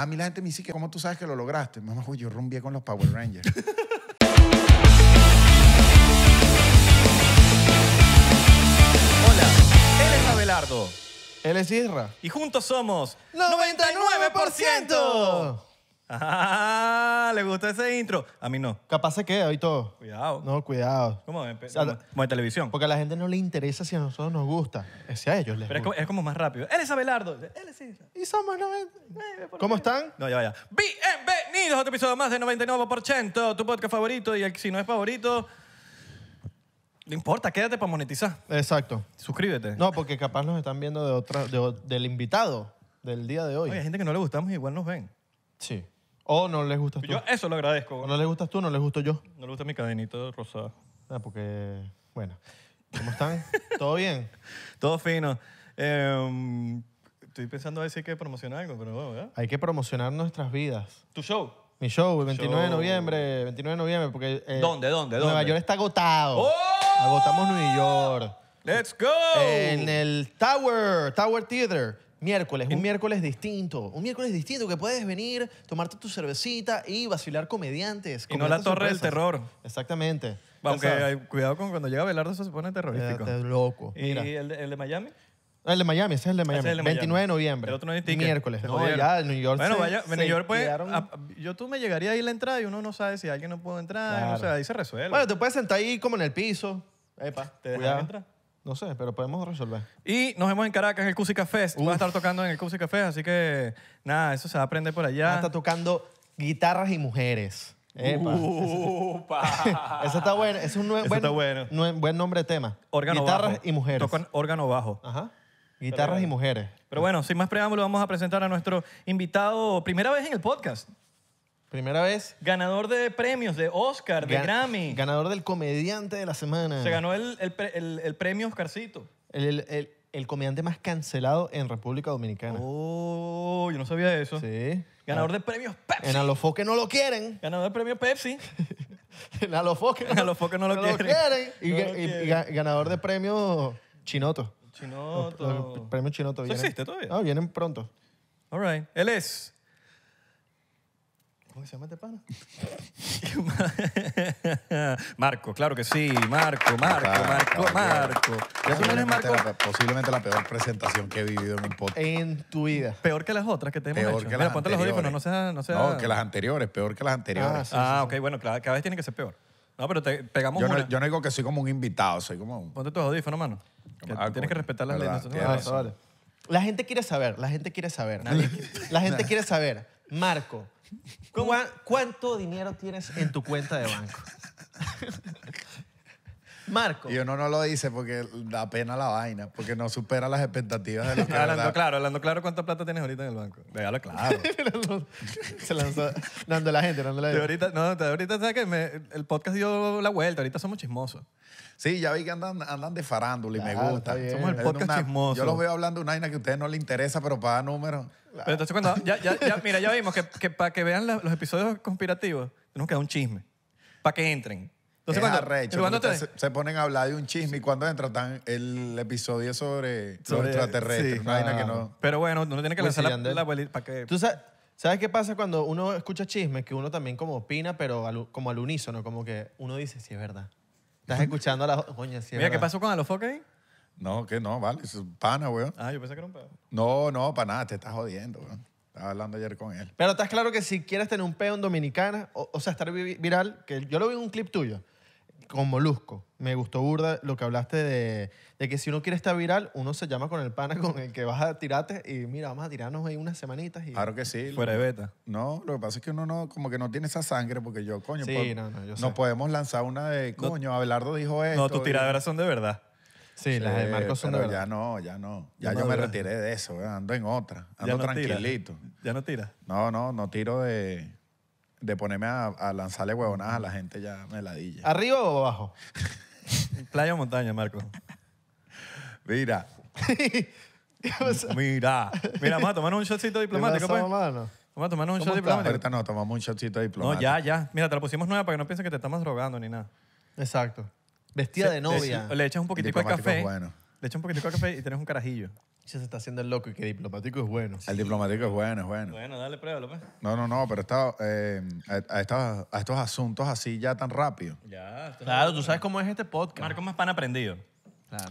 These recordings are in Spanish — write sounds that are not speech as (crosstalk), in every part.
A mí la gente me dice que, ¿cómo tú sabes que lo lograste? Mamá, yo rumbié con los Power Rangers. (laughs) Hola, él es Abelardo. Él es Isra. Y juntos somos 99%. Ah, le gustó ese intro. A mí no. Capaz se queda hoy todo. Cuidado. No, cuidado. como, televisión. Porque a la gente no le interesa si a nosotros nos gusta. Es a ellos les Pero es como, más rápido. Él es Abelardo. Él es Y somos 99%. Eh, ¿Cómo están? No, ya vaya. Bienvenidos a otro episodio más de 99%, tu podcast favorito y el si no es favorito, no importa, quédate para monetizar. Exacto. Suscríbete. No, porque capaz nos están viendo de otra, del invitado del día de hoy. hay gente que no le gustamos y igual nos ven. Sí. O no les gustas tú. Yo eso lo agradezco. O no les gustas tú, no les gusto yo. No le gusta mi cadenita rosada. Ah, porque, bueno. ¿Cómo están? (laughs) ¿Todo bien? Todo fino. Em, estoy pensando a decir que promocionar algo, pero bueno, Hay que promocionar nuestras vidas. ¿Tu show? Mi show, el 29 de noviembre, 29 de noviembre, porque... eh, ¿Dónde, dónde, Nueva York está agotado. ¡Oh! Agotamos Nueva York. ¡Let's go! En el Tower, Tower Theater. Miércoles, un miércoles distinto. Un miércoles distinto que puedes venir, tomarte tu cervecita y vacilar comediantes. Y no la torre del terror. Exactamente. Aunque cuidado con cuando llega Belardo, eso se pone terrorífico. Es loco. ¿Y el, de- Miami? Ah, el de Miami, ese es el de Miami. 29 de noviembre. El otro no Miércoles. No, ya, New York. Bueno, vaya, se New York pues, yo tú me llegaría ahí la entrada y uno no sabe si alguien no puede entrar, no ahí se resuelve. Bueno, te puedes sentar ahí como en el piso. Epa, ¿Te dejan entrar? No sé, pero podemos resolver. Y nos vemos en Caracas en el Cusica Fest. Voy a estar tocando en el Cusica Fest, así que nada, eso se va a aprender por allá. Está tocando guitarras y mujeres. (laughs) Eso está bueno. Es un buen, nombre de tema. Órgano Guitarras y mujeres. Tocan órgano bajo. Ajá. Guitarras y mujeres. Pero bueno, sin más preámbulo, vamos a presentar a nuestro invitado, primera vez en el podcast. Primera vez. Ganador de premios, de Oscar, de Grammy. Ganador del comediante de la semana. Se ganó el, premio Oscarcito. El, comediante más cancelado en República Dominicana. Oh, yo no sabía eso. Sí. Ganador ah. de premios Pepsi. En Alofoque no lo quieren. Ganador de premio Pepsi. (laughs) En Alofoque. En Alofoque no lo quieren. Y, ganador de premios Chinoto. Chinoto. premio Chinoto. ¿Eso existe todavía? vienen pronto. All right. Él es ¿Cómo se llama este pana? (laughs) Marco, claro que sí. Marco, Marco, Marco, Marco. Posiblemente la, peor presentación que he vivido en mi podcast. En tu vida. Peor que las otras que te hemos que las no No, que las anteriores, peor que las anteriores. Ah, ah ok, bueno, claro, cada vez tiene que ser peor. No, pero te pegamos yo, una. no, yo no digo que soy como un invitado, soy como un... Ponte tus audífonos, mano. tienes que respetar las leyes. ¿no? Ah, la gente quiere saber, la gente quiere saber. La gente quiere saber. Marco, ¿Cuánto dinero tienes en tu cuenta de banco? (laughs) Marco. Y uno no lo dice porque da pena la vaina, porque no supera las expectativas de los que (laughs) Hablando claro, hablando claro, ¿cuánta plata tienes ahorita en el banco? Déjalo claro. (laughs) Se lanzó dando la gente, la ahorita, no, ahorita, ¿sabes que El podcast dio la vuelta, ahorita somos chismosos. Sí, ya vi que andan, andan de farándula y me gusta. Somos el podcast chismoso. Yo los veo hablando de una vaina que a ustedes no les interesa, pero para números entonces cuando... Ya, ya, ya, mira, ya vimos que, que para que vean los episodios conspirativos tenemos que dar un chisme para que entren. Entonces, cuando, se, se ponen a hablar de un chisme y cuando entran el episodio sobre, Sobre- extraterrestres, vaina que ah. no... Pero bueno, uno tiene que lanzar la, abuelita para que... ¿Tú sabes, qué pasa cuando uno escucha chismes? Que uno también como opina, pero como al unísono, como que uno dice, si es verdad. Estás escuchando a la... Coño, sí, Mira, ¿qué pasó con los no, que no, vale, es pana, weón. Ah, yo pensé que era un peo. No, no, para nada, te estás jodiendo, weón. Estaba hablando ayer con él. Pero estás claro que si quieres tener un peo en Dominicana, o, sea, estar viral, que yo lo vi en un clip tuyo, con Molusco. Me gustó burda lo que hablaste de, que si uno quiere estar viral, uno se llama con el pana con el que vas a tirarte y mira, vamos a tirarnos ahí unas semanitas y... Claro que sí. Fuera de beta. No, lo que pasa es que uno no, como que no tiene esa sangre, porque yo, coño, Sí, pues, no, no, podemos lanzar una de, coño, Abelardo dijo esto. No, tus y- son de verdad. Sí, las de eh, Marcos son de Ya no, ya no. Ya, yo me retiré de eso, eh, ando en otra. Ando tranquilito. ¿Ya no tira. No, no, no tiro de, de ponerme a, lanzarle huevonadas a la gente ya meladilla. ¿Arriba o abajo? (laughs) ¿Playa o montaña, Marco? Mira, (laughs) Mira. Mira, vamos a tomar un shotcito diplomático, ¿Qué pues. Vamos a tomar un shot diplomático. Ahorita no, tomamos un shotcito diplomático. No, ya, ya. Mira, te la pusimos nueva para que no piensen que te estamos drogando ni nada. Exacto. Vestida de novia. Le echas un poquitico de café. bueno. Le echas un poquitico de café y tienes un carajillo. Se está haciendo el loco y que diplomático es bueno. El diplomático es bueno, es bueno. Bueno, dale, prueba, López. Pues. No, no, no, pero está, eh, a, estos asuntos así ya tan rápido. Ya. Claro, tú sabes cómo es este podcast. Marco más pan aprendido. Claro.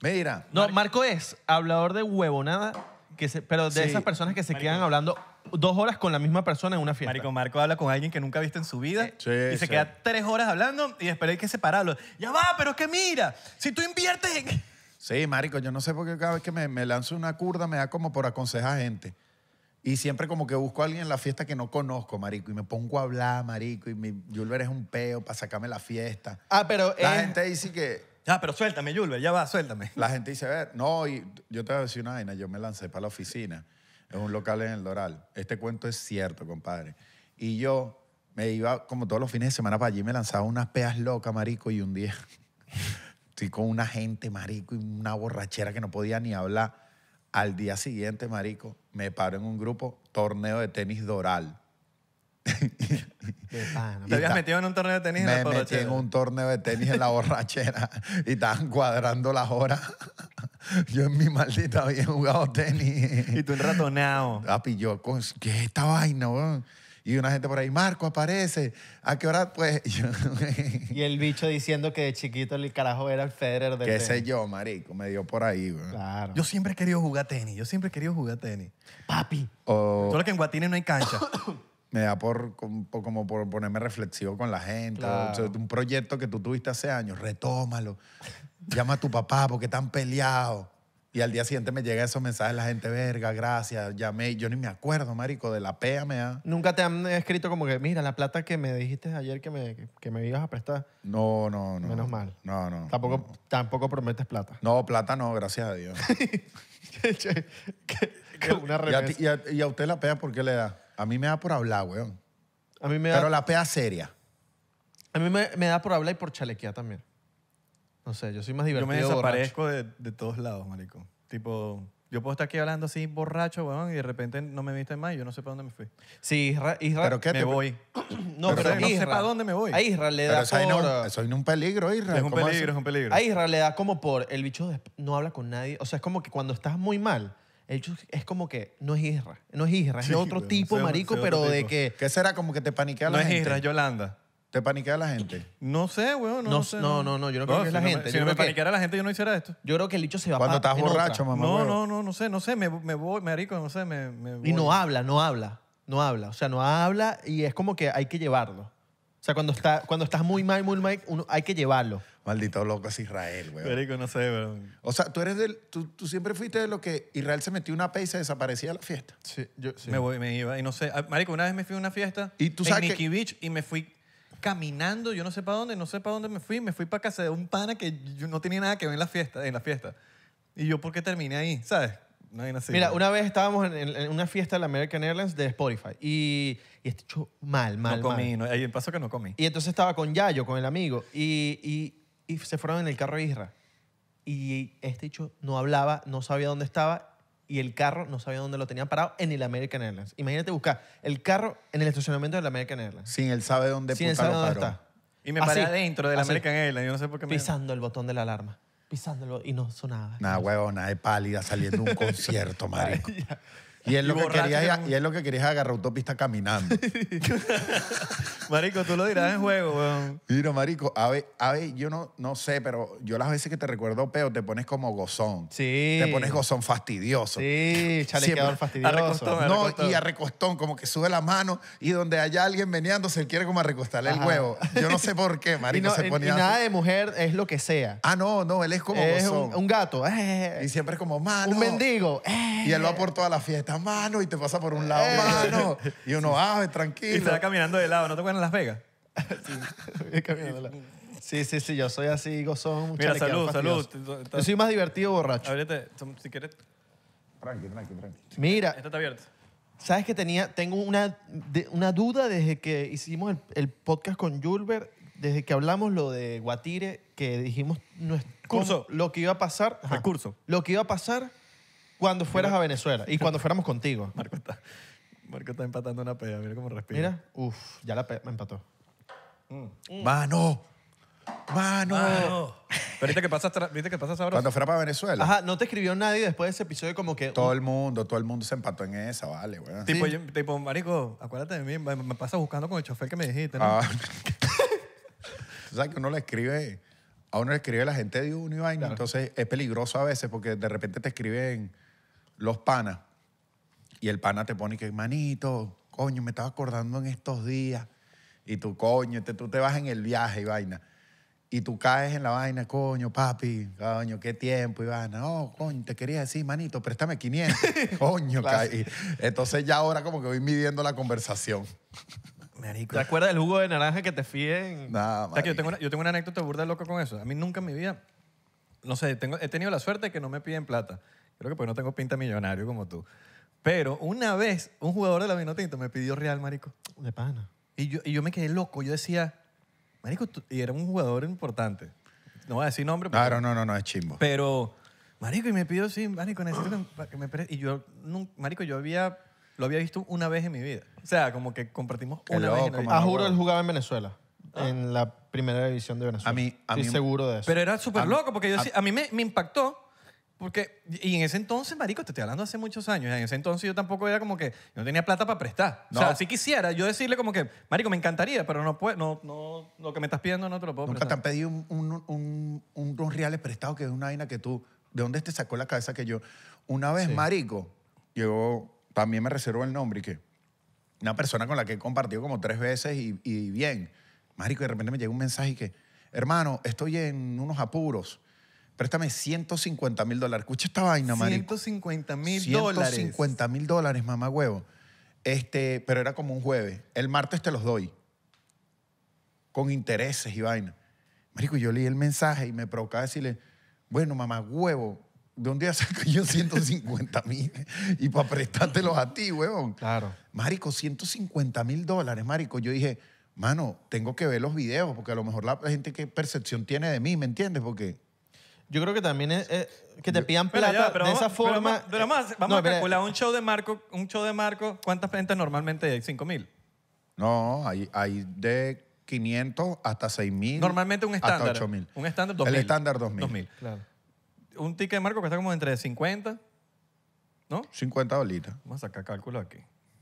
Mira, No, Marco es hablador de huevonada, que se, pero de esas personas que se quedan hablando dos horas con la misma persona en una fiesta. Marico Marco habla con alguien que nunca ha visto en su vida y se queda tres horas hablando y después hay que separarlo. Ya va, pero es que mira, si tú inviertes en... Sí, marico, yo no sé por qué cada vez que me, me lanzo una curda me da como por aconsejar gente. Y siempre como que busco a alguien en la fiesta que no conozco, marico. Y me pongo a hablar, marico. Y mi Yulver es un peo para sacarme la fiesta. Ah, pero La gente dice que... Ah, pero suéltame, Yulver, ya va, suéltame. La gente dice, a ver, no, y yo te voy a decir una vaina. Yo me lancé para la oficina. Es un local en el Doral. Este cuento es cierto, compadre. Y yo me iba como todos los fines de semana para allí, me lanzaba unas peas locas, marico, y un día (laughs) estoy con una gente, marico, y una borrachera que no podía ni hablar. Al día siguiente, marico, me paro en un grupo, torneo de tenis Doral. ¿Te habías metido en un torneo de tenis me en la borrachera? metí en un torneo de tenis en la borrachera (laughs) y estaban cuadrando las horas. (laughs) Yo en mi maldita había jugado tenis. Y tú en Papi, yo, ¿qué es esta vaina, Y una gente por ahí, Marco, aparece. ¿A qué hora? Pues. (laughs) y el bicho diciendo que de chiquito el carajo era el Federer de. ¿Qué sé yo, marico? Me dio por ahí, güey. Claro. Yo siempre he querido jugar tenis. Yo siempre he querido jugar tenis. Papi. Solo que en Guatines no hay cancha. (coughs) me da por, como por ponerme reflexivo con la gente. un proyecto que tú tuviste hace años, retómalo llama a tu papá porque están peleados. Y al día siguiente me llega esos mensajes la gente, verga, gracias, llamé. Yo ni me acuerdo, marico, de la pea me da ¿Nunca te han escrito como que, mira, la plata que me dijiste ayer que me, que, me ibas a prestar? No, no, no. Menos mal. No, no. Tampoco, tampoco prometes plata. No, plata no, gracias a Dios. una ¿Y a, usted la PEA por qué le da? A mí me da por hablar, weón. A mí me da... Pero la PEA seria. A mí me, me da por hablar y por chalequear también. No sé, yo soy más divertido. Yo me desaparezco de, de, todos lados, marico. Tipo, yo puedo estar aquí hablando así borracho, weón, y de repente no me viste más y yo no sé para dónde me fui. Sí, Isra, me voy. (clears throat) no, pero, pero para dónde me voy. A Isra le da pero por... soy un peligro, Isra. Es un peligro, es un peligro. A Isra le da como por... El bicho no habla con nadie. O sea, es como que cuando estás muy mal... El es como que no es Isra, no es Isra, es otro tipo, marico, pero de que... ¿Qué será? Como que te paniquea la No es Isra, es Yolanda. ¿Te paniquea la gente? No sé, weón. No, no, sé, no, no, no, yo no creo que es la gente. si no me paniqueara la gente, yo no hiciera esto. Yo creo que el licho se va a Cuando estás borracho, mamá. No, no, no, no sé, no sé. Me, me voy, me no sé, me, voy. Y no habla, no habla, no habla. O sea, no habla y es como que hay que llevarlo. O sea, cuando, está, cuando estás muy mal, muy mal, hay que llevarlo. Maldito loco es Israel, weón. Marico, no sé, O sea, tú eres del. Tú, siempre fuiste de lo que Israel se metió una P y se desaparecía la fiesta. Sí, yo, Me voy, me iba. Y no sé. Ah, marico, una vez me fui a una fiesta Y tú en sabes que- Beach y me fui caminando, yo no sé para dónde, no sé para dónde me fui, me fui para casa de un pana que no tenía nada que ver en la fiesta, en la fiesta. Y yo, ¿por qué terminé ahí? ¿Sabes? No Mira, una vez estábamos en, una fiesta de la American Airlines de Spotify y, este hecho mal, mal, no comí, No, ahí pasó que no comí. Y entonces estaba con Yayo, con el amigo, y, y, y se fueron en el carro de Isra. Y este hecho no hablaba, no sabía dónde estaba y el carro no sabía dónde lo tenía parado en el American Airlines. Imagínate buscar el carro en el estacionamiento del American Airlines. Sin él sabe dónde Sin él sabe dónde está. Y me paré del American Airlines. no sé por qué Pisando el botón de la alarma. Pisando el botón y no sonaba. Nada, huevona de pálida saliendo de un (laughs) concierto, marico. Y es lo que quería, y él lo que quería agarrar autopista caminando. (laughs) marico, tú lo dirás en juego, weón. Mira, marico, a ver, yo no, no sé, pero yo las veces que te recuerdo peo, te pones como gozón. Sí. Te pones gozón fastidioso. Sí, chalequeador fastidioso. y a recostón, como que sube la mano y donde haya alguien meneándose, se quiere como a recostarle el huevo. Yo no sé por qué, (laughs) marico, y se Y nada de mujer es lo que sea. Ah, no, no, él es como gozón. Un, un gato. y siempre es como, mano. Un mendigo. y él va eh. por a la fiesta, mano y te pasa por un lado, eh. mano. Y uno, ah, tranquilo. Y te va caminando de lado, ¿no te acuerdas en Las Vegas? (laughs) sí, Sí, sí, yo soy así gozón. Mira, salud, salud. Yo soy más divertido borracho. si quieres. Tranqui, tranqui, tranqui. Mira. Esto está abierto. ¿Sabes que tenía, tengo una, una duda desde que hicimos el, podcast con Julbert, desde que hablamos lo de Guatire, que dijimos nuestro, curso. lo que iba a pasar. el curso. Lo que iba a pasar cuando fueras a Venezuela y cuando fuéramos contigo. (laughs) Marco está, Marco está empatando una pega, mira cómo respira. Mira, uff, ya la pe- me empató. Mm. ¡Mano! ¡Mano! Pero viste que pasa, ahora? viste pasa Cuando fuera para Venezuela, Ajá, no te escribió nadie después de ese episodio como que... todo uh". el mundo, todo el mundo se empató en esa, vale, weón. Tipo, tipo, marico, acuérdate de mí, me, pasa buscando con el chofer que me dijiste, ah. (laughs) sabes que uno le escribe, a uno le escribe la gente de uno vaina, entonces es peligroso a veces porque de repente te escriben los panas. Y el pana te pone que, manito, coño, me estaba acordando en estos días. Y tú, coño, tú te vas en el viaje y vaina. Y tú caes en la vaina, coño, papi, coño, qué tiempo, y vaina. No, coño, te quería decir, manito, préstame 500. (laughs) coño, Entonces ya ahora como que voy midiendo la conversación. Marico. ¿Te acuerdas del jugo de naranja que te fíen? Nada. yo, tengo una, yo anécdota burda loco con eso. A mí nunca en mi vida, no sé, he tenido la suerte de que no me piden plata. Creo que pues no tengo pinta millonario como tú. Pero una vez un jugador de la Vinotinto me pidió real, marico. De pana. Y yo, yo me quedé loco. Yo decía, marico, y era un jugador importante. No voy a decir nombre. Claro, no, no, no, es chimbo. Pero, marico, y me pidió, sí, marico, necesito que me- Y yo, marico, yo había, lo había visto una vez en mi vida. O sea, como que compartimos una vez en Ah, juro, él jugaba en Venezuela. Ah. En la primera división de Venezuela. A mí- Estoy seguro de eso. Pero era súper loco porque yo, a, mí me, me impactó porque, y en ese entonces, marico, te estoy hablando hace muchos años, en ese entonces yo tampoco era como que, yo no tenía plata para prestar. O sea, si quisiera yo decirle como que, marico, me encantaría, pero no puedo, no, no, lo que me estás pidiendo no te lo puedo Nunca te han pedido un, unos reales prestados que es una vaina que tú, ¿de dónde te sacó la cabeza que yo? Una vez, marico, yo también me reservo el nombre y que una persona con la que he compartido como tres veces y, bien, marico, de repente me llega un mensaje y que, hermano, estoy en unos apuros, préstame 150 mil dólares. Escucha esta vaina, marico. 150 mil dólares. 150 mil dólares, mamá huevo. Este, pero era como un jueves. El martes te los doy. Con intereses y vaina. Marico, yo leí el mensaje y me provocaba decirle, bueno, mamá huevo, ¿de dónde día saco yo 150 mil? y para prestártelos a ti, huevón. Claro. Marico, 150 mil dólares, marico. Yo dije, mano, tengo que ver los videos porque a lo mejor la gente qué percepción tiene de mí, ¿me entiendes? Porque yo creo que también es, eh, que te pidan plata de esa forma. Pero, más, eh, vamos a calcular un show de Marco, un show de Marco, ¿cuántas ventas normalmente hay? 5 mil. No, hay, de 500 hasta 6.000. Normalmente un estándar. Hasta 8 Un estándar 2.000. El estándar 2.000. Claro. Un ticket de Marco que está como entre 50, ¿no? 50 bolitas. Vamos a sacar cálculo aquí.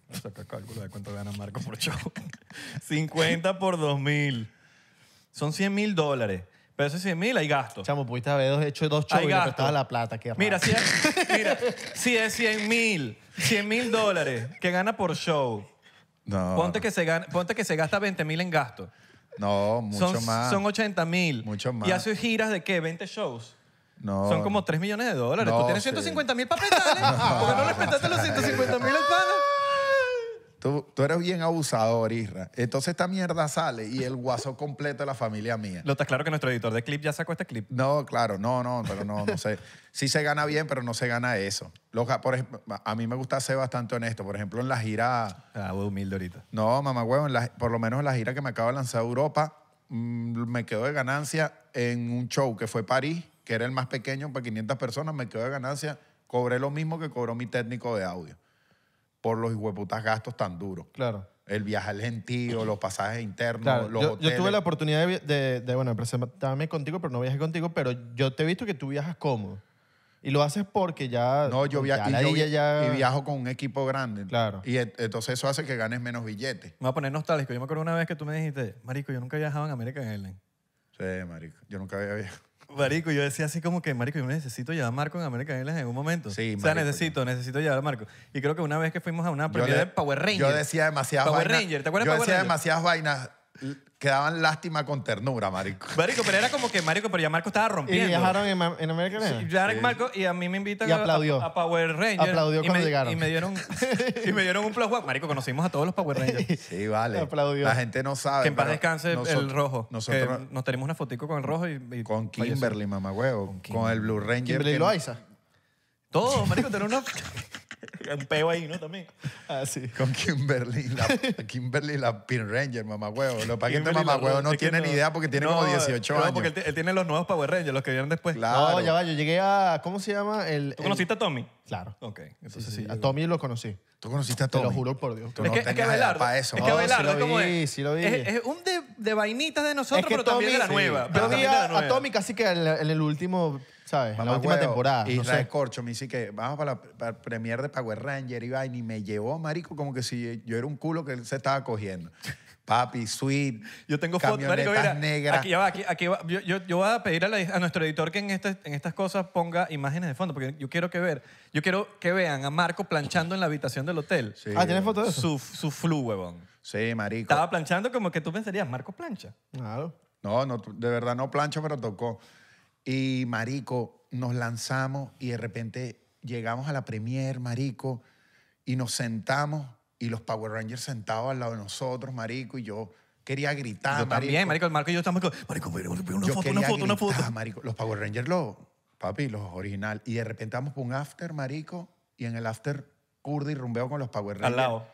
Vamos a sacar cálculo de cuánto gana Marco por show. 50 (laughs) por 2.000. Son 100 mil dólares. Pero es 100 mil hay gastos. Chamo, pudiste haber hecho dos shows y la plata. Mira, si es, (laughs) mira, si es 100 mil, 100 mil dólares que gana por show, No. ponte que se, gasta 20 mil en gasto. No, mucho más. Son 80 mil. Mucho más. ¿Y hace giras de qué? ¿20 shows? No. Son como 3 millones de dólares. Tú tienes 150 mil para (laughs) ¿Por qué no respetaste los 150 mil al Tú, eres bien abusador, Isra. Entonces esta mierda sale y el guaso completo de la familia mía. Lo está claro que nuestro editor de clip ya sacó este clip. No, claro, no, no, pero no, no sé. Sí se gana bien, pero no se gana eso. por a mí me gusta ser bastante honesto. Por ejemplo, en la gira. Ah, humilde ahorita. No, mamá huevo, por lo menos en la gira que me acaba de lanzar Europa, mm, me quedo de ganancia en un show que fue París, que era el más pequeño para pues, 500 personas, me quedo de ganancia. Cobré lo mismo que cobró mi técnico de audio por los hueputas gastos tan duros. Claro. El viaje al gentío, los pasajes internos, los hoteles. Yo tuve la oportunidad de, bueno, presentarme contigo, pero no viajé contigo, pero yo te he visto que tú viajas cómodo. Y lo haces porque ya. No, yo, pues, via y, viajo con un equipo grande. Claro. Y entonces eso hace que ganes menos billetes. Me voy a poner nostálgico. Yo me acuerdo una vez que tú me dijiste, Marico, yo nunca viajaba en América en Irlanda. Sí, Marico. Yo nunca había viajado. Marico, yo decía así como que, Marico, yo necesito llevar a Marco en American Airlines en un momento. Sí, o sea, necesito, necesito llevar a Marco. Y creo que una vez que fuimos a una propiedad de Power Ranger. Yo decía demasiadas Power Ranger, ¿te acuerdas de Power decía demasiadas vainas quedaban lástima con ternura, marico. Marico, pero era como que Marico, pero ya Marco estaba rompiendo. Y viajaron en, en América Latina. y a mí me invitan a- Power Rangers. Aplaudió cuando llegaron. Y me dieron, (laughs) y me dieron un plus Marico, conocimos a todos los Power Rangers. Sí, vale. Aplaudió. La gente no sabe. que en paz descanse el rojo. Nosotros nos tenemos una fotico con el rojo y, con Kimberly, mamá huevo. Con, el Blue Ranger. Kimberly que- Loaiza. Todos, marico, tenemos una un peo ahí, ¿no? También. Ah, sí. Con Kimberly, la, Kimberly, la Pin Ranger, mamá huevo. Los paquetes este mamá huevo no tiene ni idea porque tiene como 18 años. No, porque él, tiene los nuevos Power Rangers, los que vieron después. No, ya va, yo llegué a. ¿Cómo se llama? El, ¿Tú conociste a Tommy? Claro. Ok, sí. a Tommy lo conocí. ¿Tú conociste a Tommy? Te lo juro por Dios. es, que, que Abelardo. Para eso. Es Sí, sí lo vi. Es, un de, de, vainitas de nosotros, pero ah, también de la nueva. pero vi a, Tommy casi que en el último ¿sabes? la última temporada. Y Corcho me dice que vamos para la premier de Power Ranger y me llevó, marico, como que si yo era un culo que él se estaba cogiendo. Papi, sweet. Yo tengo fotos, negras. Aquí, Yo, voy a pedir a, nuestro editor que en, este, en estas cosas ponga imágenes de fondo, porque yo quiero que ver, yo quiero que vean a Marco planchando en la habitación del hotel. Ah, ¿tienes fotos de eso? Su, su flu, huevón. Sí, marico. Estaba planchando como que tú pensarías, Marco plancha. Claro. No, no, de verdad no plancho, pero tocó. Y marico, nos lanzamos y de repente llegamos a la premier, marico, y nos sentamos y los Power Rangers sentados al lado de nosotros, marico, y yo quería gritar, yo también, marico, Marco y yo estamos, marico, marico una, foto, una foto, una foto, una marico, los Power Rangers, los, papi, los original. Y de repente vamos por un after, marico, y en el after curda y rumbeo con los Power Rangers. Al lado.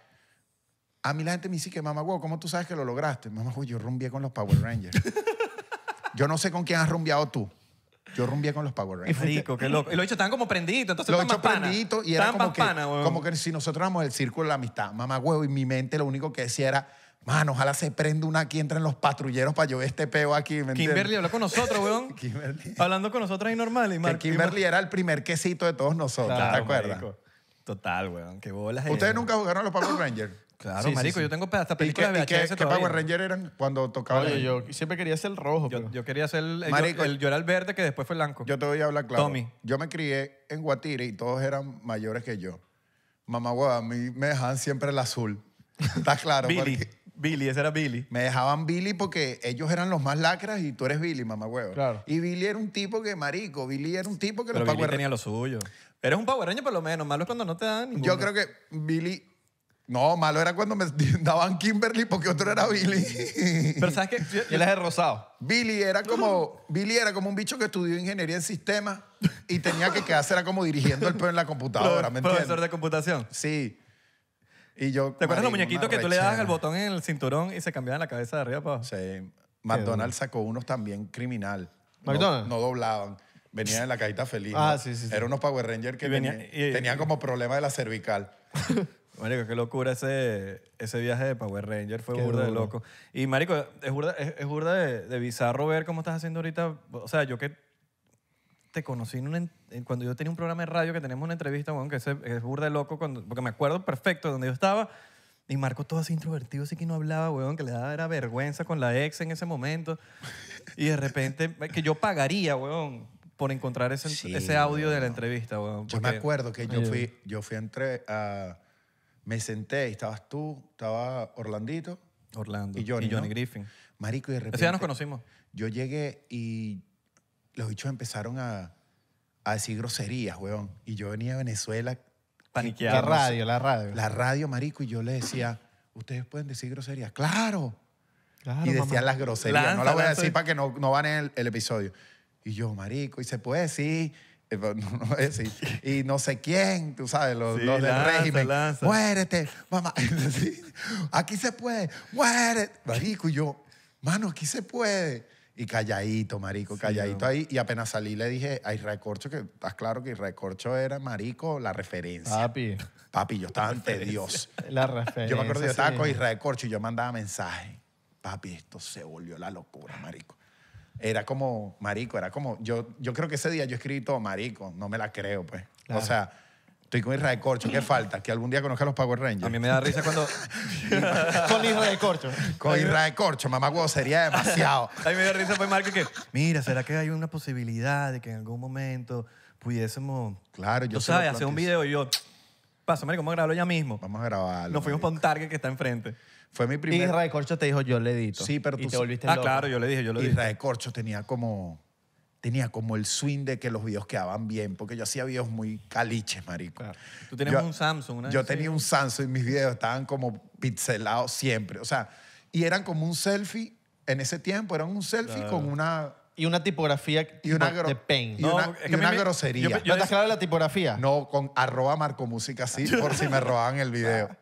A mí la gente me dice que, mamá, wow, ¿cómo tú sabes que lo lograste? Mamá, yo rumbié con los Power Rangers. (laughs) yo no sé con quién has rumbeado tú. Yo rumbía con los Power Rangers. Qué rico, qué loco. Y los estaban como prenditos, entonces los estaban más y era como que, como que si nosotros éramos el círculo de la amistad, mamá huevo, y mi mente lo único que decía era, mano, ojalá se prenda una aquí, entren los patrulleros para yo este peo aquí. ¿me Kimberly habló con nosotros, weón. (laughs) Hablando con nosotros ahí normal. Y Kimberly era el primer quesito de todos nosotros, ¿te acuerdas? Total, weón, qué bolas. ¿Ustedes nunca jugaron a los Power Rangers? Claro, marico, yo tengo hasta películas de Power Ranger eran cuando tocaba? yo siempre quería ser el rojo, Yo, pues. quería ser el, Marico. yo era el verde que después fue blanco. Yo te voy a hablar claro. Tommy. Yo me crié en Guatire y todos eran mayores que yo. Mamá, hueva, a mí me dejaban siempre el azul. ¿Estás claro? Billy, Billy, ese era Billy. Me dejaban Billy porque ellos eran los más lacras y tú eres Billy, mamá, hueva. Claro. Y Billy era un tipo que, marico, Billy era un tipo que Pero los Billy tenía lo suyo. Eres un Power Ranger por lo menos, malo es cuando no te dan Yo creo que Billy no, malo era cuando me (laughs) daban Kimberly porque otro era Billy. Pero sabes que él (laughs) es el rosado. Billy era como Billy era como un bicho que estudió ingeniería en sistemas y tenía que quedarse era como dirigiendo el peón en la computadora, ¿me Profesor de computación. Sí. Y yo ¿Te acuerdas los muñequitos que tú le dabas el botón en el cinturón y se cambiaban la cabeza de arriba para Sí. McDonald's sacó unos también criminal. McDonald's. no, doblaban. Venían en la cajita feliz. Ah, sí, sí, Eran unos Power Rangers que tenían, tenían como problema de la cervical. (laughs) Marico, qué locura ese, ese viaje de Power Ranger. Fue burda de loco. Y, marico, es burda, es, burda de, de bizarro ver cómo estás haciendo ahorita. O sea, yo que te conocí en cuando yo tenía un programa de radio que tenemos una entrevista, weón, que es burda de loco, porque me acuerdo perfecto de donde yo estaba. Y Marco todo así introvertido, así que no hablaba, weón, que le daba era vergüenza con la ex en ese momento. Y de repente, (laughs) que yo pagaría, weón, por encontrar ese, ese audio de la entrevista, weón. Yo me acuerdo que yo fui, yo fui entre- a, me senté y estabas tú, estaba Orlandito. Orlando. Y Johnny, Griffin. Marico, y de repente. ya nos conocimos. Yo llegué y los bichos empezaron a, decir groserías, weón. Y yo venía a Venezuela. Paniqueado. La radio, la radio. La radio, marico, y yo le decía, ¿ustedes pueden decir groserías? ¡Claro! y decían las groserías. no las voy a decir para que no, van en el, el episodio. Y yo, marico, y se puede decir eh, pues, (laughs) y, no sé quién, tú sabes, los, del régimen. Muérete, mamá. (laughs) aquí se puede, muérete. Marico, y yo, mano, aquí se puede. Y calladito, marico, calladito ahí. Y apenas salí le dije a Israel Corcho, que estás claro que Israel Corcho era, marico, la referencia. Papi. Papi, yo estaba ante Dios. La referencia. Yo me acuerdo, yo estaba con Israel Corcho y yo mandaba mensaje. Papi, esto se volvió la locura, marico era como, marico, era como, yo, yo creo que ese día yo escribí todo, marico, no me la creo, pues. O sea, estoy con de Corcho, ¿qué falta? Que algún día conozca a los Power Rangers. A mí me da risa cuando... (laughs) con de Corcho. Con Israel Corcho, mamá sería demasiado. a (laughs) mí me da risa pues Marco que, mira, ¿será que hay una posibilidad de que en algún momento pudiésemos... Claro, yo Tú sabes, hacer un video y yo... Paso, marico, vamos a grabarlo ya mismo. Vamos a grabarlo. Nos fuimos para un Target que está enfrente. Fue mi primer... Y Israel Corcho te dijo, yo le edito. Sí, pero tú... Y te volviste Ah, claro, yo le dije, yo le dije. Israel Corcho tenía como... Tenía como el swing de que los videos quedaban bien, porque yo hacía videos muy caliches, marico. Tú tenías un Samsung, Yo tenía un Samsung y mis videos estaban como pixelados siempre. O sea, y eran como un selfie, en ese tiempo eran un selfie con una... Y una tipografía Y una, de y una- grosería. yo- ¿No la tipografía? No, con arroba marcomusica sí, por si me robaban el video. (laughs)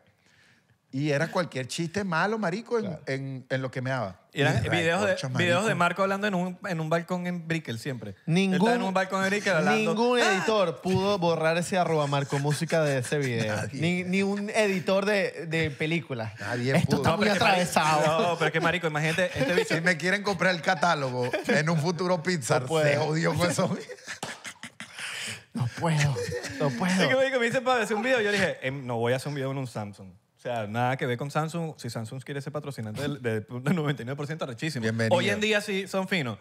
Y era cualquier chiste malo, marico, en, en, en lo que me daba. Eran videos, de, videos de Marco hablando en un, en un balcón en Brickell siempre. Ningún, en un balcón en Ningún ¡Ah! editor pudo borrar ese arroba Marco Música de ese video. Ni, ni, un editor de, de películas. Nadie Esto pudo. está muy atravesado. no, pero es que Marico, imagínate este video (laughs) Si me quieren comprar el catálogo en un futuro Pizza, se jodió con eso. no puedo, no puedo. Y que me dice para hacer un video. Yo dije, em, no voy a hacer un video en un Samsung. O sea, nada que ver con Samsung. Si Samsung quiere ser patrocinante del, 99%, rechísimo. Bienvenido. Hoy en día sí son finos.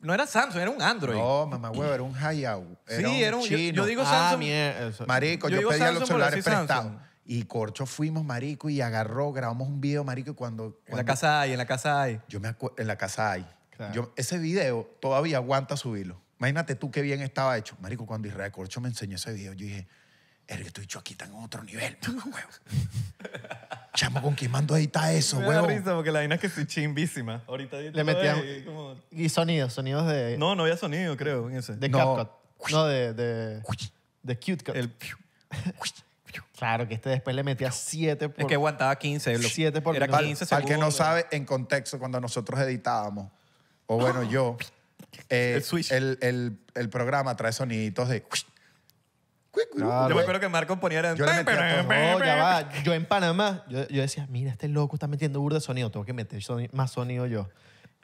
No era Samsung, era un Android. No, mamá huevo, era un Hayao. sí, era un chino. Ah, yo, digo Samsung. Marico, yo, pedía los Y Corcho fuimos, marico, y agarró, grabamos un video, marico, cuando... en la casa hay, en la casa hay. Yo me acuerdo, en la casa hay. Yo, ese video todavía aguanta subirlo. Imagínate tú qué bien estaba hecho. Marico, cuando Israel Corcho me enseñó ese video, yo dije, el tú y yo aquí está en otro nivel, (laughs) Chamo, ¿con quién mando a editar eso, Me da risa porque la vaina es que estoy chimbísima. Ahorita Le metía y como- Y sonidos, sonidos de. No, no había sonido, creo, de no. CapCut. No, de. De, de CuteCut. Claro, que este después le metía 7 por. Es que aguantaba 15. 7 Siete por era Para 15 que no sabe, en contexto, cuando nosotros editábamos, o bueno, yo, El eh, el, el- el programa trae soniditos de yo me acuerdo que Marco ponía Yo ya va. Yo en Panamá, yo, decía, mira, este loco está metiendo burda de sonido, tengo que meter más sonido yo.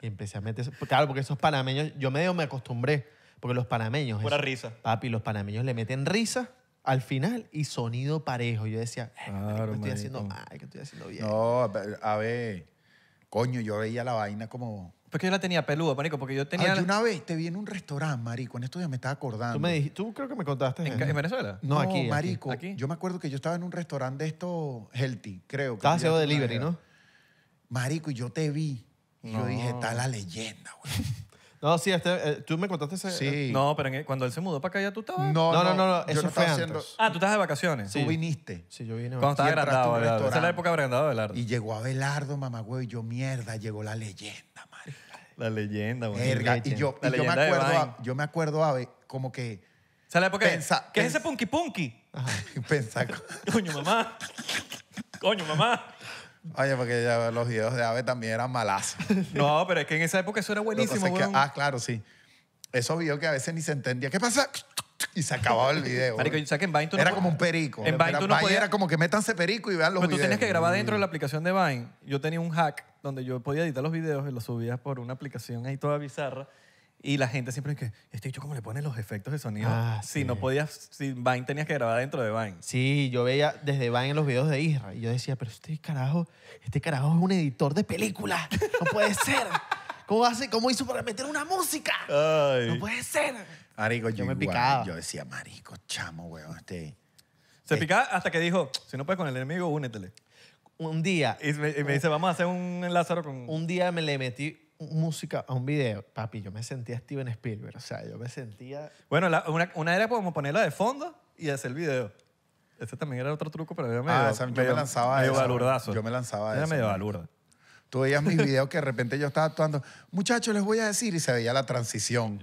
Y empecé a meter... Claro, porque esos panameños, yo medio me acostumbré, porque los panameños... Pura risa. Papi, los panameños le meten risa al final y sonido parejo. Yo decía, eh, estoy haciendo mal, ¿Qué estoy haciendo bien. No, a ver, coño, yo veía la vaina como pues que yo la tenía peluda, marico, porque yo tenía... Ay, una vez te vi en un restaurante, marico, en esto ya me estaba acordando. Tú, me dijiste- tú creo que me contaste. ¿En, Venezuela? No, aquí, aquí. marico. Yo me acuerdo que yo estaba en un restaurante de estos healthy, creo. Estaba haciendo delivery, ¿no? Marico, y yo te vi. Y yo dije, está la leyenda, güey. (laughs) No, sí, este, eh, tú me contaste ese. Sí. Eh. No, pero cuando él se mudó para acá ya tú estabas... No, no, no, no, eso fue antes. Ah, tú estabas de vacaciones. Tú viniste. Sí, yo vine. Cuando estaba a agrandado, la época agrandado, Belardo. Y llegó Abelardo, mamá, güey. Yo, mierda, llegó la leyenda, la leyenda, güey. y yo, yo me acuerdo, a, yo me acuerdo a, como que... ¿sabes por qué? ¿Qué es ese punky punky? (laughs) (laughs) Coño, mamá. Coño, mamá. Oye, porque los videos de Ave también eran malazos. (laughs) No, pero es que en esa época eso era buenísimo. ah, claro, sí. eso vio que a veces ni se entendía. ¿Qué pasa? Y se acababa el video. era como un perico. En Vine, era, era como que métanse perico y vean los videos. Pero tú tienes que grabar dentro de la aplicación de Vine. Yo tenía un hack donde yo podía editar los videos y los subía por una aplicación ahí toda bizarra. Y la gente siempre es que, este hecho cómo le ponen los efectos de sonido. Ah, si no podías, si Vine tenías que grabar dentro de Vine. Sí, yo veía desde Vine los videos de Isra y yo decía, pero este carajo, este carajo es un editor de películas. No puede (laughs) ser. ¿Cómo hace? ¿Cómo hizo para meter una música? No puede ser. Marico, yo, me picaba. Yo decía, marico, chamo, weón, este... Se eh". picaba hasta que dijo, si no puedes con el enemigo, únetele un día. Y me, dice, vamos a hacer un Lázaro con. Un día me le metí música a un video, papi, yo me sentía Steven Spielberg, o sea, yo me sentía... Bueno, una, era como ponerla de fondo y hacer el video. Ese también era otro truco, pero ah, yo me... Ah, yo me lanzaba eso. Yo me lanzaba era medio Tú veías mis videos que de repente yo estaba actuando, muchachos, les voy a decir, y se veía la transición.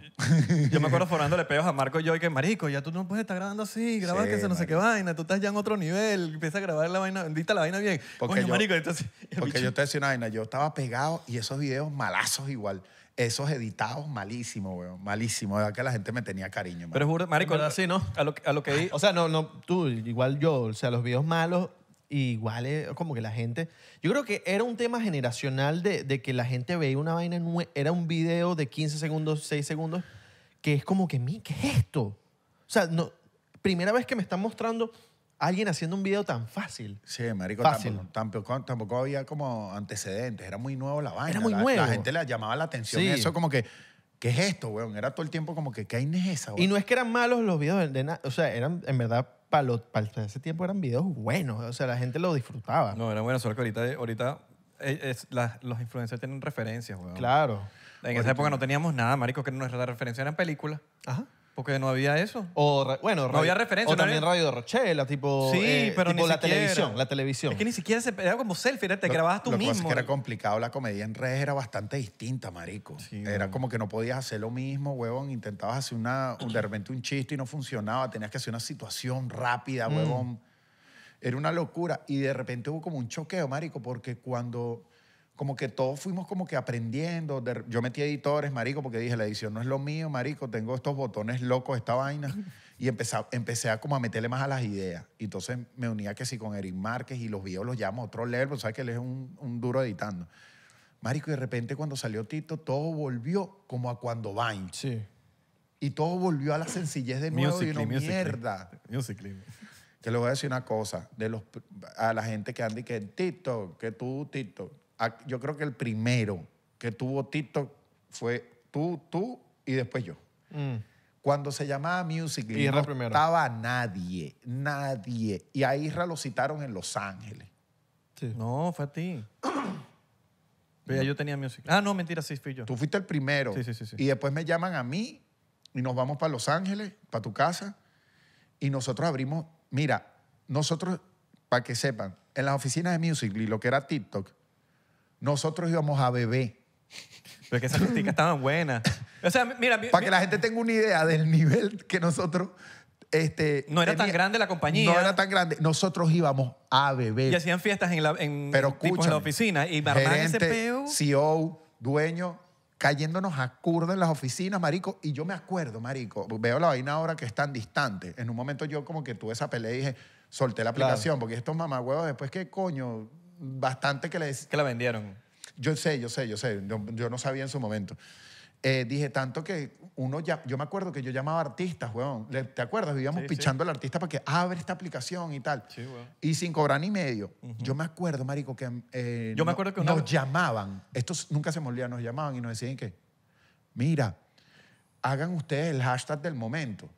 Yo me acuerdo forándole pedos a Marco y yo, y que, marico, ya tú no puedes estar grabando así, grabas que se no sé qué vaina, tú estás ya en otro nivel, empieza a grabar la vaina, Dita la vaina bien. Porque (laughs) yo, te decía una vaina, yo estaba pegado y esos videos malazos igual. Esos editados malísimos, weón. Malísimo. De verdad que la gente me tenía cariño. Pero juro, marico, así, ¿no? A lo, a lo que... Ah, o sea, no, no, tú, igual yo. O sea, los videos malos igual eh, como que la gente, yo creo que era un tema generacional de, que la gente veía una vaina, era un video de 15 segundos, 6 segundos, que es como que, "Mi, ¿qué es esto? O sea, no, primera vez que me están mostrando alguien haciendo un video tan fácil. Sí, marico, tampoco, tampoco, había como antecedentes. Era muy nuevo la vaina. Era muy nuevo. La gente le llamaba la atención eso como que, ¿qué es esto, weón? Era todo el tiempo como que, ¿qué hay en esa, weón? Y no es que eran malos los videos de, o sea, eran en verdad para ese tiempo eran videos buenos, o sea, la gente lo disfrutaba. No, era bueno, solo que ahorita, eh, es- los influencers tienen referencias, Claro. En esa época no teníamos nada, marico, que nuestra referencia eran películas. Ajá que no había eso. O, bueno, había referencia, O también Radio de Rochela, tipo, Sí, eh, pero ni la televisión, la televisión. Es que ni siquiera se era como selfie, te grababas tú que mismo. es que era complicado. La comedia en redes era bastante distinta, marico. era como que no podías hacer lo mismo, huevón. Intentabas hacer una, de repente un chiste y no funcionaba. Tenías que hacer una situación rápida, mm. huevón. Era una locura. Y de repente hubo como un choqueo, marico, porque cuando como que todos fuimos como que aprendiendo. yo metí editores, marico, porque dije, la edición no es lo mío, marico, tengo estos botones locos, esta vaina. (laughs) Y empecé, empecé a como a meterle más a las ideas. Y entonces me unía que sí con Eric Márquez y los videos los llamo otro level, porque sabes que él es un, duro editando. Marico, y de repente cuando salió Tito, todo volvió como a cuando Vine. Sí. Y todo volvió a la sencillez de nuevo y no mierda. Que le voy a decir una cosa, de los, a la gente que anda y que Tito, que tú Tito yo creo que el primero que tuvo TikTok fue tú, tú y después yo. Mm. Cuando se llamaba Musicly no estaba nadie, nadie. Y a Isra lo citaron en Los Ángeles. No, fue a ti. (clears throat) Pero yo tenía Musicly Ah, no, mentira, sí, fui yo. Tú fuiste el primero. sí, sí, Y después me llaman a mí y nos vamos para Los Ángeles, para tu casa. Y nosotros abrimos, mira, nosotros, para que sepan, en las oficinas de Musicly lo que era TikTok, nosotros íbamos a beber. Pero es que esas críticas estaban buenas. (coughs) O sea, mira, Para que la gente tenga una idea del nivel que nosotros... Este, no era tan grande la compañía. No era tan grande. Nosotros íbamos a beber. Y hacían fiestas en la, en, Pero en oficina y barran CEO, e dueño, cayéndonos a curdo en las oficinas, marico. Y yo me acuerdo, marico, veo la vaina ahora que es tan distante. En un momento yo como que tuve esa pelea y dije, solté la aplicación, porque estos mamagüeos después, ¿qué coño? bastante que le... Que la vendieron. Yo sé, yo sé, yo sé. Yo, no sabía en su momento. Eh, dije tanto que uno ya, yo me acuerdo que yo llamaba artistas, weón. ¿Te acuerdas? Vivíamos pichando al artista para que abre esta aplicación y tal. Sí, weón. Y sin cobrar ni medio. Yo me acuerdo, marico, que, eh, yo me acuerdo que nos llamaban. Estos nunca se molían nos llamaban y nos decían que, mira, hagan ustedes el hashtag del momento.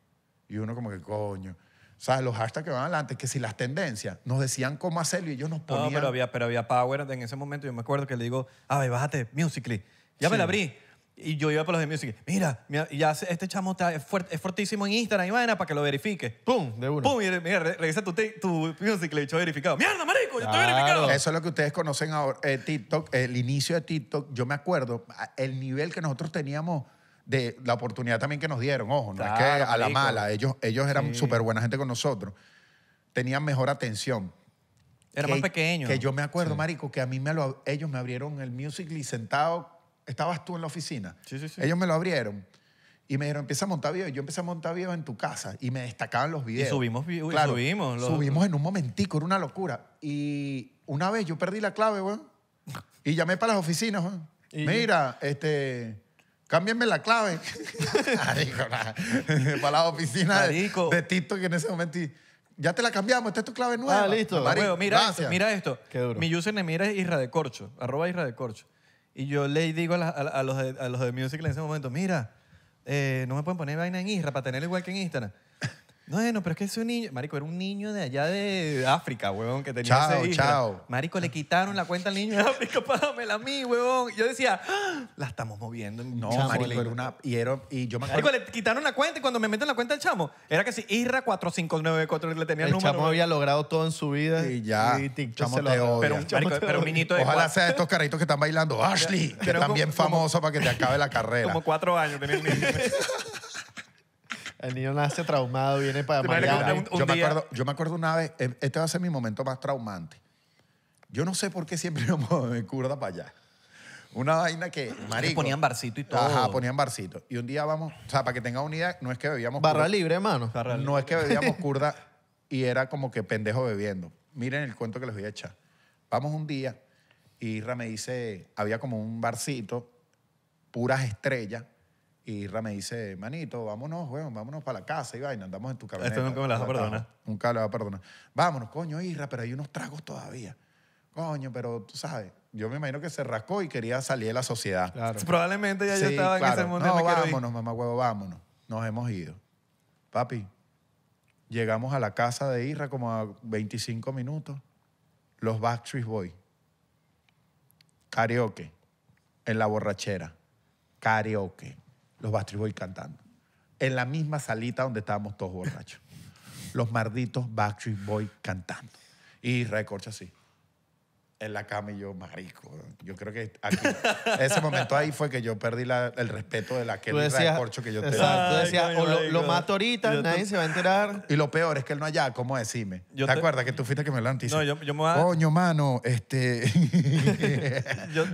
Y uno como que, coño. O sea, los hashtags que van adelante, que si las tendencias nos decían cómo hacerlo y ellos nos ponían. No, pero había, pero había power en ese momento. Yo me acuerdo que le digo, a ah, ver, bájate, Musically. Ya me la abrí. Y yo iba por los de musicly Mira, ya este chamo está, es, fuertísimo en Instagram y vaina para que lo verifique. ¡Pum! De uno. ¡Pum! mira, revisa tu, tu musicly verificado. ¡Mierda, marico! ¡Yo estoy verificado! Eso es lo que ustedes conocen ahora, eh, TikTok, el inicio de TikTok. Yo me acuerdo el nivel que nosotros teníamos de la oportunidad también que nos dieron, ojo, no es que a la mala, ellos, ellos eran súper buena gente con nosotros, tenían mejor atención. Era más pequeño. Que yo me acuerdo, marico, que a mí me ellos me abrieron el y sentado, estabas tú en la oficina. Sí, sí, sí. Ellos me lo abrieron y me dijeron, empieza a montar videos. Yo empecé a montar videos en tu casa y me destacaban los videos. subimos subimos Subimos en un momentico, era una locura. Y una vez yo perdí la clave, weón, y llamé para las oficinas, Mira, este... Cámbienme la clave. para (laughs) la oficina de, en ese momento. ya te la cambiamos, esta es tu clave nueva. Ah, listo. mira, esto, mira esto. Mi username es Isra de Corcho, arroba Isra de Corcho. Y yo le digo a, los, de, a los de Musical en ese momento, mira, eh, no me pueden poner vaina en Isra para tenerlo igual que en Instagram. Bueno, pero es que ese niño, Marico, era un niño de allá de África, huevón, que tenía chao, ese Chao, Chao. Marico, le quitaron la cuenta al niño de África, (laughs) págamela a mí, huevón. Yo decía, ah, la estamos moviendo. No, Marico, era una. Y, era, y yo me Marico, le quitaron la cuenta y cuando me meten la cuenta al chamo, era que si Irra 4594 le tenía el, número. El chamo había logrado todo en su vida. Y ya. chamo te pero, un, marico, pero un de Ojalá sea de estos carritos que están bailando. (laughs) Ashley, que están bien para que te acabe la carrera. Como cuatro años tenía un niño. (laughs) El niño nace traumado, viene para yo, me acuerdo, una vez, eh, este va a ser mi momento más traumante. Yo no sé por qué siempre íbamos (laughs) de curda para allá. Una vaina que, ponían barcito y todo. Ajá, ponían barcito. Y un día vamos, o sea, para que tenga unidad, no es que bebíamos Barra libre, hermano. No es que bebíamos (laughs) curda y era como que pendejo bebiendo. Miren el cuento que les voy a echar. Vamos un día y Rame me dice, había como un barcito, puras estrellas, y Irra me dice, manito, vámonos, weón, vámonos para la casa y vaina, andamos en tu camioneta. Esto nunca me lo vas a perdonar. Nunca me lo vas a perdonar. Vámonos, coño, Irra pero hay unos tragos todavía. Coño, pero tú sabes, yo me imagino que se rascó y quería salir de la sociedad. Probablemente ya yo estaba en ese mundo. No, vámonos, mamá huevo, vámonos. Nos hemos ido. Papi, llegamos a la casa de Irra como a 25 minutos. Los Backstreet Boys. Karaoke. En la borrachera. Karaoke los Backstreet Boys cantando. En la misma salita donde estábamos todos borrachos. los malditos Backstreet Boys cantando. Y Corcha así en la cama y yo, marico, yo creo que ese momento ahí fue que yo perdí la, el respeto de la que corcho que yo te Exacto, tú decías, o lo, mato ahorita, nadie se va a enterar. Y lo peor es que él no allá, ¿cómo decime? ¿Te, acuerdas que tú fuiste que me lo antes? No, yo, me voy a... Coño, mano, este... (laughs) (laughs) yo,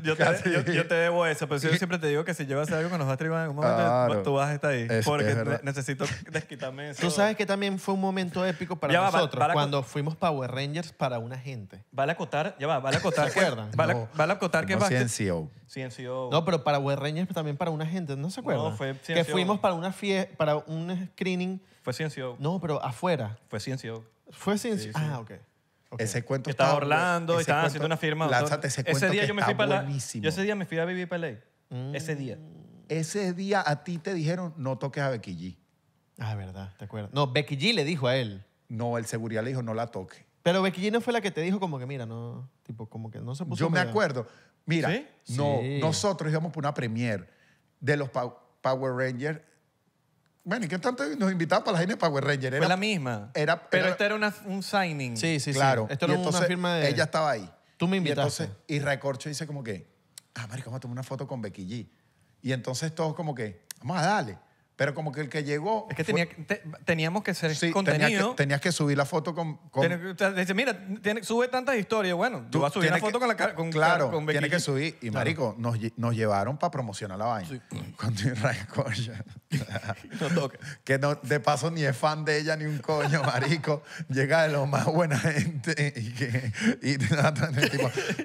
te, debo eso, pero yo siempre te digo que si llevas algo que nos va a tribar en algún momento, pues tú vas a estar ahí. porque necesito desquitarme eso. Tú sabes que también fue un momento épico para nosotros, cuando fuimos Power Rangers para una gente. Vale acotar, ya va, vale acotar a acuerdan? Vale, a acotar que No, Vázquez. CNCO. CNCO. No, pero para Web pero también para una gente, ¿no se acuerdan? No, fue que fuimos para una fiesta, para un screening. Fue CNCO. No, pero afuera. Fue CNCO. Fue CNCO. Ah, ok. Ese cuento Estaba Orlando, estaban haciendo una firma. Lánzate ese cuento ese día que yo me fui para buenísimo. Yo ese día me fui a vivir para ley mm. Ese día. Ese día a ti te dijeron, no toques a Becky G. Ah, verdad, te acuerdas. No, Becky G le dijo a él. No, el seguridad le dijo, no la toques. Pero Becky fue la que te dijo como que, mira, no, tipo, como que no se puso... Yo me acuerdo. Mira, no, nosotros íbamos por una premiere de los Power Rangers. Bueno, ¿y qué tanto nos invitaban para la gente de Power Rangers? Era- Fue la misma. era- pero esto era una, un signing. Sí, sí, sí. claro. Esto una firma de... Ella estaba ahí. Tú me invitaste. Y Recorcho dice como que, ah, Mari vamos a tomar una foto con Becky Y entonces todos como que, vamos a darle. Pero como que el que llegó. Es que, tenía teníamos que ser sí, contenido. Tenías que, tenías que, subir la foto con. con dice, mira, sube tantas historias. Bueno, tú, vas a subir la foto con la cara. Con, claro, con tiene que subir. Y Marico, nos, nos, llevaron para promocionar la vaina. Sí. Cuando Israel (laughs) Corcho. no Que no, de paso ni es fan de ella ni un coño, Marico. Llega de lo más buena gente y que. Y,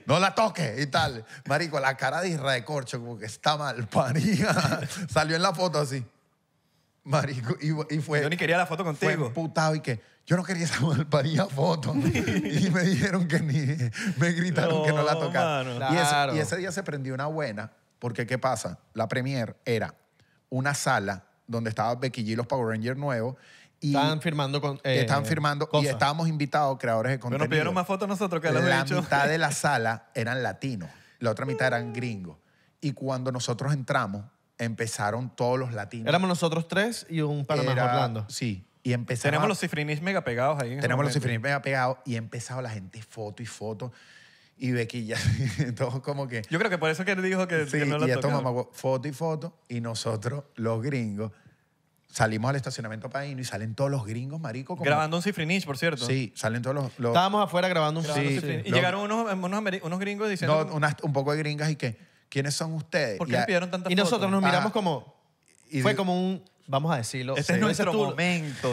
no la toques y tal. Marico, la cara de Israel Corcho, como que está mal (laughs) parida. Salió en la foto así. Marico, y, fue. Yo ni quería la foto contigo. Fue putado y que yo no quería esa foto. (laughs) y me dijeron que ni. Me gritaron que no la tocara. Y, ese, día se prendió una buena, porque ¿qué pasa? La premier era una sala donde estaban Becky G los Power Rangers nuevos. Y estaban firmando con, están estaban eh, firmando y estábamos invitados creadores de contenido. Pero nos pidieron más fotos nosotros que les La mitad de la (laughs) sala eran latinos, la otra mitad eran gringos. Y cuando nosotros entramos, empezaron todos los latinos. Éramos nosotros tres y un de Era- Sí. Y empezamos. Tenemos los cifrinis mega pegados ahí. Tenemos los cifrinis mega pegados y empezado la gente foto y foto. Y bequillas (laughs) todos como que. Yo creo que por eso que él dijo que, Sí, lo y ya foto y foto. Y nosotros, los gringos, salimos al estacionamiento paíno y salen todos los gringos, maricos como- Grabando un cifrinich, por cierto. Sí, salen todos los. Estábamos afuera grabando un Y llegaron unos, unos, gringos diciendo... no, un poco de gringas y que. ¿Quiénes son ustedes? ¿Por qué y, Y nosotros nos ah, miramos como. fue como un. Vamos a decirlo. Este es nuestro momento,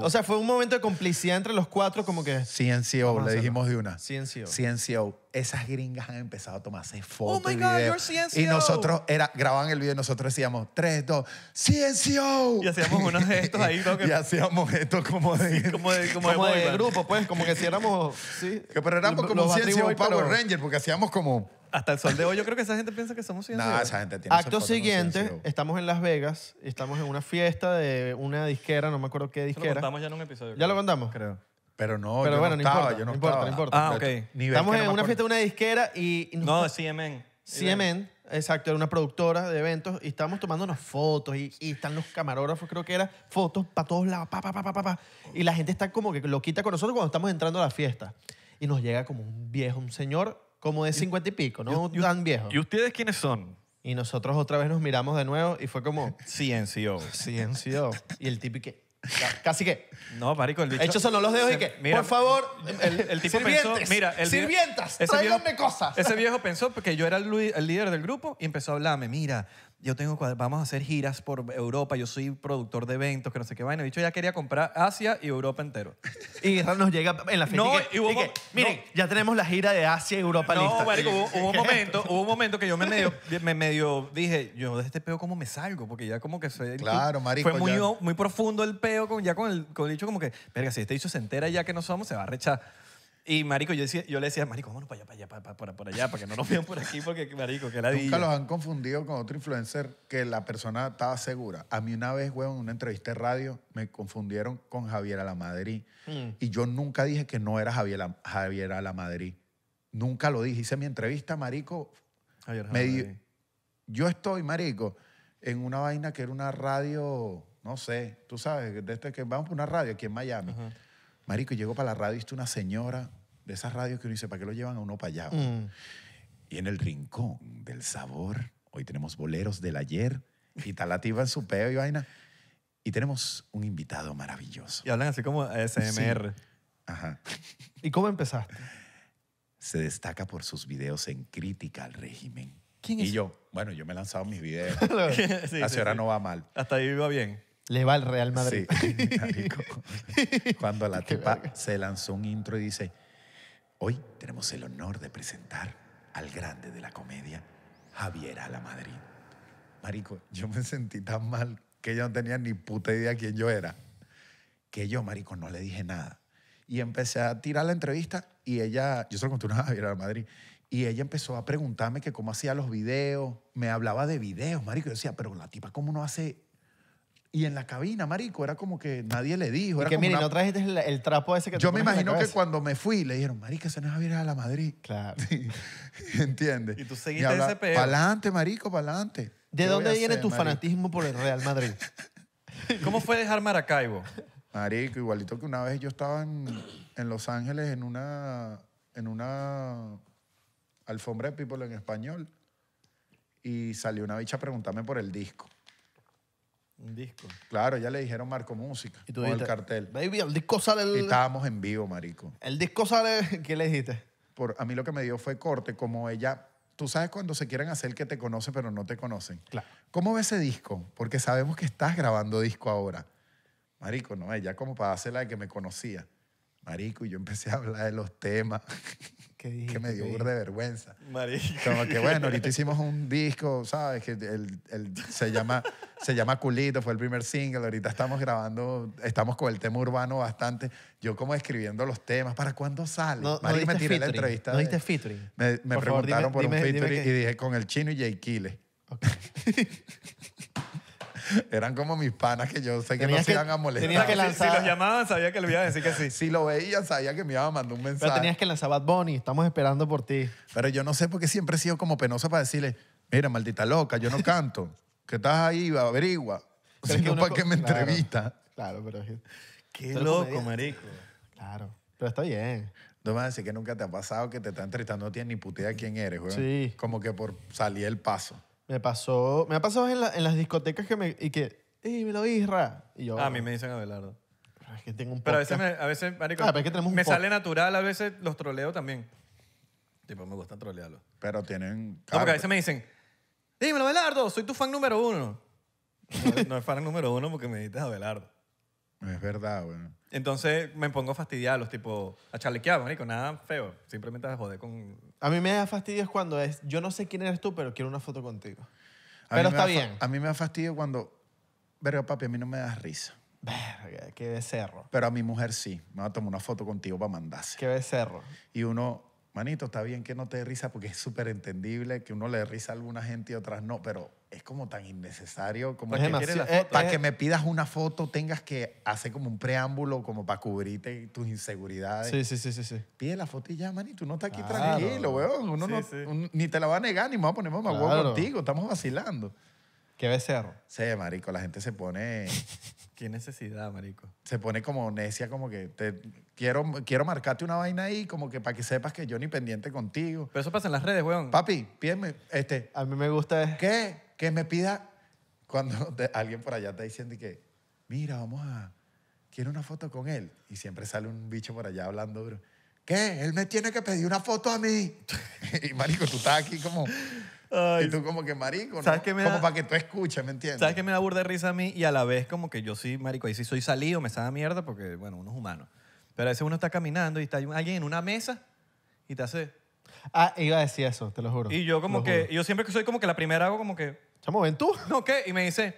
O sea, fue un momento de complicidad entre los cuatro, como que. CNCO, le dijimos de una. CNCO. CNCO esas gringas han empezado a tomarse fotos. Oh my y God, you're CNCO. Y nosotros era, grababan el video y nosotros decíamos 3, 2, CNCO. Y hacíamos unos gestos ahí, ¿no? (laughs) Y hacíamos esto como de. como de, como de grupo, pues, como que si éramos. Sí. Que, pero éramos como los CNCO Power Ranger porque hacíamos como. Hasta el sol de hoy yo creo que esa gente piensa que somos CNCO. No, esa gente tiene Acto siguiente, estamos en Las Vegas, estamos en una fiesta de una disquera, no me acuerdo qué Lo disquera. contamos ya en un episodio. ¿Ya lo mandamos contamos? Creo. Pero no, yo bueno, no estaba, yo no, importa, estaba. No importa, Ah, ok. Estamos en una fiesta de una disquera y... No, de CMN. CMN, exacto, era una productora de eventos y estábamos unas fotos y, están los camarógrafos, creo que era, fotos para todos lados, pa, pa, pa, pa, pa, pa. Y la gente está como que lo quita con nosotros cuando estamos entrando a la fiesta. Y nos llega como un viejo, un señor como de cincuenta y pico, no tan viejo. ¿Y ustedes quiénes son? Y nosotros otra vez nos miramos de nuevo y fue como, (laughs) CNCO. CNCO. Y el típico... Casi que. No, marico, el bicho. Hecho solo los dedos y que, mira, por favor, el, tipo pensó, mira, el sirvientas, tráiganme cosas. Ese viejo pensó que yo era el líder del grupo y empezó a hablarme, mira, yo tengo, vamos a hacer giras por Europa, yo soy productor de eventos, que no sé qué vaina. Dicho, ya quería comprar Asia y Europa entero. (laughs) Y nos llega en la fecha. No, y miren, ya tenemos la gira de Asia y Europa no, lista. hubo, un (laughs) momento, hubo un momento que yo me medio, me medio dije, yo de este peo cómo me salgo, porque ya como que soy... Claro, Fue muy, profundo el peo, con, ya con el, dicho como que, verga, si este dicho se entera ya que no somos, se va a rechar. Y marico, yo, decía, yo le decía, marico, vámonos para allá, para allá, para, allá, para que no nos vean por aquí, porque marico, que la Nunca los han confundido con otro influencer que la persona estaba segura. A mí una vez, güey, en una entrevista de radio, me confundieron con Javier Alamadrid. Mm. Y yo nunca dije que no era Javier, la Alamadrid. Nunca lo dije. Hice mi entrevista, marico. Javier me yo estoy, marico, en una vaina que era una radio, no sé, tú sabes, de este que vamos por una radio aquí en Miami. Marico, llegó para la radio y una señora de esas radios que uno dice, ¿para qué lo llevan a uno para allá? Mm. Y en el rincón del sabor, hoy tenemos boleros del ayer y talativa en su peo y vaina. Y tenemos un invitado maravilloso. Y hablan así como SMR. Ajá. ¿Y cómo empezaste? Se destaca por sus videos en crítica al régimen. ¿Quién es? Y yo, bueno, yo me he lanzado mis videos. (laughs) La señora no va mal. Hasta ahí va bien. Le va al Real Madrid. (laughs) marico. Cuando la (laughs) tipa se lanzó un intro y dice, hoy tenemos el honor de presentar al grande de la comedia, Javier a la Madrid. Marico, yo me sentí tan mal que ella no tenía ni puta idea quién yo era, que yo, marico, no le dije nada. Y empecé a tirar la entrevista y ella, yo solo continuaba a Javier a Madrid, y ella empezó a preguntarme que cómo hacía los videos, me hablaba de videos, marico, yo decía, pero la tipa, ¿cómo no hace y en la cabina, marico, era como que nadie le dijo. Era que mire, no trajiste el, trapo ese que Yo me imagino que cuando me fui le dijeron, se nos va a ir a la Madrid. (laughs) Claro. ¿Entiendes? Y tú seguiste ese Para Pa'lante, marico, pa'lante. ¿De dónde viene tu fanatismo por el Real Madrid? (laughs) ¿Cómo fue dejar Maracaibo? Marico, igualito que una vez yo estaba en, Los Ángeles en una, en una alfombra de people en español y salió una bicha preguntarme por el disco. Un disco. Claro, ya le dijeron Marco Música ¿Y el cartel. Baby, el disco sale. estábamos en vivo, marico. El disco sale. (laughs) ¿Qué le dijiste? Por, a mí lo que me dio fue corte, como ella. Tú sabes cuando se quieren hacer que te conocen, pero no te conocen. Claro. ¿Cómo ves ese disco? Porque sabemos que estás grabando disco ahora. Marico, no, ella como para hacer la de que me conocía. Marico, y yo empecé a hablar de los temas. (laughs) que me dio un de vergüenza. Como que bueno, ahorita (laughs) hicimos un disco, ¿sabes? Que el, el, se, llama, se llama Culito, fue el primer single. Ahorita estamos grabando, estamos con el tema urbano bastante. Yo como escribiendo los temas, ¿para cuándo sale? No, María, me tiré la entrevista. ¿No diste featuring? Me, preguntaron por un featuring y dije con el chino y Jay Kile. Okay. (laughs) (laughs) eran como mis panas que yo sé que no se iban a molestar. tenías que Si, los llamaban, sabía que le iba a decir que sí. Si lo veía, sabía que me iba a mandar un mensaje. Pero tenías que lanzar Bad Bunny, estamos esperando por ti. pero yo no sé por qué siempre he sido como penoso para decirle, mira, maldita loca, yo no (laughs) canto. que estás ahí, averigua. Sino que para que me entrevista. Claro, pero... Qué loco, marico. Claro, pero está bien. No me vas a decir que nunca te ha pasado que te están entrevistando, no tienes ni puta quién eres, güey. Sí. Como que por salir el paso. Me pasó, me ha pasado en, las discotecas que me, y que, lo isra! Y ah, a mí me dicen Abelardo. es que tengo un Pero a veces, me, a veces marico, ah, me sale natural, a veces los troleo también. Tipo, me gusta trolearlo. Pero tienen. porque a veces me dicen, dímelo, Abelardo, soy tu fan número uno. (laughs) No, no es fan número uno porque me dices Abelardo. Es verdad, güey. Entonces me pongo a fastidiar a los tipos, a con nada feo. Simplemente a joder con... A mí me da fastidio es cuando es, yo no sé quién eres tú, pero quiero una foto contigo. pero está bien. A mí me da fastidio cuando, verga papi, a mí no me das risa. Verga, qué becerro. Pero a mi mujer sí. Me va a tomar una foto contigo para mandarse. Qué becerro. Y uno, Manito, está bien que no te dé risa porque es súper entendible que uno le dé risa a alguna gente y otras no, pero es como tan innecesario. Como que eh, para que me pidas una foto tengas que hacer como un preámbulo como para cubrirte tus inseguridades. Sí, sí, sí, sí. sí. Pide la foto y ya, manito, no está aquí tranquilo, weón. Uno no, ni te la va a negar ni me va a poner mamá contigo. Estamos vacilando. ¿Qué becerro? Sí, marico, la gente se pone... (laughs) Qué necesidad, marico. Se pone como necia, como que te, Quiero, quiero marcarte una vaina ahí como que para que sepas que yo ni pendiente contigo. Pero eso pasa en las redes, weón. Papi, pídeme, este... A mí me gusta es... ¿Qué? Que me pida cuando (laughs) alguien por allá está diciendo que, mira, vamos a... Quiero una foto con él. Y siempre sale un bicho por allá hablando bro. ¿Qué? Él me tiene que pedir una foto a mí. (laughs) y marico, tú estás aquí como... Y tú como que marico, ¿no? ¿Sabes que Como para que tú escuches, ¿me entiendes? ¿Sabes que me da burda de risa a mí? Y a la vez como que yo sí, marico, ahí sí soy salido, me está mierda porque, bueno, uno es humano. Pero a veces uno está caminando y está alguien en una mesa y te hace. Ah, iba a decir eso, te lo juro. Y yo como que, yo siempre que soy como que la primera hago como que. Chamo, ven tú. No, ¿qué? Y me dice,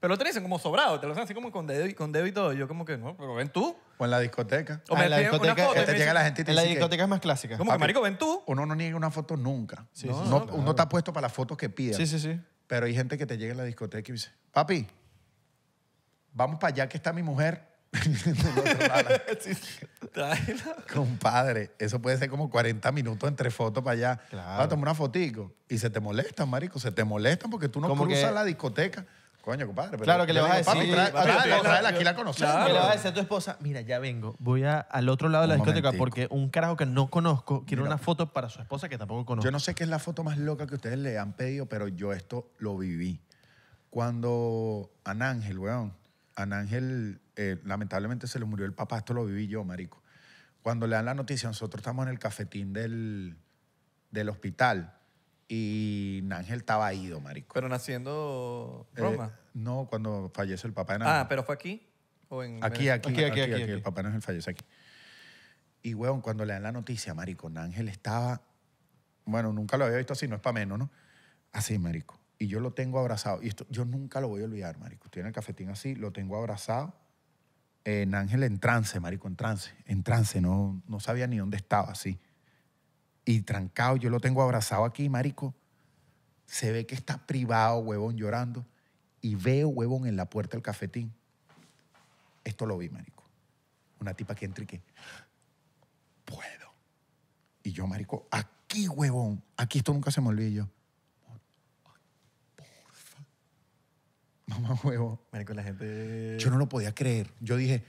pero lo te dicen como sobrado, te lo hacen así como con dedo, y- con todo. Yo como que, no, pero ven tú. O en la discoteca. O ah, en la discoteca, foto Te este llega la gente En la discoteca es más clásica. Como que, marico, ven tú. uno no niega una foto nunca. No, Uno está puesto para las fotos que pida. Sí, sí, sí. Pero hay gente que te llega en la discoteca y dice, papi, vamos para allá que está mi mujer. (laughs) Compadre, eso puede ser como 40 minutos entre fotos para allá. Claro. a tomar una fotico y se te molestan, marico. Se te molestan porque tú no cruzas la discoteca. Coño, compadre. claro, que le vas a decir. aquí la conoces le vas a decir a tu esposa, mira, ya vengo, voy al otro lado de la discoteca porque un carajo que no conozco quiere una foto para su esposa que tampoco conozco. Yo no sé qué es la foto más loca que ustedes le han pedido, pero yo esto lo viví. Cuando Anángel, weón, Ángel, eh, lamentablemente se le murió el papá, esto lo viví yo, marico. Cuando le dan la noticia, nosotros estamos en el cafetín del, del hospital y Ángel estaba ido, marico. Pero naciendo eh, Roma. no, cuando falleció el papá de Nángel. Ah, pero fue aquí. aquí, aquí, aquí, aquí, El papá de Nángel falleció aquí. Y, weón, cuando le dan la noticia, marico, Ángel estaba... Bueno, nunca lo había visto así, no es para menos, ¿no? Así, marico y yo lo tengo abrazado. Y esto yo nunca lo voy a olvidar, marico. Estoy en el cafetín así, lo tengo abrazado. En Ángel en trance, marico, en trance. En trance, no, no sabía ni dónde estaba, así. Y trancado, yo lo tengo abrazado aquí, marico. Se ve que está privado, huevón, llorando. Y veo, huevón, en la puerta del cafetín. Esto lo vi, marico. Una tipa que entra y que... Puedo. Y yo, marico, aquí, huevón. Aquí esto nunca se me olvida yo (laughs) Mamá huevo. la Yo no lo podía creer. Yo dije,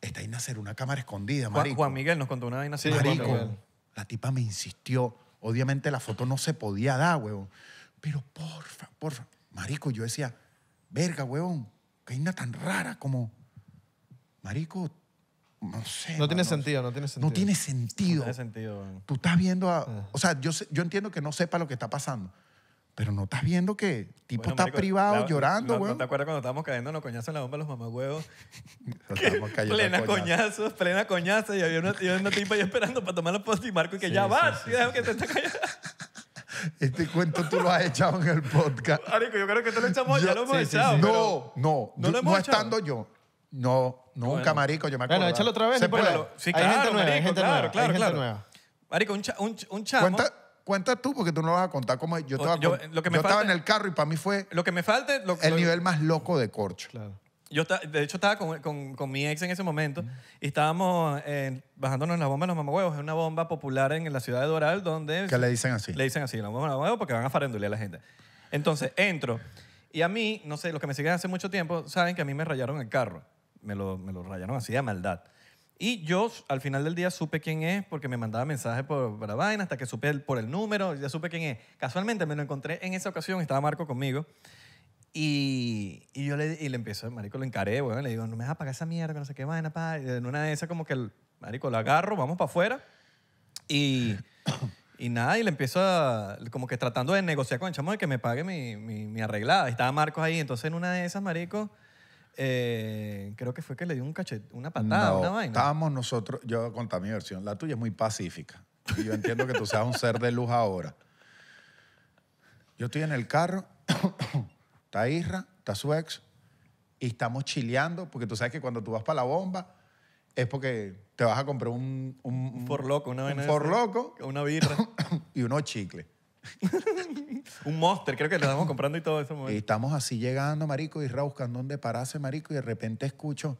está ahí nacer una cámara escondida, marico. Juan, Miguel nos contó una vaina así. Marico, la tipa me insistió. Obviamente la foto no se podía dar, huevón. Pero porfa, porfa. Marico, yo decía, verga, huevón, qué hay tan rara como. Marico, no sé. No tiene sentido, no tiene sentido. No tiene sentido. tiene sentido. Tú estás viendo a. O sea, yo, yo entiendo que no sepa lo que está pasando. Pero no estás viendo que tipo está privado llorando, güey te acuerdas cuando estábamos cayendo los coñazos en la bomba de los mamagüevos? (laughs) plena coñazos, plena coñazos Y había una, y tipa ahí esperando para tomar los posts y Marco y que ya sí, vas. Sí, que te está (laughs) Este cuento tú lo has echado en el podcast. Marico, yo creo que te lo echamos, ya lo hemos echado. no, no, no, lo hemos no estando yo. No, nunca, marico, yo me acuerdo. Bueno, échalo otra vez. Sí, claro, hay gente nueva, hay gente claro, nueva, claro, Nueva. Marico, un, chamo... Cuenta tú porque tú no vas a contar como yo estaba, estaba en el carro y para mí fue lo que me falta el nivel más loco de corcho. Claro. Yo de hecho estaba con, con, mi ex en ese momento y estábamos eh, bajándonos en la bomba de los mamahuevos. Es una bomba popular en, la ciudad de Doral donde... Que le dicen así. Le dicen así, la bomba de los mamahuevos porque van a farendulear a la gente. Entonces entro y a mí, no sé, los que me siguen hace mucho tiempo saben que a mí me rayaron el carro. Me lo, me lo rayaron así de maldad. Y yo al final del día supe quién es porque me mandaba mensajes por, la vaina hasta que supe por el número, ya supe quién es. Casualmente me lo encontré en esa ocasión, estaba Marco conmigo. Y, y yo le, y le empiezo, marico, lo encaré, Le digo, no me vas a pagar esa mierda, no sé qué vaina, pa. en una de esas como que, el, marico, lo agarro, vamos para afuera. Y, y nada, y le empiezo como que tratando de negociar con el chamo de que me pague mi, mi, mi arreglada. Estaba Marco ahí, entonces en una de esas, marico eh, creo que fue que le dio un cachete, una patada, una vaina. Estábamos nosotros, yo voy a contar mi versión, la tuya es muy pacífica. yo entiendo que tú seas un ser de luz ahora. Yo estoy en el carro, (coughs) está Isra, está su ex, y estamos chileando, porque tú sabes que cuando tú vas para la bomba es porque te vas a comprar un... Un, por loco una vaina. Un loco Una birra. (coughs) y unos chicles. (laughs) un monster, creo que lo estamos comprando y todo eso. Y estamos así llegando, marico, y ra buscando dónde pararse, marico, y de repente escucho,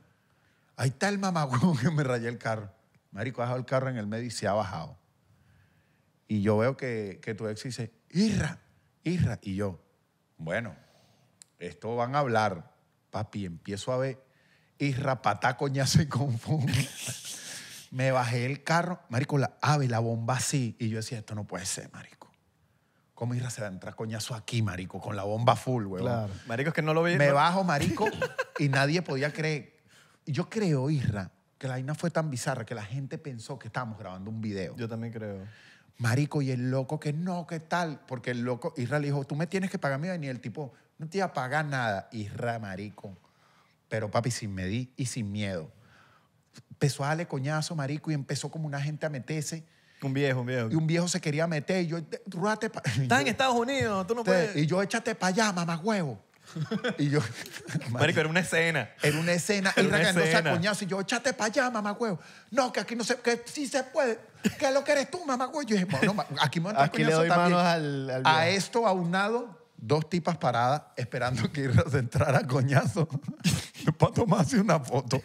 ahí está el mamagón que me rayé el carro. Marico, ha bajado el carro en el medio y se ha bajado. Y yo veo que, que tu ex dice, Irra, Irra. Y yo, bueno, esto van a hablar, papi. Empiezo a ver, Irra, patá, coña, y confunde. (laughs) me bajé el carro, marico, la ave, la bomba así. Y yo decía, esto no puede ser, marico. ¿Cómo Isra se va a entrar coñazo aquí, marico? Con la bomba full, weón. Claro. Marico, es que no lo vi. Me bajo, marico, (laughs) y nadie podía creer. Yo creo, Isra, que la vaina fue tan bizarra que la gente pensó que estábamos grabando un video. Yo también creo. Marico, y el loco que no, ¿qué tal? Porque el loco, Isra le dijo, tú me tienes que pagar mi Y el tipo, no te iba a pagar nada. Isra, marico. Pero papi, sin medir y sin miedo. Empezó a darle coñazo, marico, y empezó como una gente a meterse un viejo, un viejo. Y un viejo se quería meter. Y yo, tú. Estás en Estados Unidos, tú no puedes. Y yo, échate para allá, mamá huevo. Y yo. (laughs) Marico, era una escena. Era una escena. Era y regañándose a coñazo. Y yo, échate para allá, mamá huevo. No, que aquí no se. Que sí se puede. ¿Qué es lo que eres tú, mamá huevo? Yo dije, bueno, no, aquí me Aquí le doy también. manos al, al A esto aunado, dos tipas paradas esperando que (laughs) Irra a entrar a coñazo (laughs) para tomarse una foto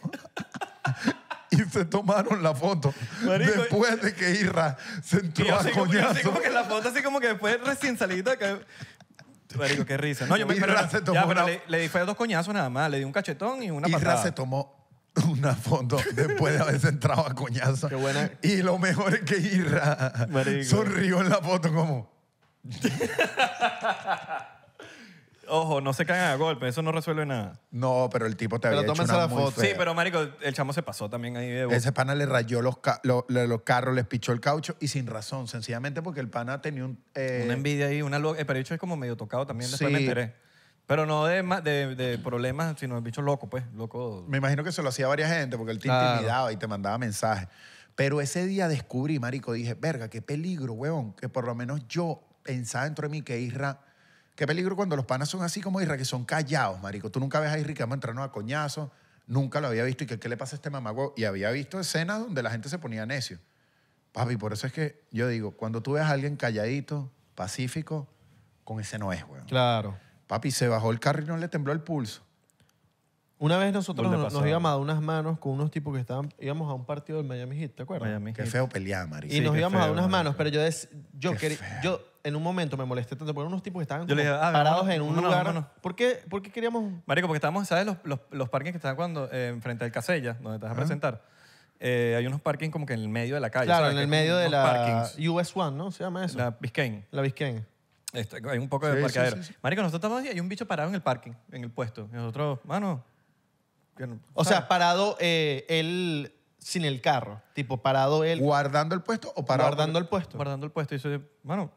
y se tomaron la foto después de que Irra se entró a coñazo. como la foto así como que después recién salida que... Marico, qué risa. No, yo me se tomó le, di fue dos coñazos nada más. Le di un cachetón y una patada. patada. se tomó una foto después de haberse entrado a coñazo. Qué buena. Y lo mejor es que Irra sonrió en la foto como... Ojo, no se caigan a golpe, eso no resuelve nada. No, pero el tipo te Pero había hecho una foto. Sí, pero marico, el chamo se pasó también ahí de Ese pana le rayó los, carros, les pichó el caucho y sin razón, sencillamente porque el pana tenía un... Eh, una envidia ahí, una loca. Eh, el bicho es como medio tocado también, después Sí. me enteré. Pero no de, de, problemas, sino el bicho loco, pues, loco. Me imagino que se lo hacía a varias gente porque él te intimidaba y te mandaba mensajes. Pero ese día descubrí, marico, dije, verga, qué peligro, huevón, que por lo menos yo pensaba dentro de mí que irra. Qué peligro cuando los panas son así como Isra, que son callados, marico. Tú nunca ves a Isra a coñazo, Nunca lo había visto. ¿Y que, qué le pasa a este mamagüey? Y había visto escenas donde la gente se ponía necio. Papi, por eso es que yo digo, cuando tú ves a alguien calladito, pacífico, con ese no es, weón. Claro. Papi, se bajó el carro y no le tembló el pulso. Una vez nosotros nos, íbamos a dar unas manos con unos tipos que estaban, íbamos a un partido del Miami Heat, ¿te acuerdas? Miami Qué feo pelear, marico. Y nos íbamos a dar unas manos, pero yo, yo, quería- en un momento me molesté tanto porque unos tipos que estaban ah, parados en un lugar. ¿Por, qué, ¿Por qué queríamos...? Marico, porque estábamos, ¿sabes? Los, los, los parkings que están cuando, eh, enfrente del Casella, donde te vas a presentar. Eh, hay unos parkings como que en el medio de la calle. Claro, en el medio de la US-1, ¿no? Se llama eso. La, Biscayne. La Biscayne. Este, hay un poco de parqueadero. Marico, nosotros estábamos y hay un bicho parado en el parking, en el puesto. Y nosotros, mano... O sea, parado eh, él sin el carro. Tipo, parado él ¿Guardando el puesto o parado? guardando el puesto. guardando el puesto. Y yo, mano,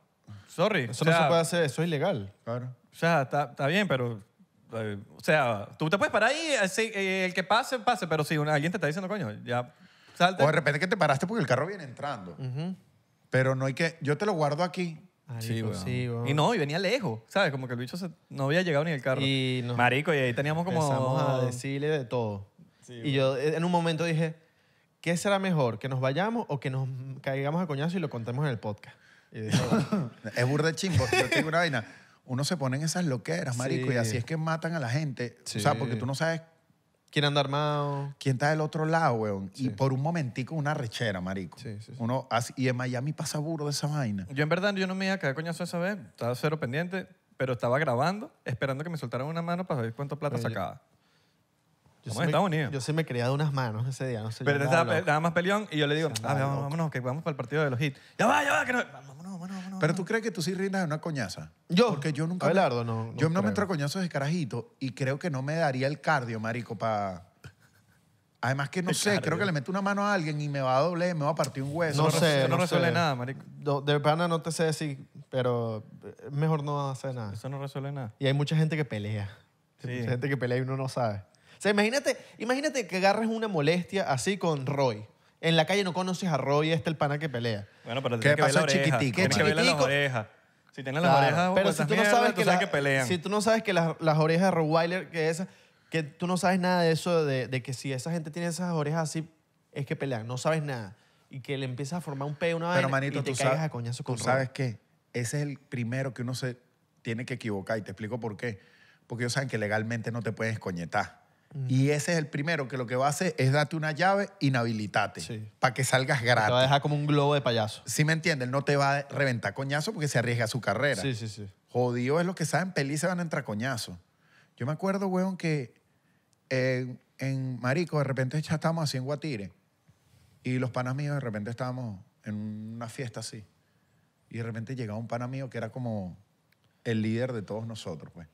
Sorry. Eso no se puede hacer, eso es ilegal. Claro. O sea, está, está bien, pero. Eh, o sea, tú te puedes parar ahí, eh, eh, el que pase, pase, pero si alguien te está diciendo, coño, ya salte. O de repente que te paraste porque el carro viene entrando. Pero no hay que. Yo te lo guardo aquí. Sí, Y no, y venía lejos, ¿sabes? Como que el bicho no había llegado ni el carro. Y Marico, y ahí teníamos como... Empezamos a decirle de todo. y yo en un momento dije, ¿qué será mejor? ¿Que nos vayamos o que nos caigamos a coñazo y lo contemos en el podcast? (laughs) es burda chimbo. Yo tengo una vaina. Uno se pone en esas loqueras, marico, y así es que matan a la gente. O sea, porque tú no sabes ¿Quién anda armado? quién está del otro lado, weón. Y por un momentico una rechera, marico. Uno y en Miami pasa burro de esa vaina. Yo en verdad yo no me iba a caer coñazo esa vez, estaba cero pendiente, pero estaba grabando, esperando que me soltaran una mano para ver cuánto plata sacaba. Yo sí me- Yo sí me creía de unas manos ese día, no sé. Pero más peleón y yo le digo, "Ah, vamos, vámonos, que vamos para el partido de los hits. Ya va, ya va, que no. Pero tú crees que tú sí rindas de una coñaza. Yo. Porque yo nunca. Abelardo, no. yo no me entro a coñazos de carajito y creo que no me daría el cardio, marico, para. Además que no sé, creo que le meto una mano a alguien y me va a doble, me va a partir un hueso. No, sé, no, resuelve nada, marico. de pana no te sé decir, pero mejor no hacer nada. Eso no resuelve nada. Y hay mucha gente que pelea. Sí. Hay mucha gente que pelea y uno no sabe. O sea, imagínate, imagínate que agarres una molestia así con Roy. En la calle no conoces a y este el pana que pelea. Bueno, pero te que ver la oreja. chiquitico? Tienes que las orejas. Si tienes las orejas, pero pues, si tú, no sabes que pelean. si tú no sabes que las, las orejas de Rottweiler, que esas, que tú no sabes nada de eso, de, de que si esa gente tiene esas orejas así, es que pelean, no sabes nada. Y que le empiezas a formar un peo una Pero manito, y te tú sabes, a coñazo con tú sabes qué, ese es el primero que uno se tiene que equivocar y te explico por qué. Porque ellos saben que legalmente no te puedes coñetar. Y ese es el primero que lo que va a hacer es darte una llave, inhabilitate. Sí. Para que salgas gratis. Te va a dejar como un globo de payaso. Sí, me entiendes. no te va a reventar coñazo porque se arriesga su carrera. Sí, sí, sí. Jodido es lo que saben, peli se van a entrar coñazo. Yo me acuerdo, weón, que eh, en Marico de repente ya estábamos así en Guatire. Y los panas míos de repente estábamos en una fiesta así. Y de repente llegaba un pana mío que era como el líder de todos nosotros, pues.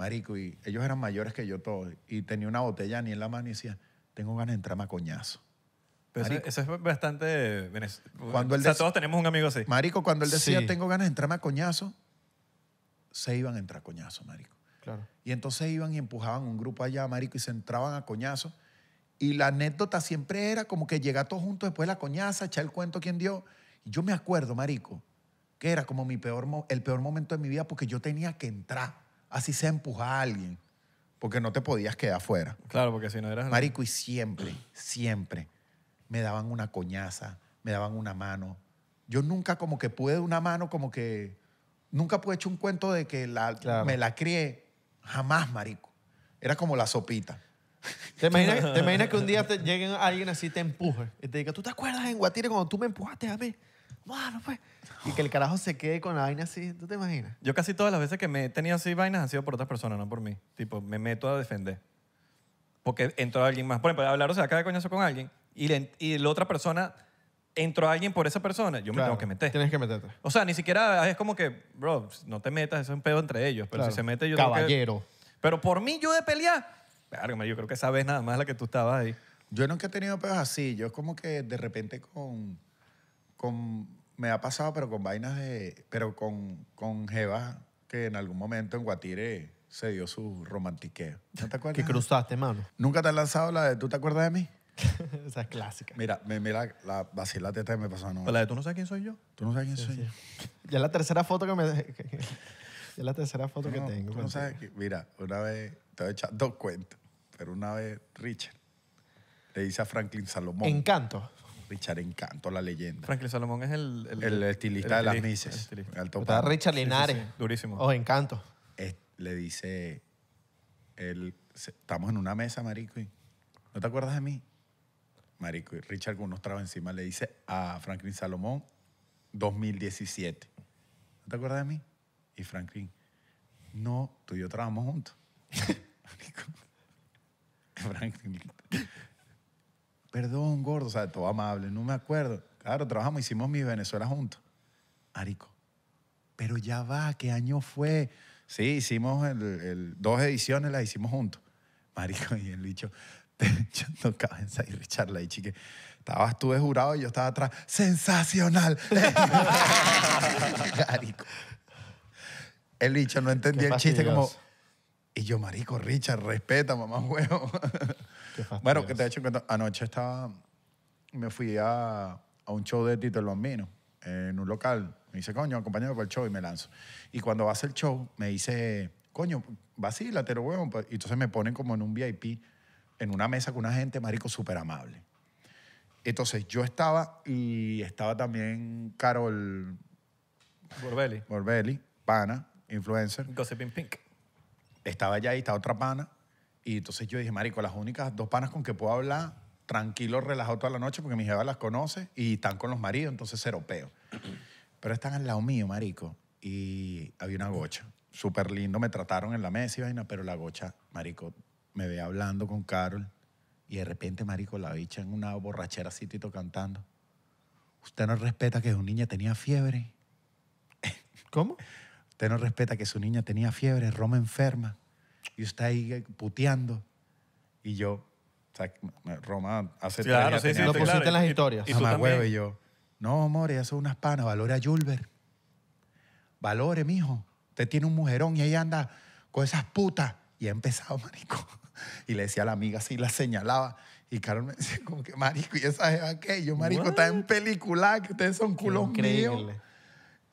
Marico, y ellos eran mayores que yo todos. Y tenía una botella ni en la mano y decía, tengo ganas de entrarme a coñazo. Pero eso, es bastante... Cuando él o sea, todos tenemos un amigo así. Marico, cuando él decía, tengo ganas de entrarme a coñazo, se iban a entrar a coñazo, marico. Claro. Y entonces iban y empujaban un grupo allá, marico, y se entraban a coñazo. Y la anécdota siempre era como que llega todos juntos después la coñaza, echar el cuento quien dio. Y yo me acuerdo, marico, que era como mi peor, el peor momento de mi vida porque yo tenía que entrar así se empuja a alguien, porque no te podías quedar afuera. Claro, porque si no eras... Marico, y siempre, siempre me daban una coñaza, me daban una mano. Yo nunca como que pude una mano como que... Nunca pude echar un cuento de que la, me la crié. Jamás, marico. Era como la sopita. ¿Te imaginas, que un día te lleguen alguien así te empuje y te diga, ¿tú te acuerdas en Guatire cuando tú me empujaste a mí? pues. Y que el carajo se quede con la vaina así, ¿tú te imaginas? Yo casi todas las veces que me he tenido así vainas han sido por otras personas, no por mí. Tipo, me meto a defender. Porque entró alguien más. Por ejemplo, hablar, o sea, acá de coñazo con alguien y, y la otra persona entró alguien por esa persona, yo me tengo que meter. Tienes que meterte. O sea, ni siquiera es como que, bro, no te metas, eso es un pedo entre ellos. Pero si se mete, yo Caballero. Pero por mí, yo de pelear. Verga, yo creo que esa vez nada más la que tú estabas ahí. Yo nunca he tenido pedos así. Yo es como que de repente con con, me ha pasado, pero con vainas de, pero con, con que en algún momento en Guatire se dio su romantiqueo. te acuerdas? Que cruzaste, mano. ¿Nunca te has lanzado la de tú te acuerdas de mí? (laughs) Esa es clásica. Mira, mira la vacila teta que me pasó pues la de tú no sabes quién soy yo. Tú no sabes quién soy yo. Ya es la tercera foto que me. (laughs) ya es la tercera foto que tengo. mira, una vez, te voy a echar dos cuentos, pero una vez Richard le dice a Franklin Salomón. Encanto. Richard Encanto, la leyenda. Franklin Salomón es el... estilista de las Mises. Está Richard Linares. Durísimo. Oh Encanto. le dice, estamos en una mesa, marico, ¿no te acuerdas de mí? Marico, Richard con unos tragos encima le dice a Franklin Salomón, 2017. ¿No te acuerdas de mí? Y Franklin, no, tú y yo trabajamos juntos. (laughs) (laughs) Franklin, perdón, gordo, o sea, todo amable, no me acuerdo. Claro, trabajamos, hicimos mi Venezuela juntos. Arico, pero ya va, ¿qué año fue? Sí, hicimos el, dos ediciones, las hicimos juntos. Marico, y el bicho, (laughs) echando cabeza y Richard la chique. Estabas tú de jurado y yo estaba atrás. ¡Sensacional! (laughs) Marico. El bicho no entendía el chiste como... Y yo, marico, Richard, respeta, mamá (laughs) huevo. bueno, que te he hecho cuenta, anoche estaba, me fui a, a un show de Tito el Bambino en un local. Me dice, coño, acompáñame para el show y me lanzo. Y cuando va a hacer el show, me dice, coño, vacílate, lo huevo. Y entonces me ponen como en un VIP, en una mesa con una gente, marico, súper amable. Entonces yo estaba y estaba también Carol... Borbelli. Borbelli, pana, influencer. Gossiping Pink estaba allá y estaba otra pana. Y entonces yo dije, marico, las únicas dos panas con que puedo hablar, tranquilo, relajado toda la noche, porque mi jefa las conoce y están con los maridos, entonces cero peo. (clears throat) Pero están al lado mío, marico, y había una gocha. Súper lindo, me trataron en la mesa y vaina, pero la gocha, marico, me ve hablando con Carol y de repente, marico, la bicha en una borrachera así, tito, cantando. Usted no respeta que es su niña tenía fiebre. ¿Cómo? (laughs) Usted no respeta que su niña tenía fiebre, Roma enferma, y usted ahí eh, puteando. Y yo, o sea, Roma hace claro, lo pusiste en las historias. Y, yo, no, amor, ya son unas panas, valore a Julber. Valore, mijo. Usted tiene un mujerón y ella anda con esas putas. Y ha empezado, (laughs) marico. Y le decía a la amiga así, la señalaba. Y me decía como que, marico, ¿y esa es aquello? Marico, está en película, que ustedes son culos míos.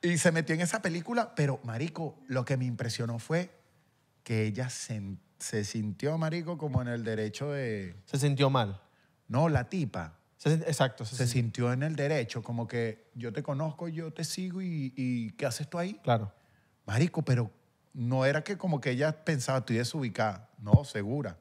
Y se metió en esa película, pero Marico, lo que me impresionó fue que ella se, sintió, Marico, como en el derecho de... Se sintió mal. No, la tipa. exacto. Se, sintió. en el derecho, como que yo te conozco, yo te sigo y, ¿qué haces tú ahí? Claro. Marico, pero no era que como que ella pensaba, estoy desubicada. No, segura.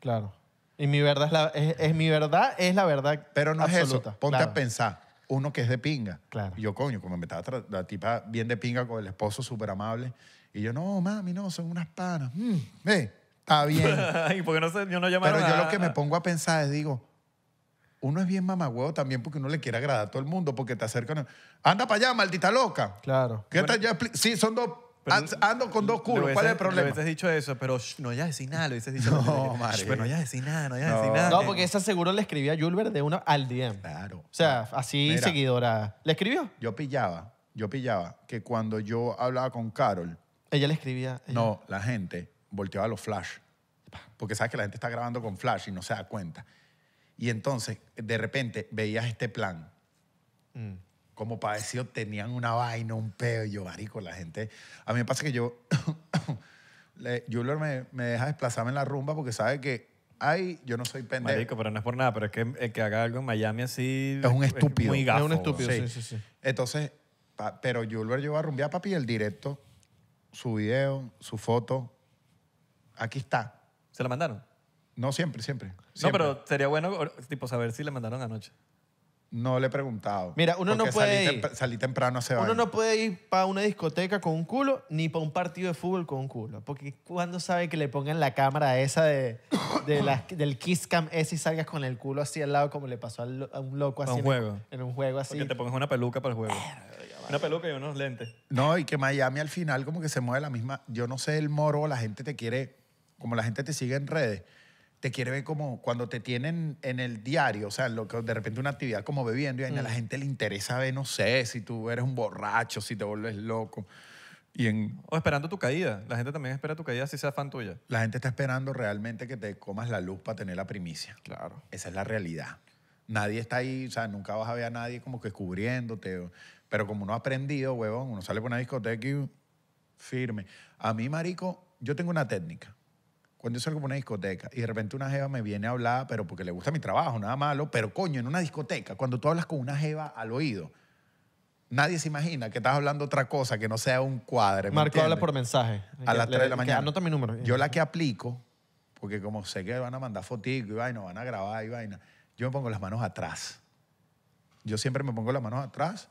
Claro. Y mi verdad es, la, es, mi verdad, es la verdad. Pero no es eso. Ponte a pensar uno que es de pinga. Claro. yo, coño, como me estaba la tipa bien de pinga con el esposo súper amable. Y yo, no, mami, no, son unas panas. Mm, está bien. (laughs) yo Pero yo lo que me pongo a pensar es, digo, uno es bien mamagüeo también porque uno le quiere agradar a todo el mundo, porque te acercan. Anda para allá, maldita loca. Claro. ¿Qué Sí, son dos ando con dos culos, ¿cuál es el problema? has dicho eso, pero no ya decir nada, dicho. No, no decir nada, no decir nada. No, porque esa seguro le escribía a Julbert de una al DM. Claro. O sea, así seguidora. ¿Le escribió? Yo pillaba, yo pillaba que cuando yo hablaba con Carol, ella le escribía. no, la gente volteaba los flash. Porque sabes que la gente está grabando con flash y no se da cuenta. Y entonces, de repente, veías este plan. Mm como padeció, tenían una vaina, un pedo. Y yo, marico, la gente. A mí me pasa que yo. Juller (coughs) me, me deja desplazarme en la rumba porque sabe que Ay, yo no soy pendejo. Marico, pero no es por nada, pero es que el que haga algo en Miami así. Es un estúpido. Es muy es un estúpido, sí. Entonces, pero Julio yo a rumbear, papi, el directo, su video, su foto. Aquí está. ¿Se la mandaron? No, siempre, siempre. siempre. No, pero sería bueno, tipo, saber si le mandaron anoche. No le he preguntado. Mira, uno no puede salí, ir. salí temprano se va. Uno no puede ir para una discoteca con un culo ni para un partido de fútbol con un culo. Porque cuando sabe que le pongan la cámara esa de, de del kiss cam ese y salgas con el culo así al lado como le pasó a un loco así. Un en, juego. En, un juego así. Que te pongas una peluca para el juego. Una peluca y unos lentes. No, y que Miami al final como que se mueve la misma. Yo no sé el moro, la gente te quiere, como la gente te sigue en redes te quiere ver como cuando te tienen en el diario, o sea, lo que, de repente una actividad como bebiendo y a la mm. gente le interesa ver, no sé, si tú eres un borracho, si te vuelves loco. Y en, o esperando tu caída. La gente también espera tu caída si sea fan tuya. La gente está esperando realmente que te comas la luz para tener la primicia. Claro. Esa es la realidad. Nadie está ahí, o sea, nunca vas a ver a nadie como que cubriéndote. Pero como uno ha aprendido, huevón, uno sale por una discoteca y firme. A mí, marico, yo tengo una técnica cuando yo salgo por una discoteca y de repente una jeva me viene a hablar, pero porque le gusta mi trabajo, nada malo, pero coño, en una discoteca, cuando tú hablas con una jeva al oído, nadie se imagina que estás hablando otra cosa que no sea un cuadre. ¿me habla por mensaje. A las 3 de la mañana. Anota mi número. Yo la que aplico, porque como sé que van a mandar fotico y vaina, van a grabar y vaina, yo me pongo las manos atrás. Yo siempre me pongo las manos atrás,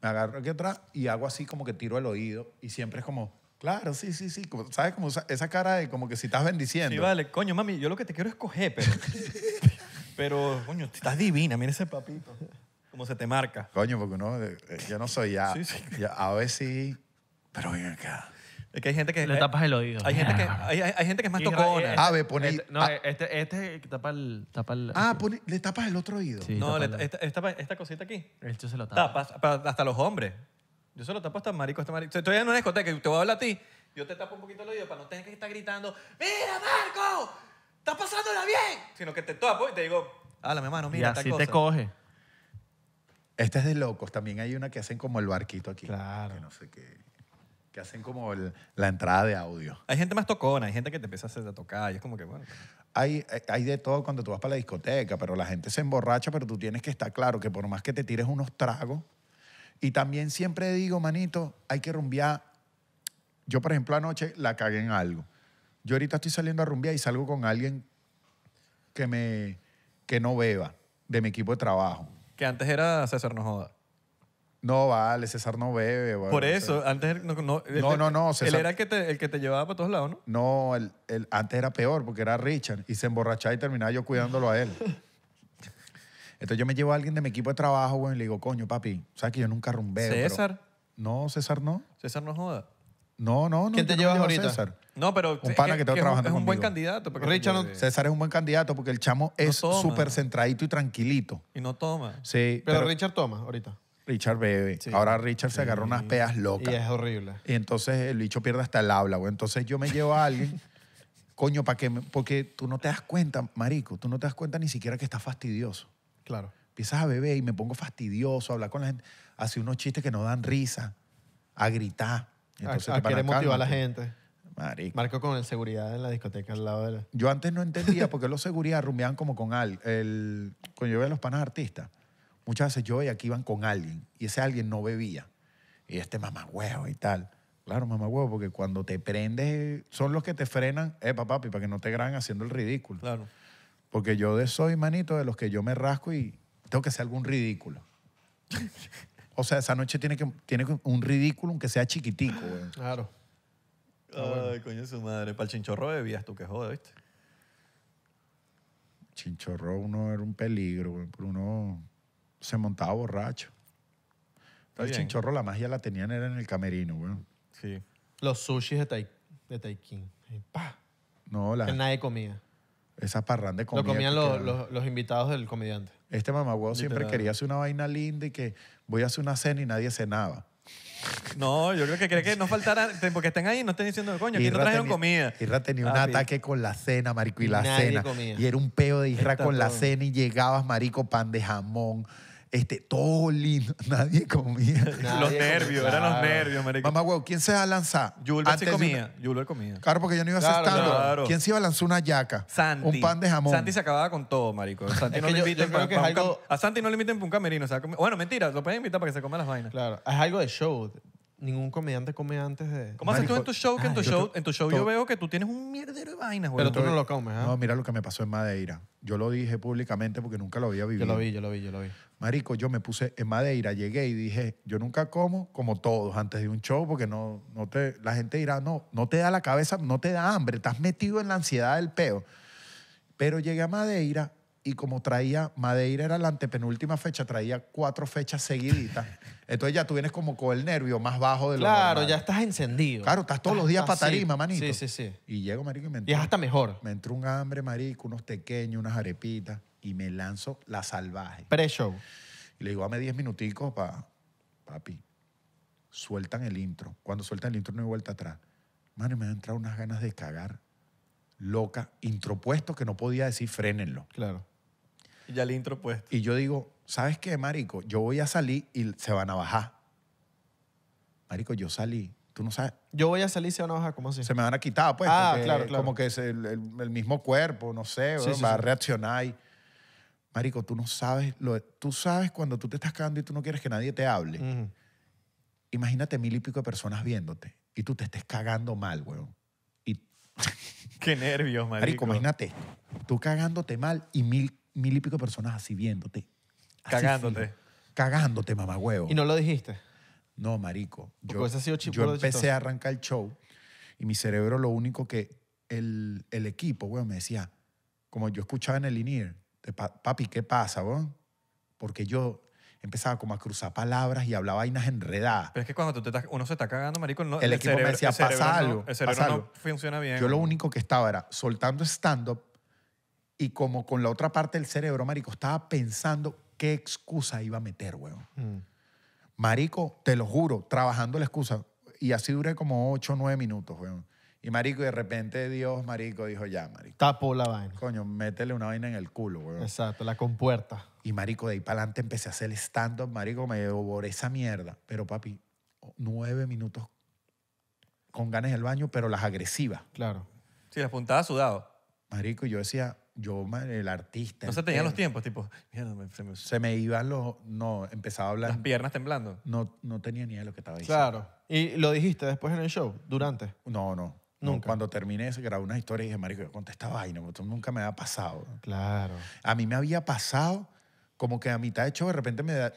me agarro aquí atrás y hago así como que tiro el oído y siempre es como Claro, sí, sí, sí. ¿Sabes? Como esa cara de como que si estás bendiciendo. Sí, vale. Coño, mami, yo lo que te quiero es coger, pero... (laughs) pero, coño, estás divina. Mira ese papito. como se te marca. Coño, porque no, eh, Yo no soy ya. Sí, sí. a ver si... Pero ven acá. Es que hay gente que... Le eh, tapas el oído. Hay gente que, hay, gente que es más tocona. Eh, a ah, ver, poní- Este- no, ah. este, que este tapa el... Tapa el Ah, le tapas el otro oído. no, le- esta, cosita aquí. El se lo Tapas hasta los hombres. Yo solo tapo hasta marico, hasta marico. Estoy en una discoteca y te voy a hablar a ti. Yo te tapo un poquito el oído para no tener que estar gritando, ¡Mira, Marco! ¡Estás pasándola bien! Sino que te tapo y te digo, ¡Hala, mi mano mira, y así te coge. Esta es de locos. También hay una que hacen como el barquito aquí. Claro. Que no sé qué. Que hacen como la entrada de audio. Hay gente más tocona, hay gente que te empieza a hacer la tocar. y es como que, bueno. Hay, eh, hay de todo cuando tú vas para la discoteca, pero la gente se emborracha, pero tú tienes que estar claro que por más que te tires unos tragos, y también siempre digo, manito, hay que rumbear. Yo, por ejemplo, anoche la cagué en algo. Yo ahorita estoy saliendo a rumbear y salgo con alguien que, me, que no beba de mi equipo de trabajo. Que antes era César no joda. No, vale, César no bebe. Por eso, antes no, no, no, Él era el que, te, el que te llevaba para todos lados, ¿no? No, el, el, antes era peor porque era Richard y se emborrachaba y terminaba yo cuidándolo a él. (laughs) Entonces yo me llevo a alguien de mi equipo de trabajo, güey, y le digo, coño, papi, ¿sabes que yo nunca rumbé? ¿César? No, César no. César no joda. No, no, no. ¿Quién te llevas ahorita? No, pero un pana que, está trabajando es un buen candidato. Richard, César es un buen candidato porque el chamo es súper centradito y tranquilito. Y no toma. Sí. Pero, Richard toma ahorita. Richard bebe. Ahora Richard se agarró unas peas locas. Y es horrible. Y entonces el bicho pierde hasta el habla, güey. Entonces yo me llevo a alguien, (laughs) coño, para que... porque tú no te das cuenta, marico, tú no te das cuenta ni siquiera que está fastidioso. Claro. Empiezas a beber y me pongo fastidioso, a hablar con la gente, Hace unos chistes que no dan risa, a gritar. Entonces, a, a motivar a la gente. Marico. Marco con el seguridad de la discoteca al lado de la... Yo antes no entendía porque los seguridad rumbeaban como con al, el, cuando yo veía a los panas artistas, muchas veces yo veía que iban con alguien y ese alguien no bebía. Y este mamá huevo y tal. Claro, mamá huevo, porque cuando te prendes, son los que te frenan, Eh, papá, para que no te graben haciendo el ridículo. Claro. Porque yo de soy, manito, de los que yo me rasco y tengo que ser algún ridículo. o sea, esa noche tiene que, tiene un ridículo, aunque sea chiquitico, Claro. Ay, ah, coño su madre. Para el chinchorro bebías tú, que jode, ¿viste? Chinchorro uno era un peligro, güey. Uno se montaba borracho. el chinchorro la magia la tenían era en el camerino, Sí. Los sushis de, tai, de Taikin. No, la... Que nadie comía. Esa parranda de comida. Lo comían los, invitados del comediante. Este mamagüeo siempre quería hacer una vaina linda y que voy a hacer una cena y nadie cenaba. No, yo creo que cree que no faltara, porque están ahí no estén diciendo, coño, aquí no trajeron comida. Irra tenía un ah, ataque con la cena, marico, y la cena. Y era un peo de Irra con la cena y llegabas, marico, pan de jamón, este, todo lindo. (laughs) Nadie comía. los nervios, eran los nervios, marico. Mamá, huevo, ¿quién se va a lanzar? Julio sí comía. Una... comía. Claro, porque yo no iba a estar. ¿Quién se iba a lanzar una yaca? Santi. Un pan de jamón. Santi se acababa con todo, marico. Santi no le algo... A Santi no le inviten para un camerino. O sea, Bueno, mentira, lo pueden invitar para que se coma las vainas. Claro, es algo de show ningún comediante come antes de. ¿Cómo haces tú en tu show? Ah, en tu show, en yo veo que tú tienes un mierdero de vainas, güey. Pero tú no lo comes, ¿ah? No, mira lo que me pasó en Madeira. Yo lo dije públicamente porque nunca lo había vivido. yo lo vi, yo lo vi, yo lo vi. Marico, yo me puse en Madeira, llegué y dije, yo nunca como como todos antes de un show porque no, no te, la gente dirá, no, no te da la cabeza, no te da hambre, estás metido en la ansiedad del peo. Pero llegué a Madeira y como traía, Madeira era la antepenúltima fecha, traía cuatro fechas seguiditas. (laughs) Entonces ya tú vienes como con el nervio más bajo de lo Claro, ya estás encendido. Claro, estás todos los días para tarima, manito. Sí, sí, sí. Y llego, marico, y me Y es hasta mejor. Me entró un hambre, marico, unos tequeños, unas arepitas, y me lanzo la salvaje. Pre-show. Y le digo, dame diez minuticos para... Papi, sueltan el intro. Cuando sueltan el intro no hay vuelta atrás. Mano, me han entrado unas ganas de cagar. Loca, intropuesto que no podía decir frénenlo. Claro. Y ya el intro puesto. Y yo digo, ¿sabes qué, marico? Yo voy a salir y se van a bajar. Marico, yo salí. Tú no sabes. Yo voy a salir y se van a bajar, ¿cómo así? Se me van a quitar, pues. Ah, claro, claro. Como que es el, el, mismo cuerpo, no sé, va a reaccionar y... Marico, tú no sabes, lo, tú sabes cuando tú te estás cagando y tú no quieres que nadie te hable. Imagínate mil y pico de personas viéndote y tú te estés cagando mal, weón. Y... Qué nervios, marico. Marico, imagínate, tú cagándote mal y mil mil y pico personas así viéndote. Cagándote. cagándote, mamá huevo. Y no lo dijiste. No, marico. Yo, yo empecé a arrancar el show y mi cerebro lo único que el, el equipo, weón, me decía, como yo escuchaba en el INIR, papi, ¿qué pasa, weón? Porque yo empezaba como a cruzar palabras y hablaba vainas enredadas. Pero es que cuando tú te uno se está cagando, marico, El equipo me decía, "Pasa algo, el cerebro no funciona bien. Yo lo único que estaba era soltando stand-up y como con la otra parte del cerebro, marico, estaba pensando qué excusa iba a meter, weón. Mm. Marico, te lo juro, trabajando la excusa. Y así duré como 8 o 9 minutos, weón. Y marico, de repente Dios, marico, dijo ya, marico. Tapó la vaina. Coño, métele una vaina en el culo, weón. Exacto, la compuerta. Y marico, de ahí para adelante empecé a hacer stand-up, marico, me devoré esa mierda. Pero papi, nueve minutos con ganas del baño, pero las agresivas. Claro. Sí, las puntadas sudado. Marico, y yo decía, yo, el artista. No se tenían los tiempos, tipo, se me- Se me iban los. No, empezaba a hablar... las piernas temblando. No, no tenía ni idea de lo que estaba diciendo. Claro. ¿Y lo dijiste después en el show? ¿Durante? No, no. Cuando terminé, se grabó una historia y dije, Marico, yo conté esta vaina, porque esto nunca me ha pasado. Claro. A mí me había pasado como que a mitad de show de repente me da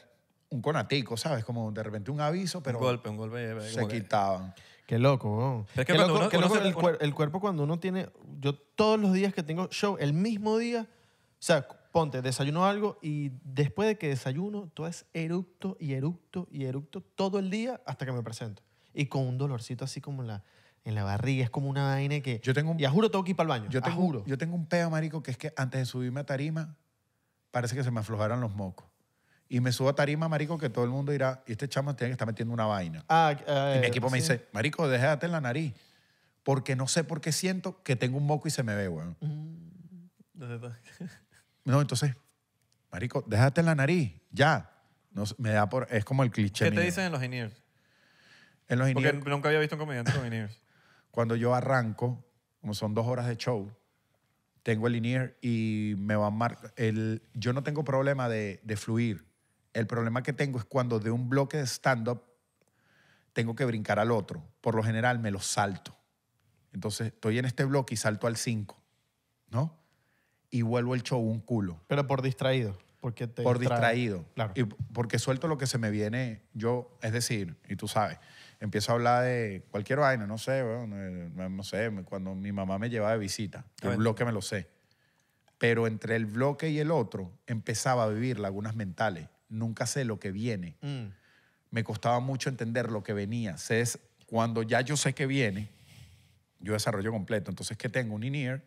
un conatico, ¿sabes? Como de repente un aviso, pero un golpe, un golpe. Eh, se quitaban. Qué loco, que el, cuerpo cuando uno tiene... Yo todos los días que tengo show, el mismo día, o sea, ponte, desayuno algo y después de que desayuno, todo es eructo y eructo y eructo todo el día hasta que me presento. Y con un dolorcito así como en la, en la barriga, es como una vaina que... Yo tengo Y a juro tengo que ir para el baño. Yo te juro. yo tengo un peo, marico, que es que antes de subirme a tarima, parece que se me aflojaron los mocos. Y me subo a tarima, marico, que todo el mundo dirá, y este chamo tiene que estar metiendo una vaina. Ah, eh, y mi equipo me dice, marico, déjate en la nariz. Porque no sé por qué siento que tengo un moco y se me ve, weón. Mm. no, entonces, marico, déjate en la nariz, ya. No, es como el cliché. ¿Qué te dicen en los engineers? En los Porque nunca había visto un comediante con engineers. (laughs) Cuando yo arranco, como son dos horas de show, tengo el in y me va a marcar. Yo no tengo problema de fluir. El problema que tengo es cuando de un bloque de stand-up tengo que brincar al otro. Por lo general me lo salto. Entonces estoy en este bloque y salto al 5, ¿no? Y vuelvo el show un culo. Pero por distraído. Porque por distraído. porque suelto lo que se me viene yo, es decir, y tú sabes, empiezo a hablar de cualquier vaina, no sé, eh, no sé, cuando mi mamá me llevaba de visita, un bloque me lo sé. Pero entre el bloque y el otro empezaba a vivir lagunas mentales nunca sé lo que viene. Mm. Me costaba mucho entender lo que venía. es cuando ya yo sé que viene, yo desarrollo completo. Entonces, ¿qué tengo? Un in-ear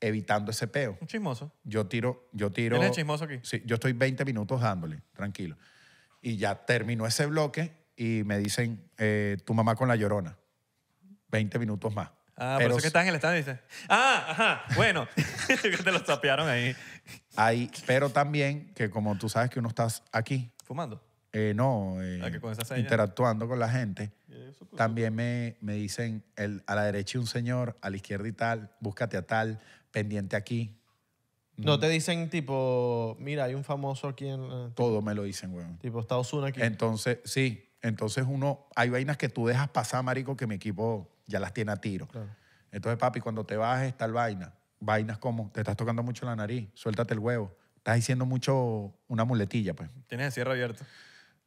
evitando ese peo. Un chismoso. Yo tiro, yo tiro. chismoso aquí? Sí, yo estoy 20 minutos dándole, tranquilo. Y ya termino ese bloque y me dicen, eh, tu mamá con la llorona. 20 minutos más. Ah, por eso que estás en el stand dice ah, ajá, bueno, (laughs) te lo sapearon ahí. Hay, pero también que como tú sabes que uno estás aquí, ¿Fumando? Eh, no, ah, eh, interactuando con la gente, pues, también me, dicen el, a la derecha un señor, a la izquierda y tal, búscate a tal, pendiente aquí. No mm. te dicen tipo, mira, hay un famoso aquí en... Todo me lo dicen, güey. Tipo, Estados Unidos aquí. Entonces, sí, entonces uno, hay vainas que tú dejas pasar, marico, que mi equipo ya las tiene a tiro. Entonces, papi, cuando te bajes, tal vaina. Vainas como, te estás tocando mucho la nariz, suéltate el huevo. Estás diciendo mucho una muletilla, pues. Tienes el cierre abierto.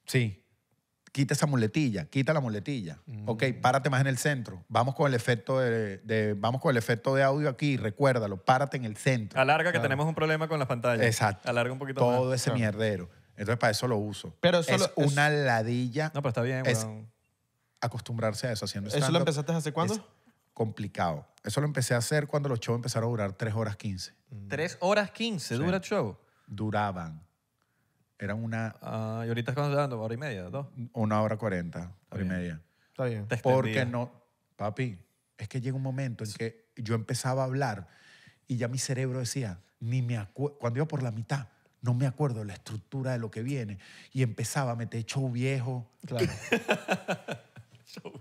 Sí. Quita esa muletilla, quita la muletilla. Mm. Ok, párate más en el centro. Vamos con el efecto de, vamos con el efecto de audio aquí, recuérdalo, párate en el centro. Alarga que tenemos un problema con las pantallas. Exacto. Alarga un poquito Todo ese mierdero. Entonces, para eso lo uso. Pero solo una ladilla. No, pero está bien, acostumbrarse a eso haciendo ¿Eso lo empezaste hace cuándo? complicado. Eso lo empecé a hacer cuando los shows empezaron a durar 3 horas 15. ¿3 mm. horas 15 dura el show? Duraban. Eran una... Ah, ¿Y ahorita estás dando? ¿Hora y media? ¿Dos? Una hora cuarenta, hora y media. Está bien. Porque no... Papi, es que llega un momento en que yo empezaba a hablar y ya mi cerebro decía, ni me acuerdo, cuando iba por la mitad, no me acuerdo la estructura de lo que viene y empezaba a meter show viejo. Claro. (laughs)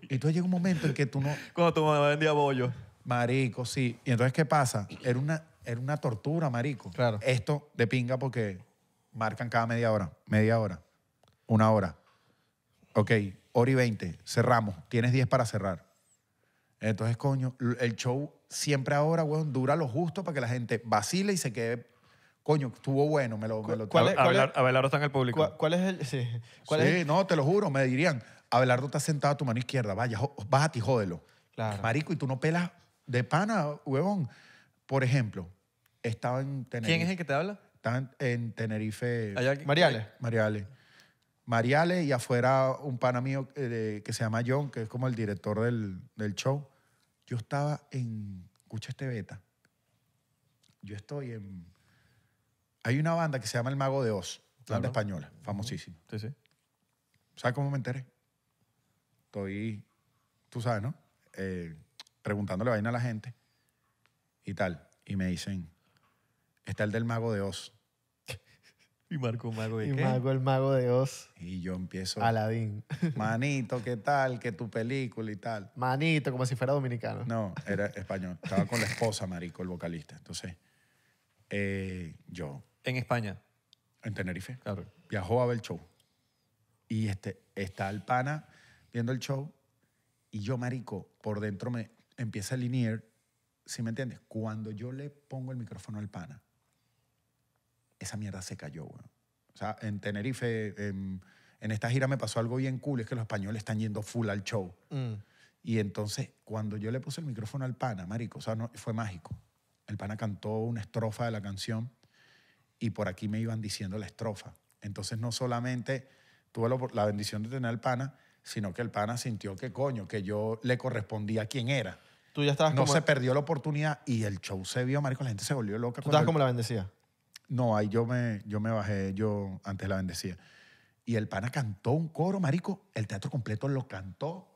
Y entonces llega un momento en que tú no... Cuando tu mamá vendía bollo. Marico, sí. Y entonces, ¿qué pasa? Era una, era una tortura, marico. Claro. Esto de pinga porque marcan cada media hora, media hora, una hora. Ok, hora y veinte, cerramos. Tienes diez para cerrar. Entonces, coño, el show siempre ahora, weón, dura lo justo para que la gente vacile y se quede. Coño, estuvo bueno, me lo. Me en el público. ¿Cuál, es el.? Sí, no, te lo juro, me dirían. Abelardo está sentado a tu mano izquierda, vaya, bájate y jódelo. Claro. Marico, y tú no pelas de pana, huevón. Por ejemplo, estaba en Tenerife. ¿Quién es el que te habla? Estaba en, Tenerife. Mariale. Mariale. Mariale y afuera un pana mío eh, que se llama John, que es como el director del, show. Yo estaba en, escucha este beta, yo estoy en, hay una banda que se llama El Mago de Oz, banda española, famosísima. Sí, sí. ¿Sabes cómo me enteré? estoy, tú sabes, ¿no? Eh, preguntándole vaina a la gente y tal. Y me dicen, está el del mago de Oz. (laughs) ¿Y Marco Mago de qué? Y mago el Mago de Oz. Y yo empiezo. Aladín. (laughs) Manito, ¿qué tal? Que tu película y tal. Manito, como si fuera dominicano. No, era español. Estaba con la esposa, marico, el vocalista. Entonces, eh, yo. ¿En España? En Tenerife. Claro. Viajó a ver el show. Y este, está el pana viendo el show y yo, marico, por dentro me empieza a linear, ¿sí me entiendes? Cuando yo le pongo el micrófono al pana, esa mierda se cayó, güey. O sea, en Tenerife, en, esta gira me pasó algo bien cool, es que los españoles están yendo full al show. Mm. Y entonces, cuando yo le puse el micrófono al pana, marico, o sea, no, fue mágico. El pana cantó una estrofa de la canción y por aquí me iban diciendo la estrofa. Entonces, no solamente tuve la bendición de tener al pana, sino que el pana sintió que coño, que yo le correspondía a quien era. Tú ya estabas no se perdió la oportunidad y el show se vio, marico, la gente se volvió loca. ¿Tú estabas como la bendecía? No, ahí yo me, yo me bajé, yo antes la bendecía. Y el pana cantó un coro, marico, el teatro completo lo cantó.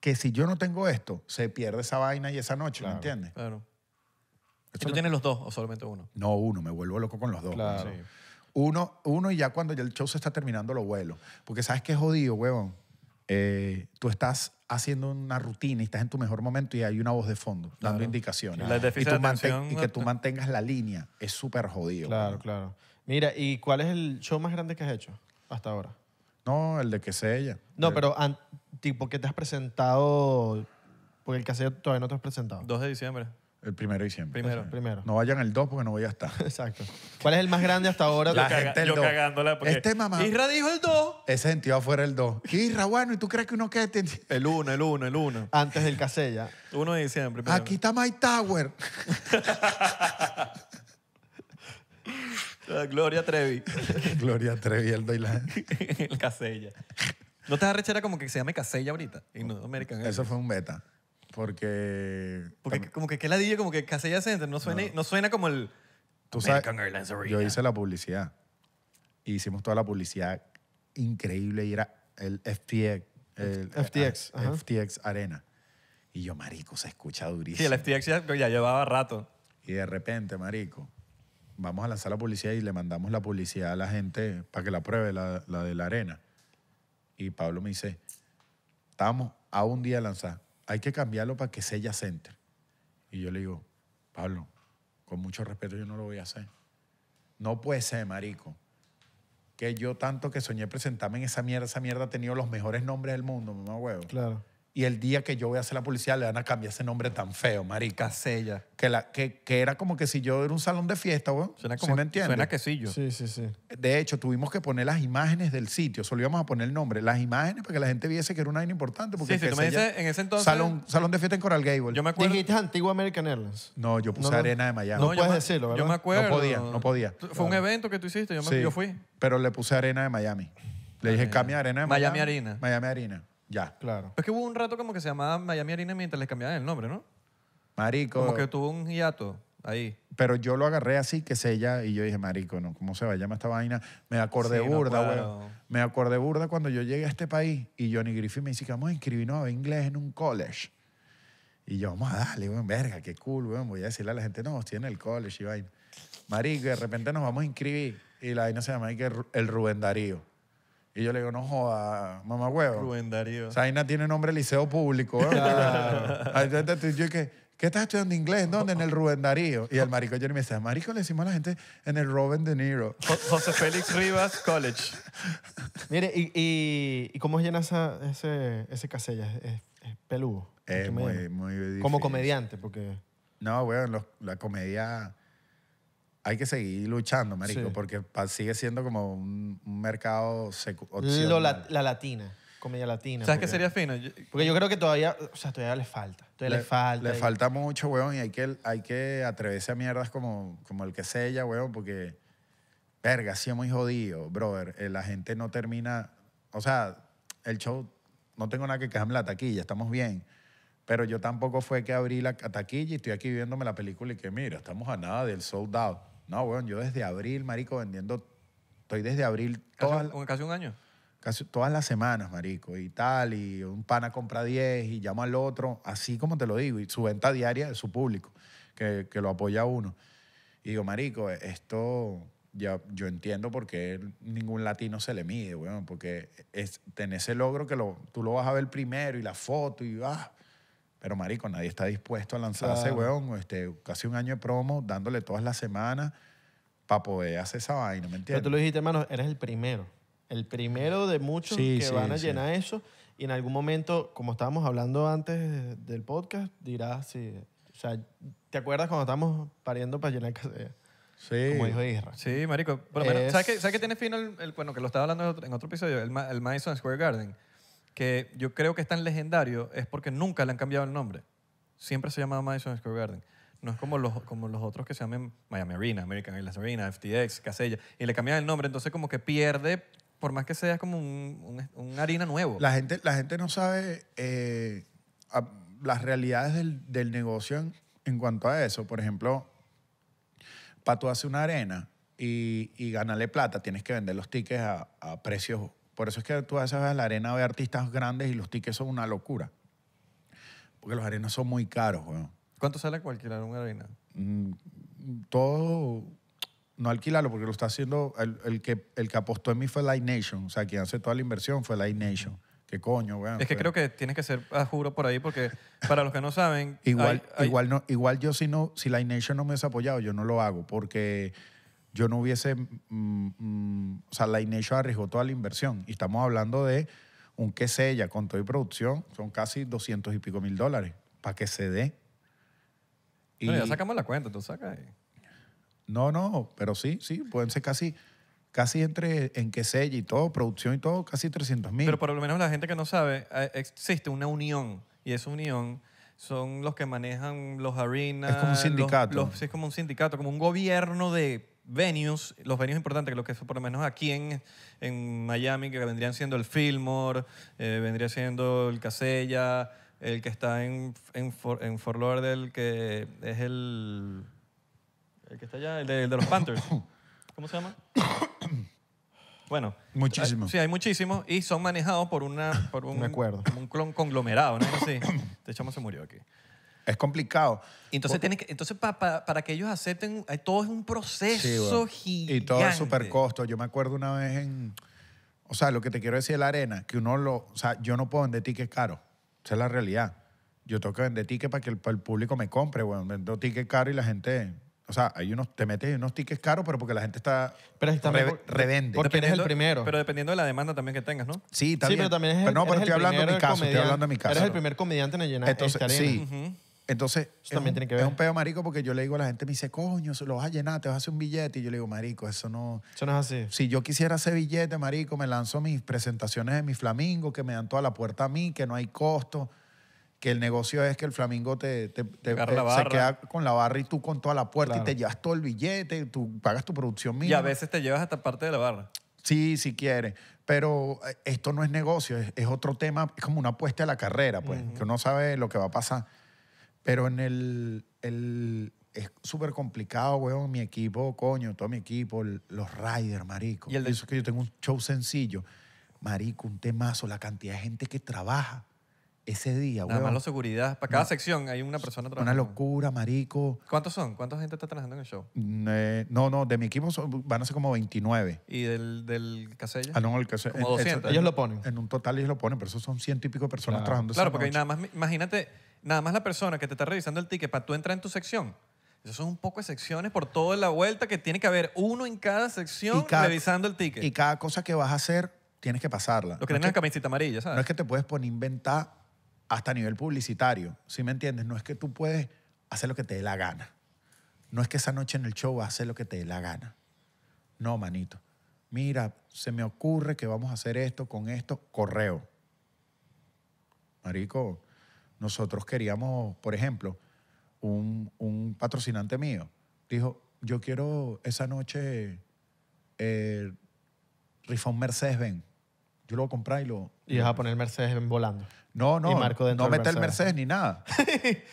Que si yo no tengo esto, se pierde esa vaina y esa noche, ¿me entiendes? Claro. tú tienes los dos o solamente uno? No, uno, me vuelvo loco con los dos. Claro. Uno, uno y ya cuando ya el show se está terminando lo vuelo. Porque sabes que es jodido, huevón eh, tú estás haciendo una rutina y estás en tu mejor momento y hay una voz de fondo dando indicaciones. Y, que tú mantengas la línea es súper jodido. Claro, claro. Mira, ¿y cuál es el show más grande que has hecho hasta ahora? No, el de que sea ella. No, pero tipo que te has presentado, porque el que sea todavía no te has presentado. 2 de diciembre. El primero de diciembre. Primero, primero. No vayan el 2 porque no voy a estar. (laughs) Exacto. ¿Cuál es el más grande hasta ahora? La gente el yo cagándola porque Este mamá. Isra dijo el 2. Ese sentido afuera el 2. ¿Qué Isra, bueno, ¿y tú crees que uno quede? El 1, el 1, el 1. Antes del casella. 1 de diciembre. Aquí está My Tower. (laughs) Gloria Trevi. (laughs) Gloria Trevi, el la el casella. ¿No te da rechera como que se llame casella ahorita? Eso fue un beta. Porque. Porque como que qué ladilla como que Casella Center no suena, no. suena como el. Tú sabes, Yo hice la publicidad. Hicimos toda la publicidad increíble y era el FTX. El FTX. FTX Arena. Y yo, marico, se escucha durísimo. Sí, el FTX ya, llevaba rato. Y de repente, marico, vamos a lanzar la publicidad y le mandamos la publicidad a la gente para que la pruebe, la, la de la arena. Y Pablo me dice, estamos a un día de lanzar hay que cambiarlo para que Sella centre. Y yo le digo, Pablo, con mucho respeto yo no lo voy a hacer. No puede ser, marico, que yo tanto que soñé presentarme en esa mierda, esa mierda ha tenido los mejores nombres del mundo, mamá huevo. Claro. Y el día que yo voy a hacer la publicidad le van a cambiar ese nombre tan feo, marica. Casella. Que, la, que, era como que si yo era un salón de fiesta, weón. Suena como, ¿Sí me suena que Sí, sí, sí. De hecho, tuvimos que poner las imágenes del sitio. Solo íbamos a poner el nombre. Las imágenes para que la gente viese que era una vaina importante. Porque Sí, en ese entonces... salón, de fiesta en Coral Gables. Yo me acuerdo... Dijiste Antigua American Airlines. No, yo puse arena de Miami. No, puedes decirlo, ¿verdad? Yo me acuerdo. No podía, no podía. Fue un evento que tú hiciste, yo, yo fui. Pero le puse arena de Miami. Le dije, cambia arena de Miami. Miami Arena. Miami Arena. Ya. Claro. Es que hubo un rato como que se llamaba Miami Arena mientras les cambiaban el nombre, ¿no? Marico. Como que tuvo un hiato ahí. Pero yo lo agarré así, que se ella y yo dije, marico, ¿no? ¿cómo se va a llamar esta vaina? Me acordé burda, güey. Me acordé burda cuando yo llegué a este país y Johnny Griffin me dice que vamos a inscribirnos a inglés en un college. Y yo, vamos a darle, güey, verga, qué cool, güey. Voy a decirle a la gente, no, tiene el college y vaina. Marico, de repente nos vamos a inscribir y la vaina se llama que el Rubén Darío. Y yo le digo, no joda, mamá huevo. Rubén Darío. Zaina tiene nombre liceo público. (laughs) yo que, ¿qué estás estudiando inglés? ¿Dónde? En el Rubén Darío. Y el marico yo me dice, marico le decimos a la gente en el Robin De Niro. José Félix Rivas College. Mire, ¿y, cómo llena esa, ese, ese casella? ¿Es, peludo? Es muy, muy difícil. Como comediante, porque... No, weón, la comedia hay que seguir luchando, marico, porque sigue siendo como un, mercado opcional. la, latina comedia latina. ¿Sabes qué sería fino? porque yo creo que todavía, o sea, todavía le falta. Todavía le, falta. Le falta mucho, weón, y hay que, hay que atreverse a mierdas como, como el que sella, weón, porque, verga, sí es muy jodido, brother. Eh, la gente no termina, o sea, el show, no tengo nada que quejarme la taquilla, estamos bien. Pero yo tampoco fue que abrí la taquilla y estoy aquí viéndome la película y que, mira, estamos a nada del sold out. No, bueno, yo desde abril, marico, vendiendo. Estoy desde abril. casi, un año. Casi todas las semanas, marico, y tal, y un pana compra 10 y llama al otro, así como te lo digo, y su venta diaria de su público, que, lo apoya uno. Y digo, marico, esto ya, yo entiendo por qué ningún latino se le mide, weón, porque es, tenés ese logro que lo, tú lo vas a ver primero y la foto y, ah, pero, marico, nadie está dispuesto a lanzarse, ese weón, este, casi un año de promo, dándole todas las semanas para poder hacer esa vaina, ¿me entiendes? Pero tú lo dijiste, hermano, eres el primero. El primero de muchos que van a llenar eso. Y en algún momento, como estábamos hablando antes del podcast, dirás si. O sea, ¿te acuerdas cuando estábamos pariendo para llenar casa Sí. Como dijo Isra. Sí, marico. ¿sabes, que, ¿sabes tiene fino el, Bueno, que lo estaba hablando en otro, episodio, el, el Madison Square Garden que yo creo que es tan legendario es porque nunca le han cambiado el nombre. Siempre se llama Madison Square Garden. No es como los, como los otros que se llaman Miami Arena, American Airlines Arena, FTX, Casella, y le cambian el nombre, entonces como que pierde, por más que sea, como un, un, un, harina nuevo. La gente, la gente no sabe eh, las realidades del, del negocio en, en, cuanto a eso. Por ejemplo, para tú hacer una arena y, y ganarle plata, tienes que vender los tickets a, a precios por eso es que tú a veces la arena de artistas grandes y los tickets son una locura. Porque los arenas son muy caros, weón. ¿Cuánto sale alquilar una arena? Mm, todo no alquilarlo porque lo está haciendo el, que, el que apostó en mí fue Light Nation. O sea, quien hace toda la inversión fue Light Nation. ¿Qué coño, weón? Es que creo que tiene que ser a juro por ahí porque para los que no saben... igual, igual yo si, no, si Light Nation no me ha apoyado, yo no lo hago porque yo no hubiese, mm, mm, o sea, la Nation arriesgó toda la inversión. Y estamos hablando de un que con todo y producción, son casi 200 y pico mil dólares para que se dé. No, ya sacamos la cuenta, tú sacas. No, no, pero sí, sí, pueden ser casi, casi entre en que y todo, producción y todo, casi 300 mil. Pero por lo menos la gente que no sabe, eh, existe una unión y esa unión son los que manejan los arenas Es como un sindicato. es como un sindicato, como un gobierno de venues, los venues importantes, que lo que por lo menos aquí en, en Miami, que vendrían siendo el Fillmore, eh, vendría siendo el Casella, el que está en, en, que es el, el que está allá, el de, los Panthers. (coughs) ¿Cómo se llama? (coughs) Bueno. Muchísimos. Eh, sí, hay muchísimos y son manejados por, una, por (coughs) un, un clon conglomerado, ¿no? Así. Este chamo se murió aquí. Es complicado. Entonces, tienes que, entonces para que ellos acepten, eh, todo es un proceso Y todo es súper costo. Yo me acuerdo una vez en. O sea, lo que te quiero decir es la arena, que uno lo. O sea, yo no puedo vender tickets caros. Esa es la realidad. Yo tengo que vender tickets para que el, público me compre, bueno, Vendo tickets caros y la gente. O sea, hay unos, te metes unos tickets caros, pero porque la gente está. Pero es revende. porque- eres el primero? Pero dependiendo de la demanda también que tengas, ¿no? sí, también. pero el, no, pero pues estoy hablando de mi caso. Estoy hablando de mi caso. Eres el primer comediante en llenar esta arena. sí. Entonces, es un pedo marico porque yo le digo a la gente, me dice, coño, lo vas a llenar, te vas a hacer un billete. Y yo le digo, marico, eso no... Eso no es así. Si yo quisiera hacer billete, marico, me lanzo mis presentaciones de mi flamingo, que me dan toda la puerta a mí, que no hay costo, que el negocio es que el flamingo te, se queda con la barra y tú con toda la puerta y te llevas todo el billete, tú pagas tu producción mía. Y a veces te llevas hasta parte de la barra. Sí, si quieres. Pero eh, esto no es negocio, es, otro tema, es como una apuesta a la carrera, pues, que uno sabe lo que va a pasar. Pero en el, es súper complicado, weón. Mi equipo, coño, todo mi equipo, los riders, marico. Y él que yo tengo un show sencillo. Marico, un temazo, la cantidad de gente que trabaja ese día, Nada más seguridad. Para cada sección hay una persona trabajando. Una locura, marico. ¿Cuántos son? ¿Cuánta gente está trabajando en el show? Mm, eh, no, no, de mi equipo van a ser como 29. ¿Y del, del Casella? Ah, no, el Casella. Como 200. Eh, ellos lo ponen. En un total ellos lo ponen, pero esos son 100 y pico personas trabajando. Claro, porque nada más, imagínate, nada más la persona que te está revisando el ticket para tú entrar en tu sección. Eso son un poco de secciones por toda la vuelta que tiene que haber uno en cada sección revisando el ticket. Y cada cosa que vas a hacer, tienes que pasarla. Lo que es camiseta amarilla, ¿sabes? no es que te puedes poner inventar hasta a nivel publicitario, ¿sí me entiendes? No es que tú puedes hacer lo que te dé la gana. No es que esa noche en el show vas lo que te dé la gana. No, manito. Mira, se me ocurre que vamos a hacer esto con esto, correo. Marico, nosotros queríamos, por ejemplo, un, patrocinante mío dijo, yo quiero esa noche eh, Mercedes-Benz. Yo lo voy a comprar y lo... Y vas a poner Mercedes-Benz volando. No, no. no mete el Mercedes ni nada.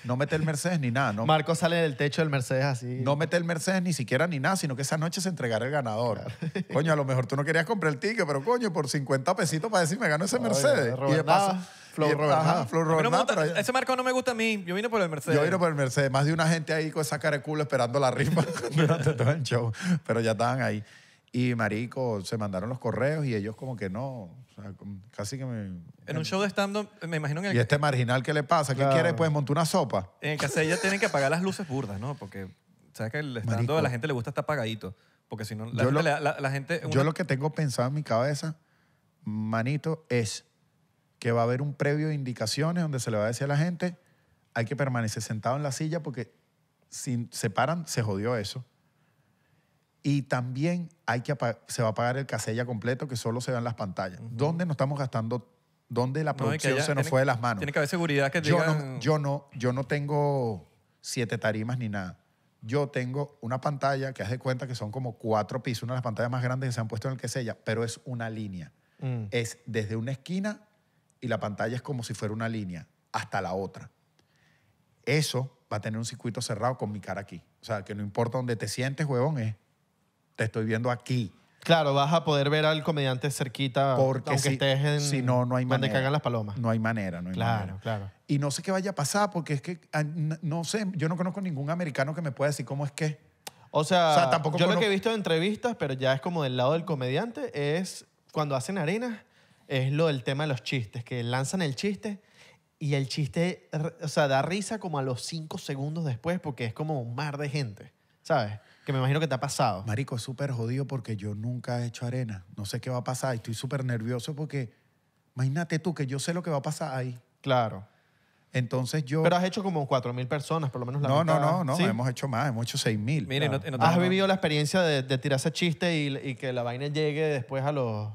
No mete el Mercedes ni nada. Marco sale del techo del Mercedes así. No mete el Mercedes ni siquiera ni nada, sino que esa noche se entregará el ganador. Coño, a lo mejor tú no querías comprar el ticket, pero coño, por 50 pesitos para decir me gano ese Mercedes. y de paso, Flor Robert. ese marco no me gusta a mí. Yo vine por el Mercedes. Yo vine por el Mercedes. Más de una gente ahí con esa cara de culo esperando la rifa (laughs) durante todo el show. Pero ya estaban ahí. Y marico, se mandaron los correos y ellos como que no, o sea, casi que me... En un show de stand-up, me imagino En el, y este marginal, ¿qué le pasa? ¿Qué quiere? Pues montó una sopa. en el casella tienen que apagar las luces burdas, ¿no? Porque sabes que el stand-up a la gente le gusta estar apagadito. Porque si no, la Yo Yo lo que tengo pensado en mi cabeza, manito, es que va a haber un previo de indicaciones donde se le va a decir a la gente, hay que permanecer sentado en la silla porque si se paran, se jodió eso. Y también hay que se va a pagar el casella completo que solo se vean las pantallas. ¿Dónde nos estamos gastando? ¿Dónde la producción se nos fue de las manos? Tiene que haber seguridad que yo digan... no, yo, no, tengo siete tarimas ni nada. Yo tengo una pantalla que haz de cuenta que son como cuatro pisos, una de las pantallas más grandes que se han puesto en el casella, pero es una línea. Mm. Es desde una esquina y la pantalla es como si fuera una línea hasta la otra. Eso va a tener un circuito cerrado con mi cara aquí. O sea, que no importa dónde te sientes, huevón, es te estoy viendo aquí. Claro, vas a poder ver al comediante cerquita, Porque aunque estés en si no, no hay donde manera. cagan las palomas. No hay manera, no hay claro, manera. Claro, Y no sé qué vaya a pasar, porque es que, ah, no sé, yo no conozco ningún americano que me pueda decir cómo es que. O sea, tampoco yo lo que he visto en entrevistas, pero ya es como del lado del comediante, es cuando hacen arena, es lo del tema de los chistes, que lanzan el chiste y el chiste, o sea, da risa como a los cinco segundos después porque es como un mar de gente, ¿sabes? Que me imagino que te ha pasado. Marico, es súper jodido porque yo nunca he hecho arena. No sé qué va a pasar. Estoy súper nervioso porque imagínate tú que yo sé lo que va a pasar ahí. Claro. Entonces yo... Pero has hecho como 4.000 personas, por lo menos la No, no, no, no. Hemos hecho más. Hemos hecho 6.000. Mire, has vivido la experiencia de, tirar ese chiste y, que la vaina llegue después a los...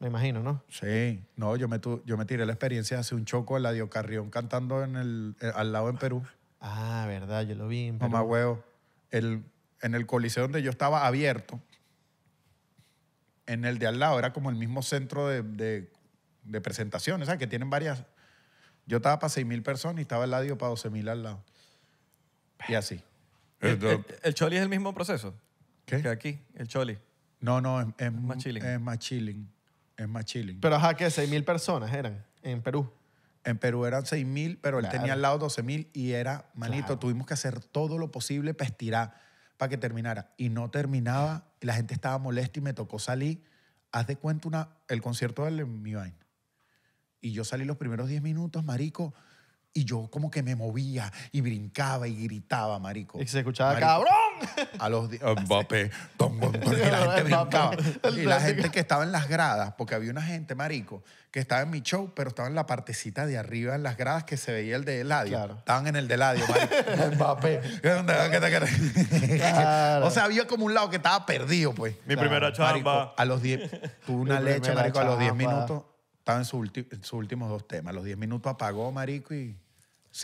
Me imagino, ¿no? Sí, no, yo me, yo me tiré la experiencia hace un choco en la Diocarrión cantando en eh, al lado en Perú. Ah, verdad, yo lo vi en Perú. huevo. El, en el coliseo donde yo estaba abierto, en el de al lado era como el mismo centro de, de, de presentaciones, ¿sabes? Que tienen varias. Yo estaba para 6.000 personas y estaba el ladio para 12.000 al lado. Y así. Eh, el, Choli es el mismo proceso ¿Qué? que aquí, el Choli. No, no, es, es, más chilling. Es más chilling. Es más Pero ajá, que 6.000 personas eran en Perú. En Perú eran 6.000, pero él tenía al lado 12.000 y era, manito, tuvimos que hacer todo lo posible para estirar para que terminara. Y no terminaba, y la gente estaba molesta y me tocó salir. Haz de cuenta una, el concierto de mi vaina. Y yo salí los primeros 10 minutos, marico, y yo como que me movía y brincaba y gritaba, marico. Y se escuchaba, cabrón. A los Mbappé. y la gente brincaba. Y la gente que estaba en las gradas, porque había una gente, marico, que estaba en mi show, pero estaba en la partecita de arriba en las gradas que se veía el de Eladio. Estaban en el de Eladio, marico. (laughs) Mbappé. O sea, había como un lado que estaba perdido, pues. Mi primera chamba. a los 10. Tuve una leche, marico, a los 10 minutos. Estaba en, en sus últimos dos temas. A los 10 minutos apagó, marico, y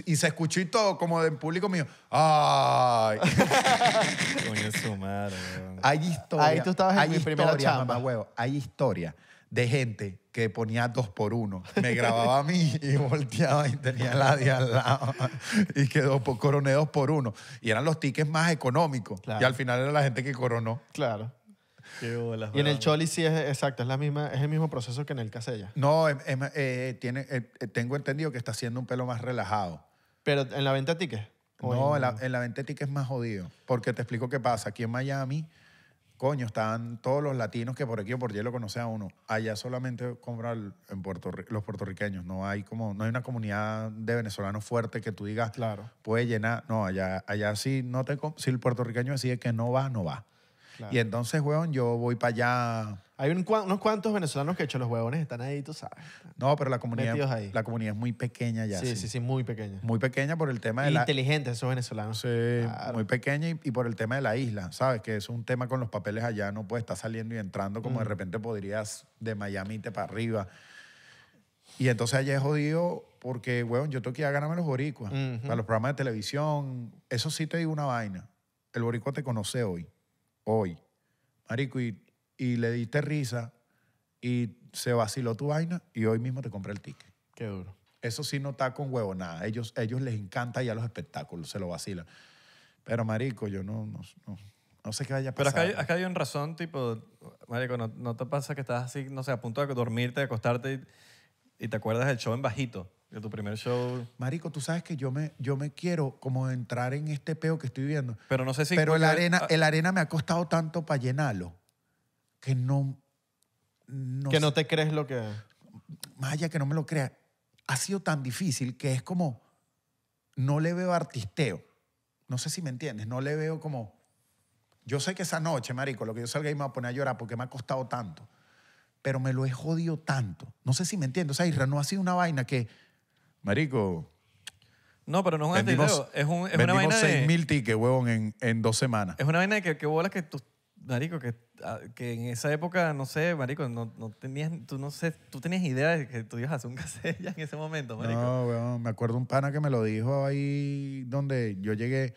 y se escuchó y todo, como del público mío. ¡Ay! (laughs) Coño, su madre, Hay historia. Ahí tú estabas en hay mi primera historia, huevo. Hay historia de gente que ponía dos por uno. Me grababa a mí y volteaba y tenía la de al lado. Y quedó por, coroné dos por uno. Y eran los tickets más económicos. Y al final era la gente que coronó. Claro y en el Choli sí es exacto, es, la misma, es el mismo proceso que en el Casella. No, es- em, em, eh, tiene, eh, eh, tengo entendido que está haciendo un pelo más relajado. Pero en la venta de tickets. No, en la, en la venta de tickets es más jodido. Porque te explico qué pasa. Aquí en Miami, coño, están todos los latinos que por aquí o por allí lo conoce a uno. Allá solamente compran en Puerto, los puertorriqueños. No hay como, no hay una comunidad de venezolanos fuerte que tú digas, Claro. puede llenar. No, allá, allá sí no te, si el puertorriqueño decide que no va, no va. Y entonces, weón, yo voy para allá. Hay unos cuantos venezolanos que, hecho, los huevones están ahí, tú sabes. No, pero la comunidad, la comunidad es muy pequeña ya. Sí, sí, sí, muy pequeña. Muy pequeña por el tema de la... Inteligentes esos venezolanos. Sí, muy pequeña y, por el tema de la isla, ¿sabes? Que es un tema con los papeles allá, no puedes estar saliendo y entrando como de mm. repente podrías de Miami te para arriba. Y entonces allá es jodido porque, weón, yo tengo que ir a ganarme los boricuas. Para los programas de televisión. Eso sí te digo una vaina. El boricua te conoce hoy hoy. Marico, y, le diste risa y se vaciló tu vaina y hoy mismo te compré el ticket. Qué duro. Eso sí no está con huevo, nada. Ellos, ellos les encanta ya los espectáculos, se lo vacilan. Pero, marico, yo no, no, no, sé qué vaya a Pero acá, hay- acá hay razón, tipo, marico, ¿no, no te pasa que estás así, no sé, a punto de dormirte, de acostarte y y te acuerdas del show en bajito, de tu primer show. Marico, tú sabes que yo me, yo me quiero como entrar en este peo que estoy viviendo. Pero no sé si... Pero el arena, ah. el arena me ha costado tanto para llenarlo que no... que no te crees lo que... Más allá que no me lo creas, ha sido tan difícil que es como... No le veo artisteo. No sé si me entiendes. No le veo como... Yo sé que esa noche, marico, lo que yo salga y me voy a poner a llorar porque me ha costado tanto pero me lo he jodido tanto. No sé si me entiendes. O sea, Israel no ha sido una vaina que, marico. No, pero no es un vendimos, Es, un, es una vaina 6 mil tickets, huevón, en, en, dos semanas. Es una vaina de que, que bolas que tú, marico, que, ah, que en esa época, no sé, marico, no, tenías, tú no sé, tú tenías idea de que tú ibas a hacer un (laughs) casella en ese momento, marico. No, huevón, me acuerdo un pana que me lo dijo ahí donde yo llegué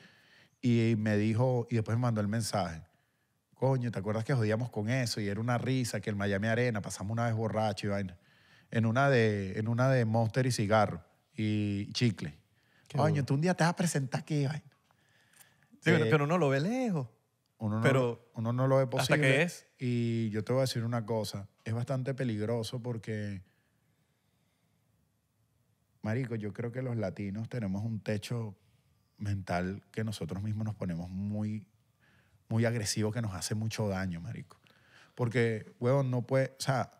y me dijo, y después me mandó el mensaje coño, ¿te acuerdas que jodíamos con eso? Y era una risa que el Miami Arena, pasamos una vez borracho y vaina. En una de, en una de Monster y cigarro y chicle. coño, tú un día te vas a presentar aquí, vaina. Sí, eh, pero uno lo ve lejos. Uno no, uno no lo ve posible. ¿Hasta qué es? Y yo te voy a decir una cosa. Es bastante peligroso porque... Marico, yo creo que los latinos tenemos un techo mental que nosotros mismos nos ponemos muy muy agresivo que nos hace mucho daño, marico. Porque, huevón, no puede, o sea,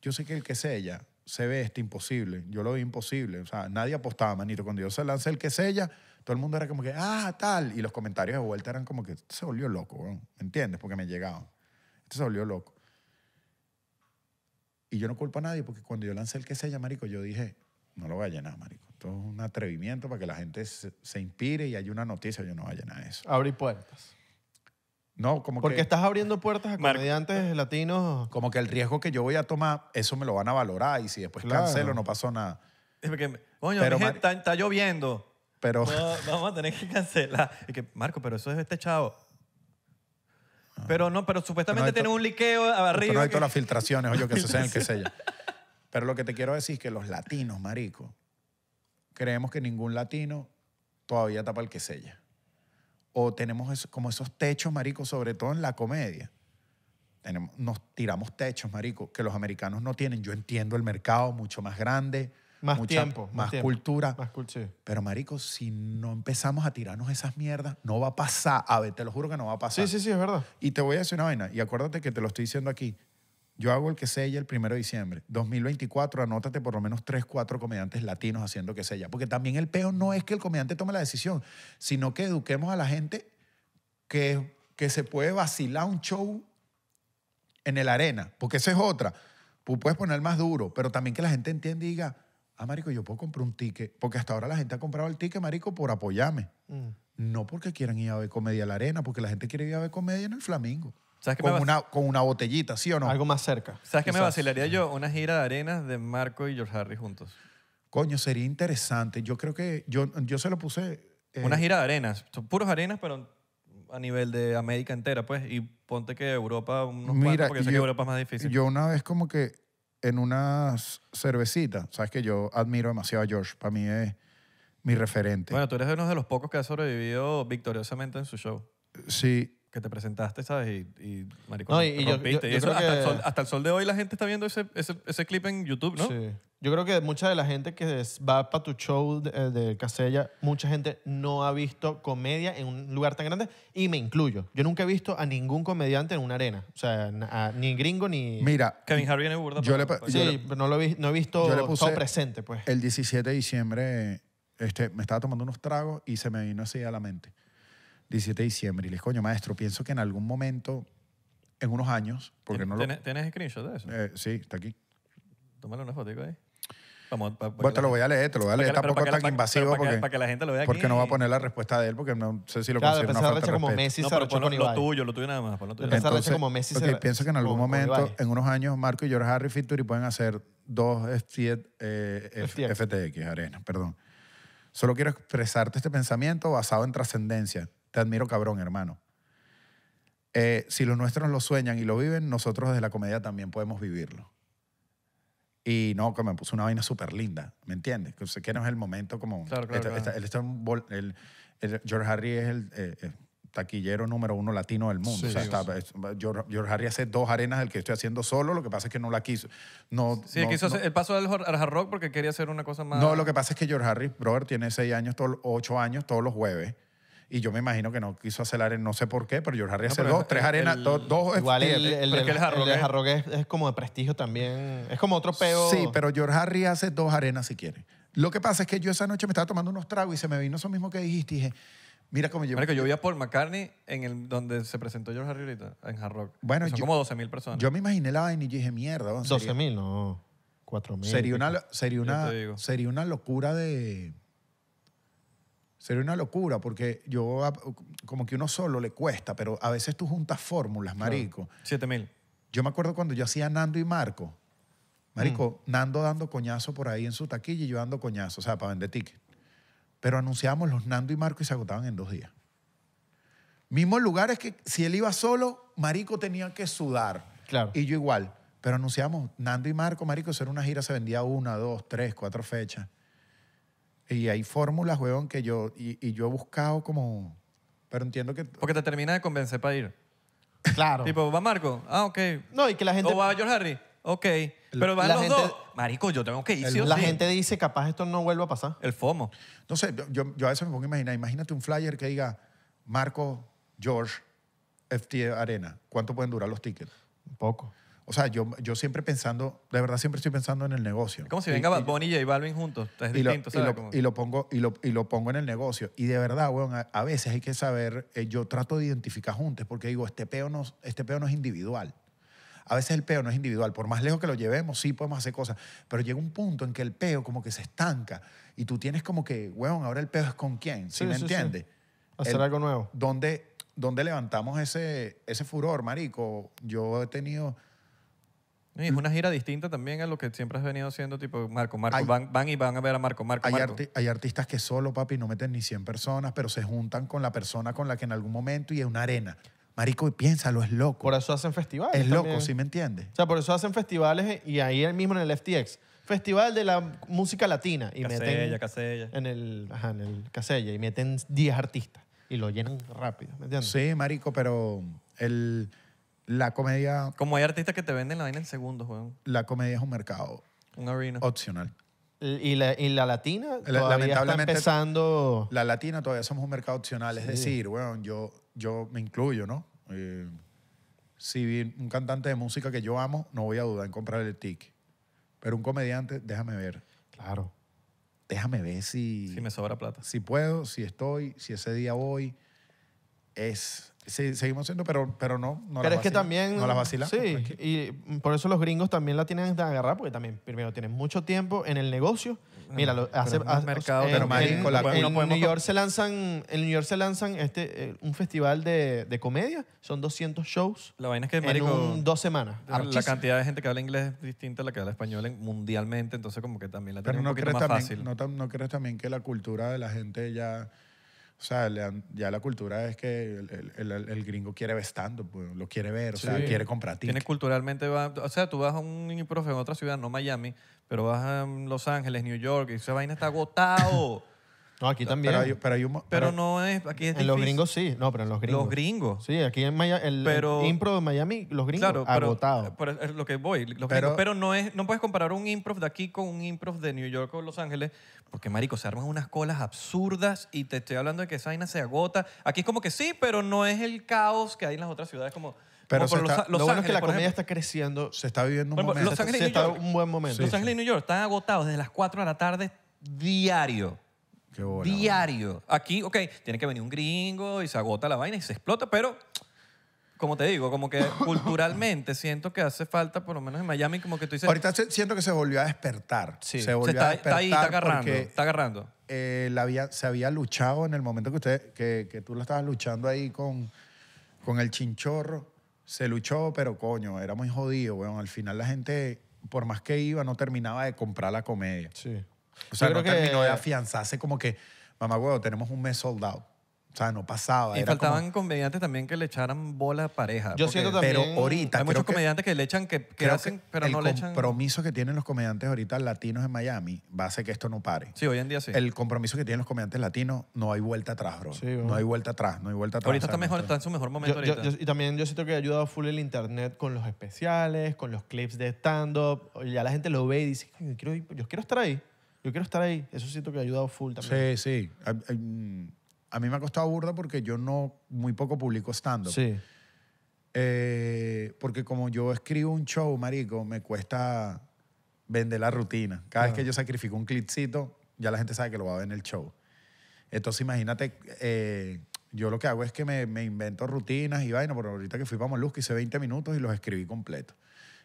yo sé que el que sella se ve este imposible, yo lo vi imposible, o sea, nadie apostaba, manito, cuando yo se lancé el que sella, todo el mundo era como que, ah, tal, y los comentarios de vuelta eran como que este se volvió loco, huevón, entiendes? Porque me llegaban, este se volvió loco. Y yo no culpo a nadie porque cuando yo lancé el que sella, marico, yo dije, no lo voy a llenar, marico. Esto es un atrevimiento para que la gente se, se inspire y haya una noticia, yo no voy a llenar eso. Abrir puertas. No, como Porque estás abriendo puertas a comediantes latinos. Como que el riesgo que yo voy a tomar, eso me lo van a valorar y si después cancelo no pasó nada. coño, está, lloviendo. Pero, vamos a tener que cancelar. que, Marco, pero eso es este chavo. Ah. Pero no, pero supuestamente tiene un liqueo pero no hay todas las filtraciones, oye, que se sean, que (laughs) Pero lo que te quiero decir es que los latinos, marico, creemos que ningún latino todavía tapa el que sella o tenemos como esos techos, marico, sobre todo en la comedia. Tenemos, nos tiramos techos, marico, que los americanos no tienen. Yo entiendo el mercado mucho más grande, más tiempo, más, cultura. Más cultura. Pero, marico, si no empezamos a tirarnos esas mierdas, no va a pasar. A ver, te lo juro que no va a pasar. Sí, sí, sí, es verdad. Y te voy a decir una vaina, y acuérdate que te lo estoy diciendo aquí. Yo hago el que sella el 1 de diciembre. 2024, anótate por lo menos tres, cuatro comediantes latinos haciendo que sella. Porque también el peo no es que el comediante tome la decisión, sino que eduquemos a la gente que, que se puede vacilar un show en el arena. Porque esa es otra. puedes poner más duro, pero también que la gente entienda y diga, ah, marico, yo puedo comprar un ticket. Porque hasta ahora la gente ha comprado el ticket, marico, por apoyarme. Mm. No porque quieran ir a ver comedia en la arena, porque la gente quiere ir a ver comedia en el Flamingo. ¿Sabes qué con, una, con una botellita, ¿sí o no? Algo más cerca. ¿Sabes qué me vacilaría yo? Una gira de arenas de Marco y George Harry juntos. Coño, sería interesante. Yo creo que yo, yo se lo puse. Eh, una gira de arenas. Son puros arenas, pero a nivel de América entera, pues. Y ponte que Europa, unos porque yo Europa es más difícil. Yo una vez como que en unas cervecitas, sabes que yo admiro demasiado a George, para mí es mi referente. Bueno, tú eres uno de los pocos que ha sobrevivido victoriosamente en su show. Sí, que te presentaste, ¿sabes? Y, maricón, yo- hasta, el sol, de hoy la gente está viendo ese, clip en YouTube, ¿no? Sí. Yo creo que mucha de la gente que va para tu show eh, de, Casella, mucha gente no ha visto comedia en un lugar tan grande y me incluyo. Yo nunca he visto a ningún comediante en una arena. O sea, ni gringo ni... Mira, Kevin Hart viene burda. Yo sí, pero no, lo he visto presente, pues. el 17 de diciembre este, me estaba tomando unos tragos y se me vino así a la mente. 17 de diciembre. Y le dije, coño, maestro, pienso que en algún momento, en unos años, porque no lo... ¿Tienes, screenshot de eso? Eh, sí, está aquí. Tómale una fotico ahí. Vamos, bueno, te lo voy a leer, te lo voy a leer. Que, Tampoco es tan invasivo porque, que, que la gente lo vea Porque no va a poner la respuesta de él porque no sé si lo claro, considero una falta de como Messi no, pero pero con lo tuyo, lo tuyo nada más. Lo tuyo. Entonces, como Messi okay, pienso que en algún momento, en unos años, Marco y George Harry Fituri pueden hacer dos FTX, e, eh, FTX, e, e. FTX Arena, perdón. Solo quiero expresarte este pensamiento basado en trascendencia te admiro cabrón, hermano. Eh, si los nuestros lo sueñan y lo viven, nosotros desde la comedia también podemos vivirlo. Y no, que me puso una vaina súper linda, ¿me entiendes? Que no es el momento como... Este, este, George Harry es el eh, eh, taquillero número uno latino del mundo. George, Harry hace dos arenas del que estoy haciendo solo, lo que pasa es que no la quiso. No, sí, el paso del hard rock porque quería hacer una cosa más... No, lo que pasa es que George Harry, brother, tiene seis años, ocho años todos los jueves y yo me imagino que no quiso hacer arena, no sé por qué, pero George Harry hace dos, tres arenas, dos Igual el, el, es el de- es- como de prestigio también. Es como otro peo. Sí, pero George Harry hace dos arenas si quiere. Lo que pasa es que yo esa noche me estaba tomando unos tragos y se me vino eso mismo que dijiste. dije, mira cómo yo... que yo vi a Paul McCartney en el, donde se presentó George Harry ahorita, en Hard Bueno, Son yo- como 12.000 personas. Yo me imaginé la vaina y dije, mierda. 12 mil, no. 4 mil. Sería una, sería, una, sería una locura de, Sería una locura porque yo, como que uno solo le cuesta, pero a veces tú juntas fórmulas, marico. Siete mil. Yo me acuerdo cuando yo hacía Nando y Marco. Marico, mm. Nando dando coñazo por ahí en su taquilla y yo dando coñazo, o sea, para vender ticket Pero anunciábamos los Nando y Marco y se agotaban en dos días. Mismos lugares que si él iba solo, Marico tenía que sudar. Claro. Y yo igual. Pero anunciamos Nando y Marco, Marico, eso era una gira, se vendía una, dos, tres, cuatro fechas. Y hay fórmulas, weón, que yo. Y, yo he buscado como. Pero entiendo que. Porque te termina de convencer para ir. Claro. tipo, va Marco. Ah, ok. No, y que la gente. O va George Harry. Ok. Pero van la los gente- dos. Marico, yo tengo que ir. sí o La gente dice, capaz esto no vuelva a pasar. El FOMO. Entonces, yo, yo a veces me pongo a imaginar. Imagínate un flyer que diga Marco, George, FT Arena. ¿Cuánto pueden durar los tickets? Un poco. O sea, yo, yo siempre pensando, de verdad siempre estoy pensando en el negocio. como si venga Bonnie y J Balvin juntos, es y lo, Y lo, pongo, y lo, pongo en el negocio. Y de verdad, weón, a, veces hay que saber, eh, yo trato de identificar juntos, porque digo, este peo, no, este peo no es individual. A veces el peo no es individual. Por más lejos que lo llevemos, sí podemos hacer cosas. Pero llega un punto en que el peo como que se estanca. Y tú tienes como que, weón, ahora el peo es con quién. ¿Sí, me entiendes? Hacer algo nuevo. ¿Dónde, levantamos ese, ese furor, marico? Yo he tenido es una gira distinta también a lo que siempre has venido haciendo, tipo Marco, Marco, van, y van a ver a Marco, Marco, hay, artistas que solo, papi, no meten ni 100 personas, pero se juntan con la persona con la que en algún momento y es una arena. Marico, piénsalo, es loco. Por eso hacen festivales. Es loco, ¿sí me entiendes? O sea, por eso hacen festivales y ahí mismo en el FTX. Festival de la música latina. Y Casella, meten Casella. En el, ajá, en el Casella. Y meten 10 artistas y lo llenan rápido, ¿me entiendes? Sí, marico, pero el la comedia. Como hay artistas que te venden la vaina en segundos, weón. La comedia es un mercado. Un arena. Opcional. Y la, latina lamentablemente, La latina todavía somos un mercado opcional. Es decir, bueno, yo, yo me incluyo, ¿no? Eh, si un cantante de música que yo amo, no voy a dudar en comprar el tic Pero un comediante, déjame ver. Claro. Déjame ver si... Si me sobra plata. Si puedo, si estoy, si ese día voy. Es Sí, seguimos siendo, pero, pero no, no pero es que también. No la vacila. Sí, y por eso los gringos también la tienen que agarrar, porque también, primero, tienen mucho tiempo en el negocio. Mira, hace, mercado, en, pero en, New York se lanzan, en New York se lanzan este, eh, un festival de, comedia, son 200 shows. La vaina es que en dos semanas. La cantidad de gente que habla inglés es distinta a la que habla español mundialmente, entonces como que también la tienen que un también, fácil. No, no crees también que la cultura de la gente ya o sea, ya la cultura es que el, gringo quiere vestando pues, lo quiere ver, o sea, quiere comprar tienes Tiene culturalmente, o sea, tú vas a un profe en otra ciudad, no Miami, pero vas a um, Los Ángeles, New York, y esa vaina está agotado. No, aquí también. Pero, no es. Aquí En los gringos sí. No, pero en los gringos. Los gringos. Sí, aquí en Miami, el, pero, de Miami, los gringos agotados. Pero, lo que voy. pero, no es, no puedes comparar un improv de aquí con un improv de New York o Los Ángeles, porque marico, se arman unas colas absurdas y te estoy hablando de que esa vaina se agota. Aquí es como que sí, pero no es el caos que hay en las otras ciudades como. Pero está, los, lo bueno es que la comedia está creciendo, se está viviendo un buen momento. Los Ángeles y New York están agotados desde las 4 de la tarde diario. Diario. Aquí, ok, tiene que venir un gringo y se agota la vaina y se explota, pero como te digo, como que (laughs) culturalmente siento que hace falta, por lo menos en Miami, como que tú dices... Ahorita siento que se volvió a despertar. Sí. Se volvió está, a despertar ahí, está agarrando, está agarrando. Eh, se había luchado en el momento que, que, tú lo estabas luchando ahí con, con el chinchorro. Se luchó, pero coño, era muy jodido, weón. Al final la gente, por más que iba, no terminaba de comprar la comedia. Sí. O sea, no creo que- terminó de afianzarse como que, mamá, huevo, tenemos un mes sold out. O sea, no pasaba. Y faltaban comediantes también que le echaran bola pareja. Yo siento también- pero ahorita Hay muchos comediantes que le echan, que, hacen, pero no le echan. el compromiso que tienen los comediantes ahorita latinos en Miami va a hacer que esto no pare. Sí, hoy en día sí. El compromiso que tienen los comediantes latinos, no hay vuelta atrás, bro. no hay vuelta atrás, no hay vuelta atrás. ahorita está mejor, está en su mejor momento ahorita. y también yo siento que ha ayudado full el internet con los especiales, con los clips de stand-up. Ya la gente lo ve y dice, yo quiero, yo quiero estar ahí. Yo quiero estar ahí. Eso siento que ha ayudado full también. Sí, sí. A, mí me ha costado burda porque yo no, muy poco publico stand-up. Sí. Eh, porque como yo escribo un show, marico, me cuesta vender la rutina. Cada vez que yo sacrifico un clipcito, ya la gente sabe que lo va a ver en el show. Entonces imagínate, eh, yo lo que hago es que me, me invento rutinas y vaina, pero ahorita que fui para Molusco hice 20 minutos y los escribí completos.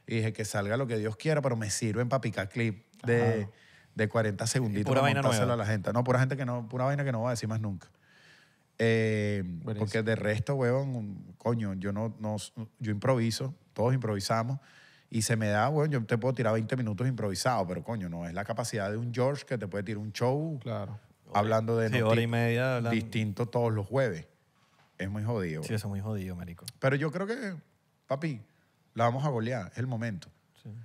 Y dije que salga lo que Dios quiera, pero me sirven para picar clip de de 40 segunditos para vaina a la gente. No, pura gente que no, pura vaina que no va a decir más nunca. Eh, porque de resto, weón coño, yo no, no, yo improviso, todos improvisamos y se me da, bueno, yo te puedo tirar 20 minutos improvisado, pero coño, no es la capacidad de un George que te puede tirar un show claro. hablando de hora y media hablando. distinto todos los jueves. Es muy jodido. Sí, es muy jodido, marico. Pero yo creo que, papi, la vamos a golear, es el momento.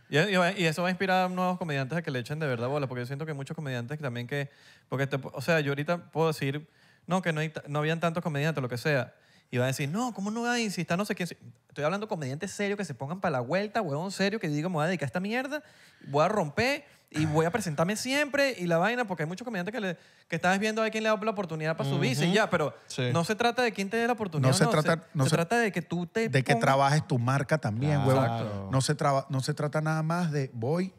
Y, eso va a inspirar a nuevos comediantes a que le echen de verdad bola, porque yo siento que muchos comediantes también que... Porque o sea, yo ahorita puedo decir, no, que no, hay, no habían tantos comediantes, lo que sea. Y va a decir, no, ¿cómo no va a insistir no sé quién. Estoy hablando de comediantes serios que se pongan para la vuelta, huevón serio, que digan, me voy a dedicar a esta mierda, voy a romper y voy a presentarme siempre y la vaina, porque hay muchos comediantes que, le, que estás viendo a quién le da la oportunidad para subirse y ya, pero no se trata de quién te dé la oportunidad. No se trata- no trata de que tú te. de que trabajes tu marca también, huevón. No se, no se trata nada más de voy,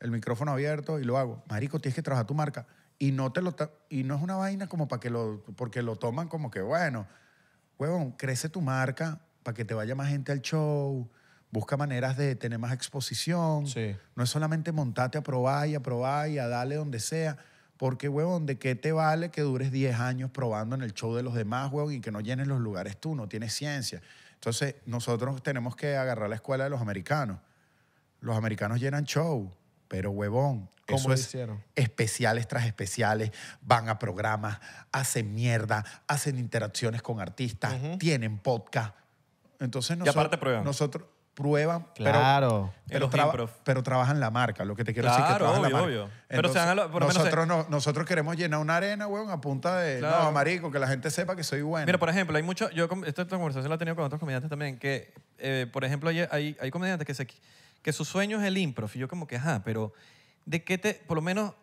el micrófono abierto y lo hago. Marico, tienes que trabajar tu marca. Y no, te lo y no es una vaina como para que lo, porque lo toman como que, bueno, huevón, crece tu marca para que te vaya más gente al show, busca maneras de tener más exposición. No es solamente montarte a probar y a probar y a darle donde sea. Porque, huevón, ¿de qué te vale que dures 10 años probando en el show de los demás, huevón, y que no llenes los lugares tú? No tienes ciencia. Entonces, nosotros tenemos que agarrar la escuela de los americanos. Los americanos llenan show, pero, huevón, ¿Cómo eso especiales tras especiales, van a programas, hacen mierda, hacen interacciones con artistas, tienen podcast. Entonces, Y aparte prueban. Nosotros, prueban, claro. pero, pero, trabajan la marca. Lo que te quiero decir es que trabajan la marca. Obvio. nosotros, nosotros queremos llenar una arena, weón, a punta de, claro. no, marico, que la gente sepa que soy bueno. Mira, por ejemplo, hay mucho, yo esta conversación la he tenido con otros comediantes también, que, eh, por ejemplo, hay, hay, comediantes que, que su sueño es el improv. Y yo como que, ajá, pero de qué te, por lo menos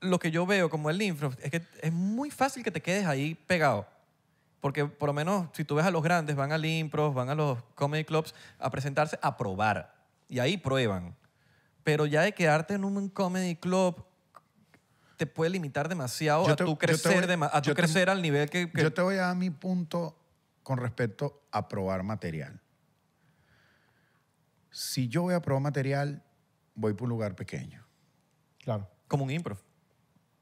lo que yo veo como el improv es que es muy fácil que te quedes ahí pegado. Porque por lo menos si tú ves a los grandes, van al impro, van a los comedy clubs a presentarse, a probar. Y ahí prueban. Pero ya de quedarte en un comedy club te puede limitar demasiado a tu crecer, a crecer al nivel que, Yo te voy a dar mi punto con respecto a probar material. Si yo voy a probar material, voy por un lugar pequeño. Claro. Como un improv.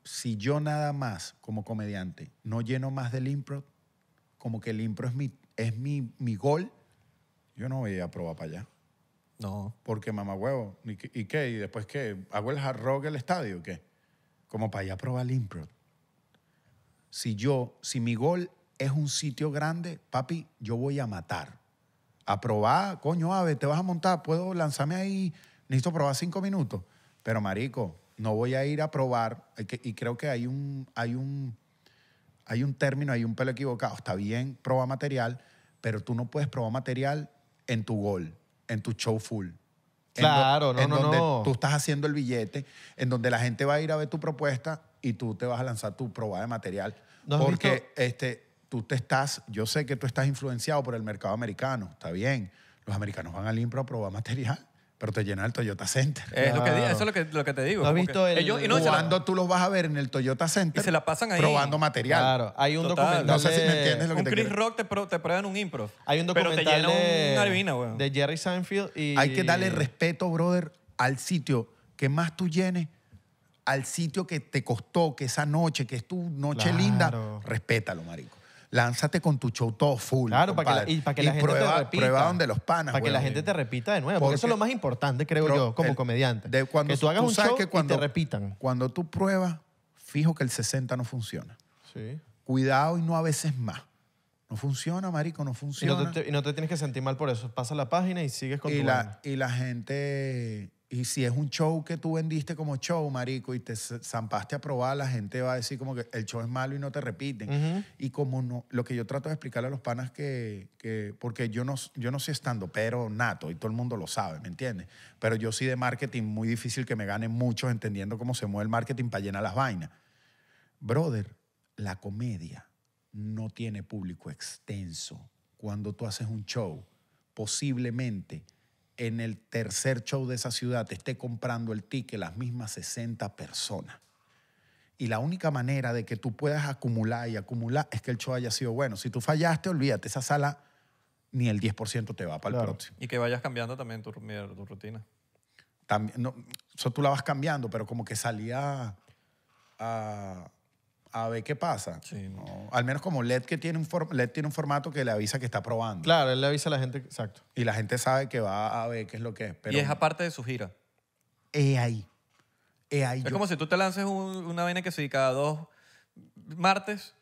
Si yo nada más, como comediante, no lleno más del improv, como que el impro es mi, mi, gol, yo no voy a probar para allá. No. Porque mamá huevo, ¿y qué? ¿y después qué? ¿Hago el hard rock el estadio o qué? Como para allá probar el impro. Si yo, si mi gol es un sitio grande, papi, yo voy a matar. A probar, coño, ave, te vas a montar, puedo lanzarme ahí, necesito probar cinco minutos. Pero marico, no voy a ir a probar, y creo que hay un, hay un, hay un término, hay un pelo equivocado. Está bien, proba material, pero tú no puedes probar material en tu gol, en tu show full. Claro, no, no, donde tú estás haciendo el billete, en donde la gente va a ir a ver tu propuesta y tú te vas a lanzar tu proba de material. porque este, tú te estás, yo sé que tú estás influenciado por el mercado americano, está bien. Los americanos van al impro a probar material. Pero te llena el Toyota Center. Es lo que, eso es lo que, te digo. has visto el- tú los vas a ver en el Toyota Center. se la pasan ahí. Probando material. Claro, hay un documental. No sé si me entiendes lo que te Chris Rock te, pro- te prueban un impro. Hay un documental Pero te llena de, un- una weón. de Jerry Seinfeld y Hay que darle respeto, brother, al sitio que más tú llenes, al sitio que te costó, que esa noche, que es tu noche linda, respétalo, marico lánzate con tu show todo full. Claro, para que la, y gente prueba, te repita. donde los panas. Para que la gente te repita de nuevo. Porque, eso es lo más importante, creo yo, como comediante. cuando que tú, hagas un show que cuando, te repitan. Cuando tú pruebas, fijo que el 60 no funciona. Cuidado y no a veces más. No funciona, marico, no funciona. Y no te, tienes que sentir mal por eso. Pasa la página y sigues con tu la, Y la gente y si es un show que tú vendiste como show, marico, y te zampaste a probar, la gente va a decir como que el show es malo y no te repiten. Y como no, lo que yo trato de explicarle a los panas que, que porque yo no, yo no soy estando, pero nato, y todo el mundo lo sabe, ¿me entiendes? Pero yo sí de marketing, muy difícil que me gane muchos entendiendo cómo se mueve el marketing para llenar las vainas. Brother, la comedia no tiene público extenso. Cuando tú haces un show, posiblemente en el tercer show de esa ciudad te esté comprando el ticket las mismas 60 personas. Y la única manera de que tú puedas acumular y acumular es que el show haya sido bueno. Si tú fallaste, olvídate, esa sala ni el 10% te va para el próximo. Y que vayas cambiando también tu, rutina. También, no, eso tú la vas cambiando, pero como que salía a a ver qué pasa. Al menos como LED que tiene un, LED tiene un formato que le avisa que está probando. Claro, él le avisa a la gente, exacto. Y la gente sabe que va a ver qué es lo que es. Pero y es aparte de su gira. Es ahí. Es ahí. como si tú te lances una vaina que se cada dos martes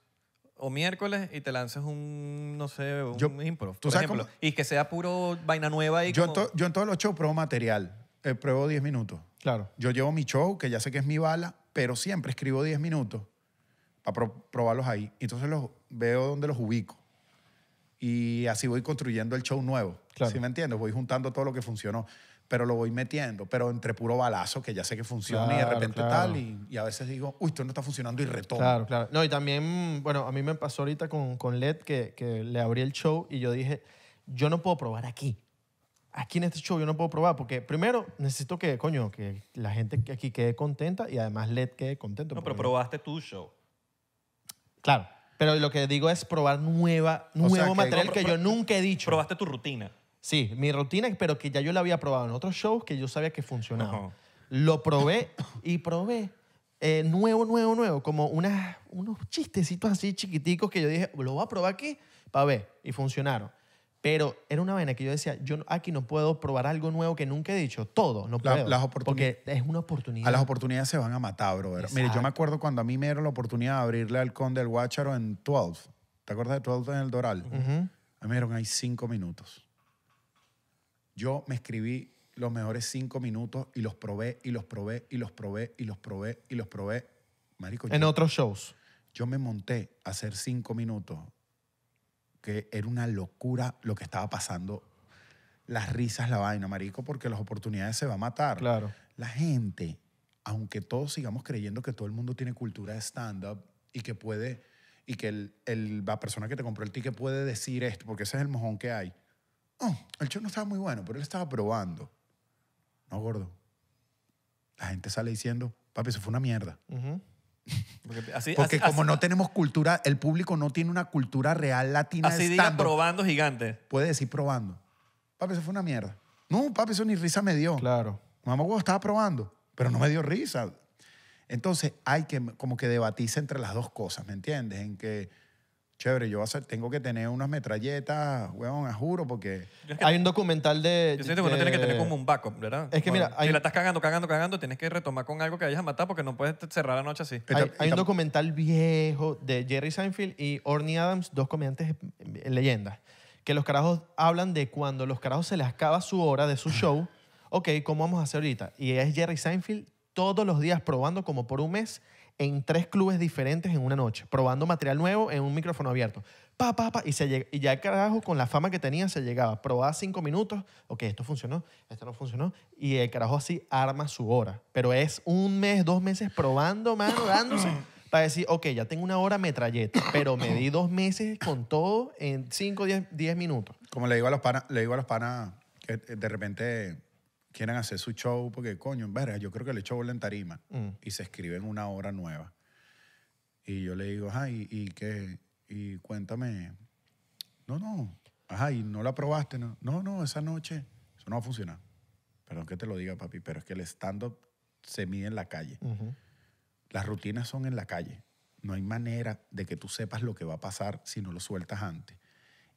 o miércoles y te lances un, no sé, un yo, improv, ¿tú por ejemplo. Y que sea puro vaina nueva. Y yo, en todos los shows pruebo material. Eh, pruebo 10 minutos. Claro. Yo llevo mi show, que ya sé que es mi bala, pero siempre escribo 10 minutos a probarlos ahí. Entonces los veo donde los ubico. Y así voy construyendo el show nuevo. ¿Sí me entiendes? Voy juntando todo lo que funcionó, pero lo voy metiendo, pero entre puro balazo, que ya sé que funciona y de repente tal, y, a veces digo, uy, esto no está funcionando y retomo. Claro, claro. No, y también, bueno, a mí me pasó ahorita con, con LED que, que le abrí el show y yo dije, yo no puedo probar aquí aquí en este show yo no puedo probar porque primero necesito que, coño, que la gente aquí quede contenta y además LED quede contento. No, pero probaste tu show. Claro. Pero lo que digo es probar nueva, nuevo material que yo nunca he dicho. Probaste tu rutina. Sí, mi rutina, pero que ya yo la había probado en otros shows que yo sabía que funcionaba. Lo probé y probé eh, nuevo, nuevo, nuevo, como unos chistecitos así chiquiticos que yo dije, lo voy a probar aquí para ver. Y funcionaron. Pero era una vaina que yo decía, yo aquí no puedo probar algo nuevo que nunca he dicho, todo, no puedo. porque es una oportunidad. A las oportunidades se van a matar, brother. Mire, yo me acuerdo cuando a mí me dieron la oportunidad de abrirle al Conde del Guácharo en 12. ¿Te acuerdas de 12 en el Doral? A mí me dieron ahí cinco minutos. Yo me escribí los mejores cinco minutos y los probé, y los probé, y los probé, y los probé, y los probé. Marico, en otros shows. Yo me monté a hacer cinco minutos que era una locura lo que estaba pasando. Las risas, la vaina, marico, porque las oportunidades se va a matar. Claro. La gente, aunque todos sigamos creyendo que todo el mundo tiene cultura de stand-up y que puede, y que el, la persona que te compró el ticket puede decir esto, porque ese es el mojón que hay. Oh, el show no estaba muy bueno, pero él estaba probando. No, gordo. La gente sale diciendo, papi, eso fue una mierda. Porque, como no tenemos cultura, el público no tiene una cultura real latina. Así diga probando gigante. Puede decir probando. Papi, eso fue una mierda. No, papi, eso ni risa me dio. Claro. Mamá, huevo, estaba probando, pero no me dio risa. Entonces hay que como que debatirse entre las dos cosas, ¿me entiendes? En que Chévere, yo hacer, tengo que tener unas metralletas, weón, a juro, porque... hay un documental de... Yo siento que uno tiene que tener como un backup, ¿verdad? Es que mira... si la estás cagando, cagando, cagando, tienes que retomar con algo que hayas matado porque no puedes cerrar la noche así. Hay, un documental viejo de Jerry Seinfeld y Orny Adams, dos comediantes leyendas, que los carajos hablan de cuando los carajos se les acaba su hora de su show, (laughs) ok, ¿cómo vamos a hacer ahorita? Y es Jerry Seinfeld todos los días probando como por un mes en tres clubes diferentes en una noche, probando material nuevo en un micrófono abierto. Pa, pa, pa, y, se y ya el carajo, con la fama que tenía, se llegaba. Probaba cinco minutos, ok, esto funcionó, esto no funcionó, y el carajo así arma su hora. Pero es un mes, dos meses probando, mano, dándose, (coughs) para decir, ok, ya tengo una hora metralleta, pero me di dos meses con todo en cinco, diez, minutos. Como le digo a los panas, le digo a los eh, de repente quieren hacer su show porque, coño, en verga, yo creo que le show bola en tarima mm. y se escribe en una hora nueva. Y yo le digo, ajá, ¿y, qué? Y cuéntame. No, no. Ajá, ¿y no la probaste? No, no, no esa noche eso no va a funcionar. Perdón que te lo diga, papi, pero es que el stand-up se mide en la calle. Las rutinas son en la calle. No hay manera de que tú sepas lo que va a pasar si no lo sueltas antes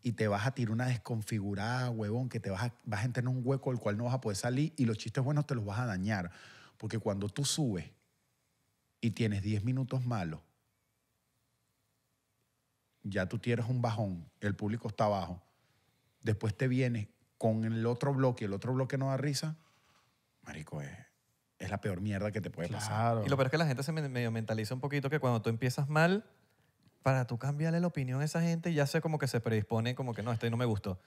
y te vas a tirar una desconfigurada, huevón, que te vas a, vas a entrar en un hueco del cual no vas a poder salir y los chistes buenos te los vas a dañar. Porque cuando tú subes y tienes 10 minutos malos, ya tú tienes un bajón, el público está abajo, después te vienes con el otro bloque, el otro bloque no da risa, marico, es, la peor mierda que te puede pasar. Y lo peor es que la gente se medio mentaliza un poquito que cuando tú empiezas mal, para tú cambiarle la opinión a esa gente, ya sé como que se predispone, como que no, este no me gustó.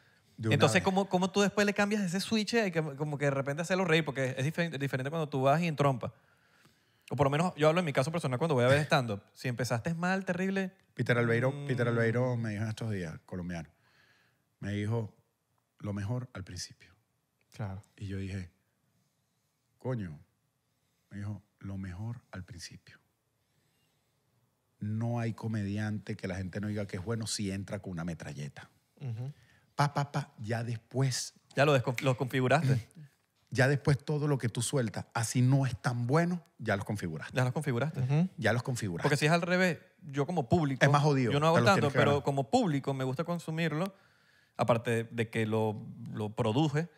Entonces, ¿cómo, ¿cómo, tú después le cambias ese switch y como que de repente hacerlo reír? Porque es diferente, diferente cuando tú vas y en trompa. O por lo menos yo hablo en mi caso personal cuando voy a ver (laughs) stand Si empezaste mal, terrible. Peter Alveiro mm. Peter Albeiro me dijo en estos días, colombiano, me dijo lo mejor al principio. Claro. Y yo dije, coño, me dijo lo mejor al principio no hay comediante que la gente no diga que es bueno si entra con una metralleta. Pa, pa, pa, ya después. Ya lo, configuraste. (clears throat) ya después todo lo que tú sueltas, así no es tan bueno, ya los configuraste. Ya los configuraste. Ya los configuraste. Porque si es al revés, yo como público. Es más jodido. Yo no hago tanto, pero como público me gusta consumirlo, aparte de que lo, lo produje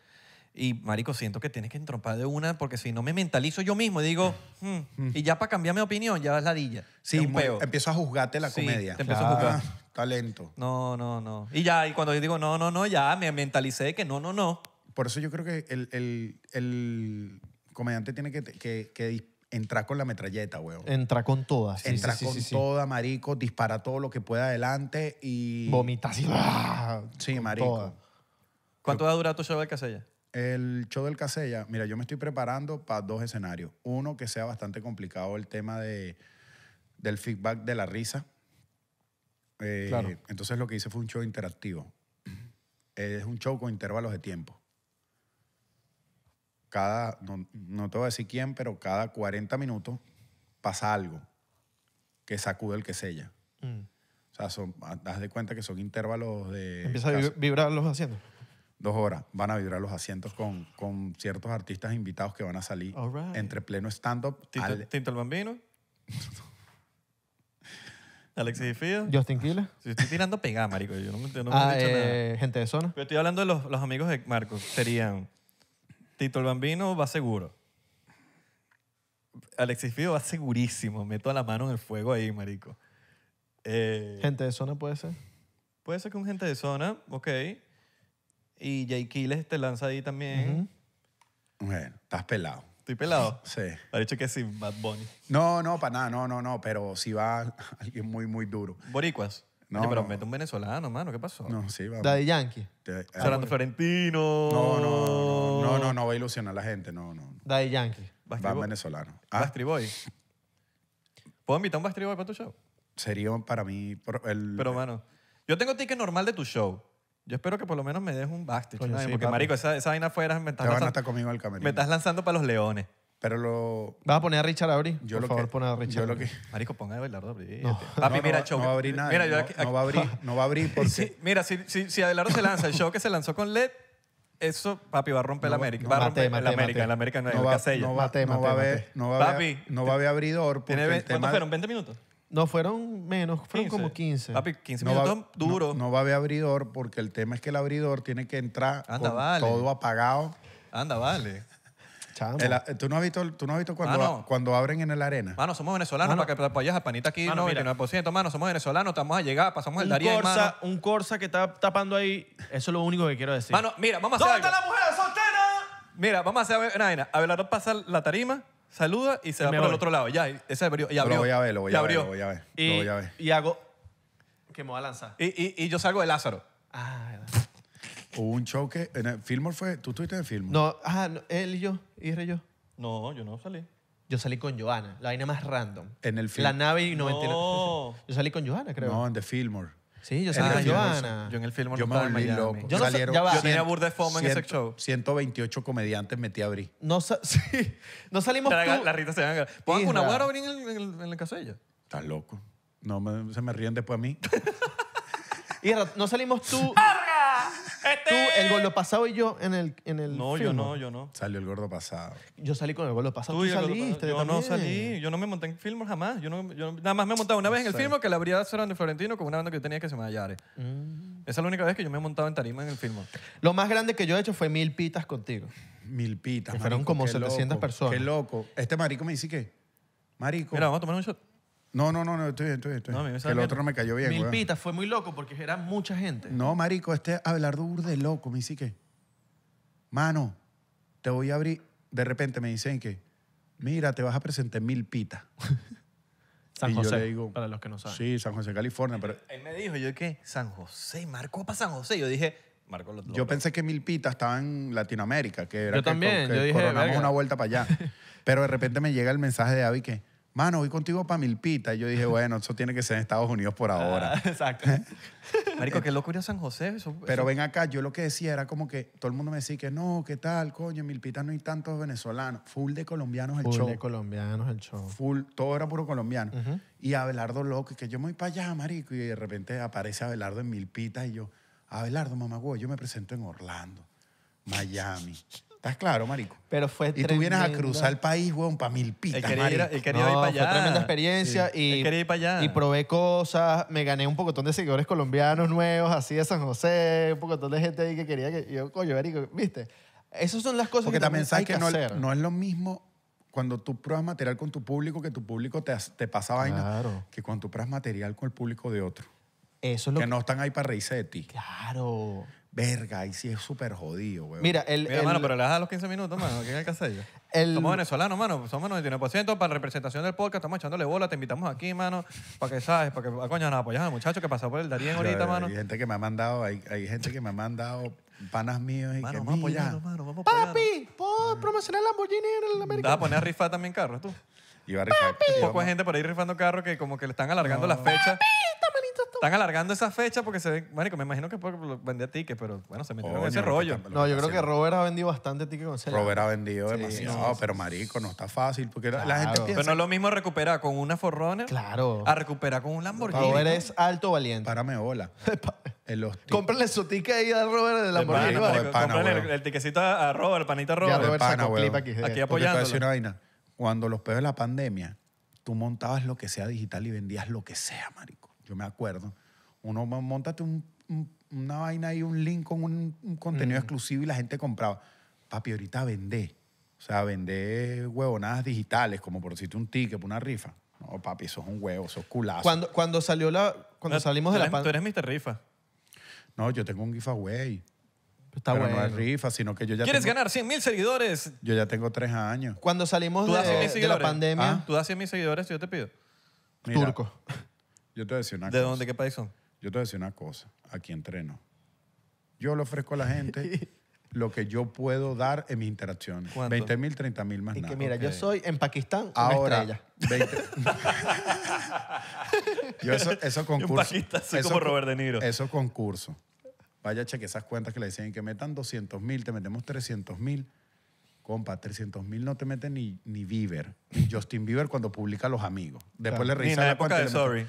y marico, siento que tienes que entrompar de una porque si no me mentalizo yo mismo, y digo, hmm, y ya para cambiar mi opinión, ya la dilla Sí, weón. empiezo a juzgarte la comedia. empiezo a juzgar. Ah, talento. No, no, no. Y ya, y cuando yo digo no, no, no, ya me mentalicé que no, no, no. Por eso yo creo que el, comediante tiene que, entrar con la metralleta, weón. Entra con todas. Entra con toda, marico, dispara todo lo que pueda adelante y... Vomita así. Sí, marico. ¿Cuánto va a durar tu show de casella? El show del Casella, mira, yo me estoy preparando para dos escenarios. Uno, que sea bastante complicado el tema de, del feedback de la risa. Eh, claro. Entonces lo que hice fue un show interactivo. Es un show con intervalos de tiempo. Cada, no, no te voy a decir quién, pero cada 40 minutos pasa algo que sacude el que mm. O sea, das de cuenta que son intervalos de... Empieza a vibrar los asientos dos horas. Van a vibrar los asientos con, con ciertos artistas invitados que van a salir entre pleno stand-up. ¿Tinto, el Bambino? Alexis Fido, Justin Quiles. Ah, si estoy tirando pegada, marico. no, me he ah, eh, Gente de zona. estoy hablando de los, amigos de Marcos. Serían Tito el Bambino va seguro. Alexis Fido va segurísimo. Meto la mano en el fuego ahí, marico. Eh, gente de zona puede ser. Puede ser que un gente de zona, ok. Y Jay Kiles te lanza ahí también. Bueno, estás pelado. Estoy pelado. (laughs) Sí. Ha dicho que sí, Bad Bunny. No, no, para nada, no, no, no, pero sí va (laughs) alguien muy, muy duro. Boricuas. No, pero mete un venezolano, mano, ¿qué pasó? No, sí, va. Daddy Yankee. Eh, Sorando Florentino. No, no, no, no, no, no va a ilusionar a la gente, no, no. no. Daddy Yankee. va venezolano. Ah. Bastriboy. Boy. ¿Puedo invitar a un Bastry Boy para tu show? Sería para mí el... Pero, mano, yo tengo ticket normal de tu show. Yo espero que por lo menos me des un backstage. porque, marico, esa, esa vaina afuera me estás Te van lanzando, estar conmigo al camerino. me estás lanzando para los leones. Pero lo... ¿Vas a poner a Richard abrir? Yo por lo favor, que- pon a Richard. yo lo que- Marico, ponga a Abelardo Abril. Papi, mira, va- No va a abrir nada. no, va a abrir, no va a abrir porque... mira, si, si, si Adelardo se lanza el show que se lanzó con LED, eso, papi, va a romper la América. va a romper la América, en la América no, no va, no va, no va a mate, haber, no va a haber, no va a haber abridor porque fueron? ¿20 minutos? No, fueron menos, fueron como 15. 15 no minutos va, duro. No, va a haber abridor porque el tema es que el abridor tiene que entrar todo apagado. Anda, vale. El, eh, ¿tú, no has visto, ¿Tú no has visto cuando, ah, cuando abren en el arena? Mano, somos venezolanos, para que para allá, panita aquí mano, 99%, mano, somos venezolanos, estamos a llegar, pasamos el Darío, Un Corsa que está tapando ahí, eso es lo único que quiero decir. Mano, mira, vamos a hacer ¿Dónde está la mujer soltera? Mira, vamos a hacer una vaina. otra pasa la tarima, saluda y se va por el otro lado. Ya, ese abrió. Ya abrió. voy a lo voy a ver, lo voy a ver. Y, voy a y hago. Que me va a lanzar. Y, yo salgo de Lázaro. Ah, Hubo un show que. En el, Fillmore fue. ¿Tú estuviste en Fillmore? No, ah, no, él y yo, ¿Iré yo. No, yo no salí. Yo salí con Johanna la vaina más random. En el film. La nave y 99. Yo salí con Johanna creo. No, en The Fillmore. Sí, yo sabía. Joana. Yo en el film yo me volví loco. Yo no Salieron Yo tenía burda de en ese show. 128 comediantes metí a Bri. No, (laughs) sí, no salimos tú. La rita se va a Pongan una guarda a abrir en, el- en, el- la casella. Estás loco. No se me ríen después a mí. Y (laughs) no salimos tú. (laughs) ¡Ah, este tú, el gordo pasado y yo en el. En el no, yo no, yo no. Salió el gordo pasado. Yo salí con el gordo pasado. Tú, salí saliste. Yo no salí. Yo no me monté en filmes jamás. Yo, no, yo nada más me he montado una vez en el filmo que la abría era de Florentino con una banda que yo tenía que se me Yare mm. Esa es la única vez que yo me he montado en tarima en el filmo Lo más grande que yo he hecho fue mil pitas contigo. Mil pitas. Que fueron como 700 personas. Qué loco. Este marico me dice que. Marico. Mira, vamos a tomar un shot. No, no, no, no, estoy bien, estoy bien. Estoy el otro no me cayó bien, Mil fue muy loco porque era mucha gente. No, marico, este hablar duro de loco, me dice que, mano, te voy a abrir. De repente me dicen que, mira, te vas a presentar mil pitas. (laughs) San José, para los que no saben. Sí, San José, California. Pero Él me dijo, yo que San José, Marco para San José. Yo dije, Marco dos. yo pensé que mil pitas estaba en Latinoamérica, que era Yo también, yo una vuelta para allá. (laughs) pero de repente me llega el mensaje de Avi que, mano, voy contigo para Milpita. Y yo dije, bueno, eso tiene que ser en Estados Unidos por ah, ahora. (laughs) exacto. ¿Eh? Marico, qué locura San José. Pero ven acá, yo lo que decía era como que todo el mundo me decía que no, ¿qué tal, coño? En Milpita no hay tantos venezolanos. Full de colombianos el show. Full de colombianos el show. Full, todo era puro colombiano. Y Abelardo loco, que yo me voy para allá, marico. Y de repente aparece Abelardo en Milpita y yo, Abelardo, mamá, yo me presento en Orlando, Miami. ¿Estás claro, marico? Pero fue Y tú vienes a cruzar el país, weón, para mil pitas, Él quería él para allá. fue tremenda experiencia y, quería ir para allá. y probé cosas, me gané un pocotón de seguidores colombianos nuevos, así de San José, un pocotón de gente ahí que quería que yo, coño, marico, ¿viste? Esas son las cosas Porque que también hay que, no, hacer. no es lo mismo cuando tú pruebas material con tu público que tu público te, te pasa vaina Claro. que cuando tú pruebas material con el público de otro. Eso es lo que, que no están ahí para reírse de ti. Claro. Verga, ahí sí es súper jodido, weón. Mira, el. pero le das a los 15 minutos, mano. ¿Qué hay que hacer somos venezolanos, mano. Somos 99% para la representación del podcast. Estamos echándole bola. Te invitamos aquí, mano. Para que sabes, para que. a ah, coño, nos apoyas al muchacho que pasó por el Darien ahorita, mano. Hay gente que me ha mandado, hay, gente que me ha mandado panas míos y mano, que vamos a apoyando, mano, vamos Papi, ¿puedo promocionar Lamborghini en el América? ¿Vas a poner a rifar también carros tú? Iba a rifar. Papi. Poco gente por ahí rifando carros que como que le están alargando las fechas. Papi, están alargando esa fecha porque se ven. Marico, me imagino que vendía tickets, pero bueno, se metieron en ese rollo. No, yo creo que Robert ha vendido bastante tickets con Celia. Robert ha vendido demasiado, pero marico, no está fácil. la- gente Pero no es lo mismo recuperar con una forrona Claro. a recuperar con un Lamborghini. Robert es alto valiente. Párame hola. (laughs) En Cómprale su ticket ahí a Robert de Lamborghini. cómprale el, a Robert, el panito Ya Robert. Robert clip aquí. Aquí apoyando. decir una vaina. Cuando los peores de la pandemia, tú montabas lo que sea digital y vendías lo que sea, marico yo me acuerdo, uno, montate una vaina ahí, un link con un, contenido mm. exclusivo y la gente compraba. Papi, ahorita vendé. O sea, vendé huevonadas digitales, como por decirte un ticket, una rifa. No, papi, eso un huevo, sos culazo. Cuando, cuando salió la. Cuando eh, salimos de la pandemia. Tú eres Mr. Rifa. No, yo tengo un giveaway. Está bueno. no es rifa, sino que yo ya ¿Quieres ganar 100 mil seguidores? Yo ya tengo tres años. Cuando salimos de, la pandemia... ¿Ah? Tú das 100 mil seguidores, yo te pido. Turco. Yo te voy a decir una cosa. ¿De dónde? ¿Qué país son? Yo te voy a decir una cosa. Aquí entreno. Yo le ofrezco a la gente (laughs) lo que yo puedo dar en mis interacciones. ¿Cuánto? 20 mil, 30 mil más y que mira, yo soy en Pakistán Ahora, una 20... (laughs) yo eso, concurso. En Pakistán soy eso, como Robert De Niro. Eso concurso. Vaya cheque esas cuentas que le decían que metan 200 mil, te metemos 300 mil. Compa, 300 mil no te meten ni, ni Bieber, ni Justin Bieber cuando publica Los Amigos. Después le revisan la, De sorry.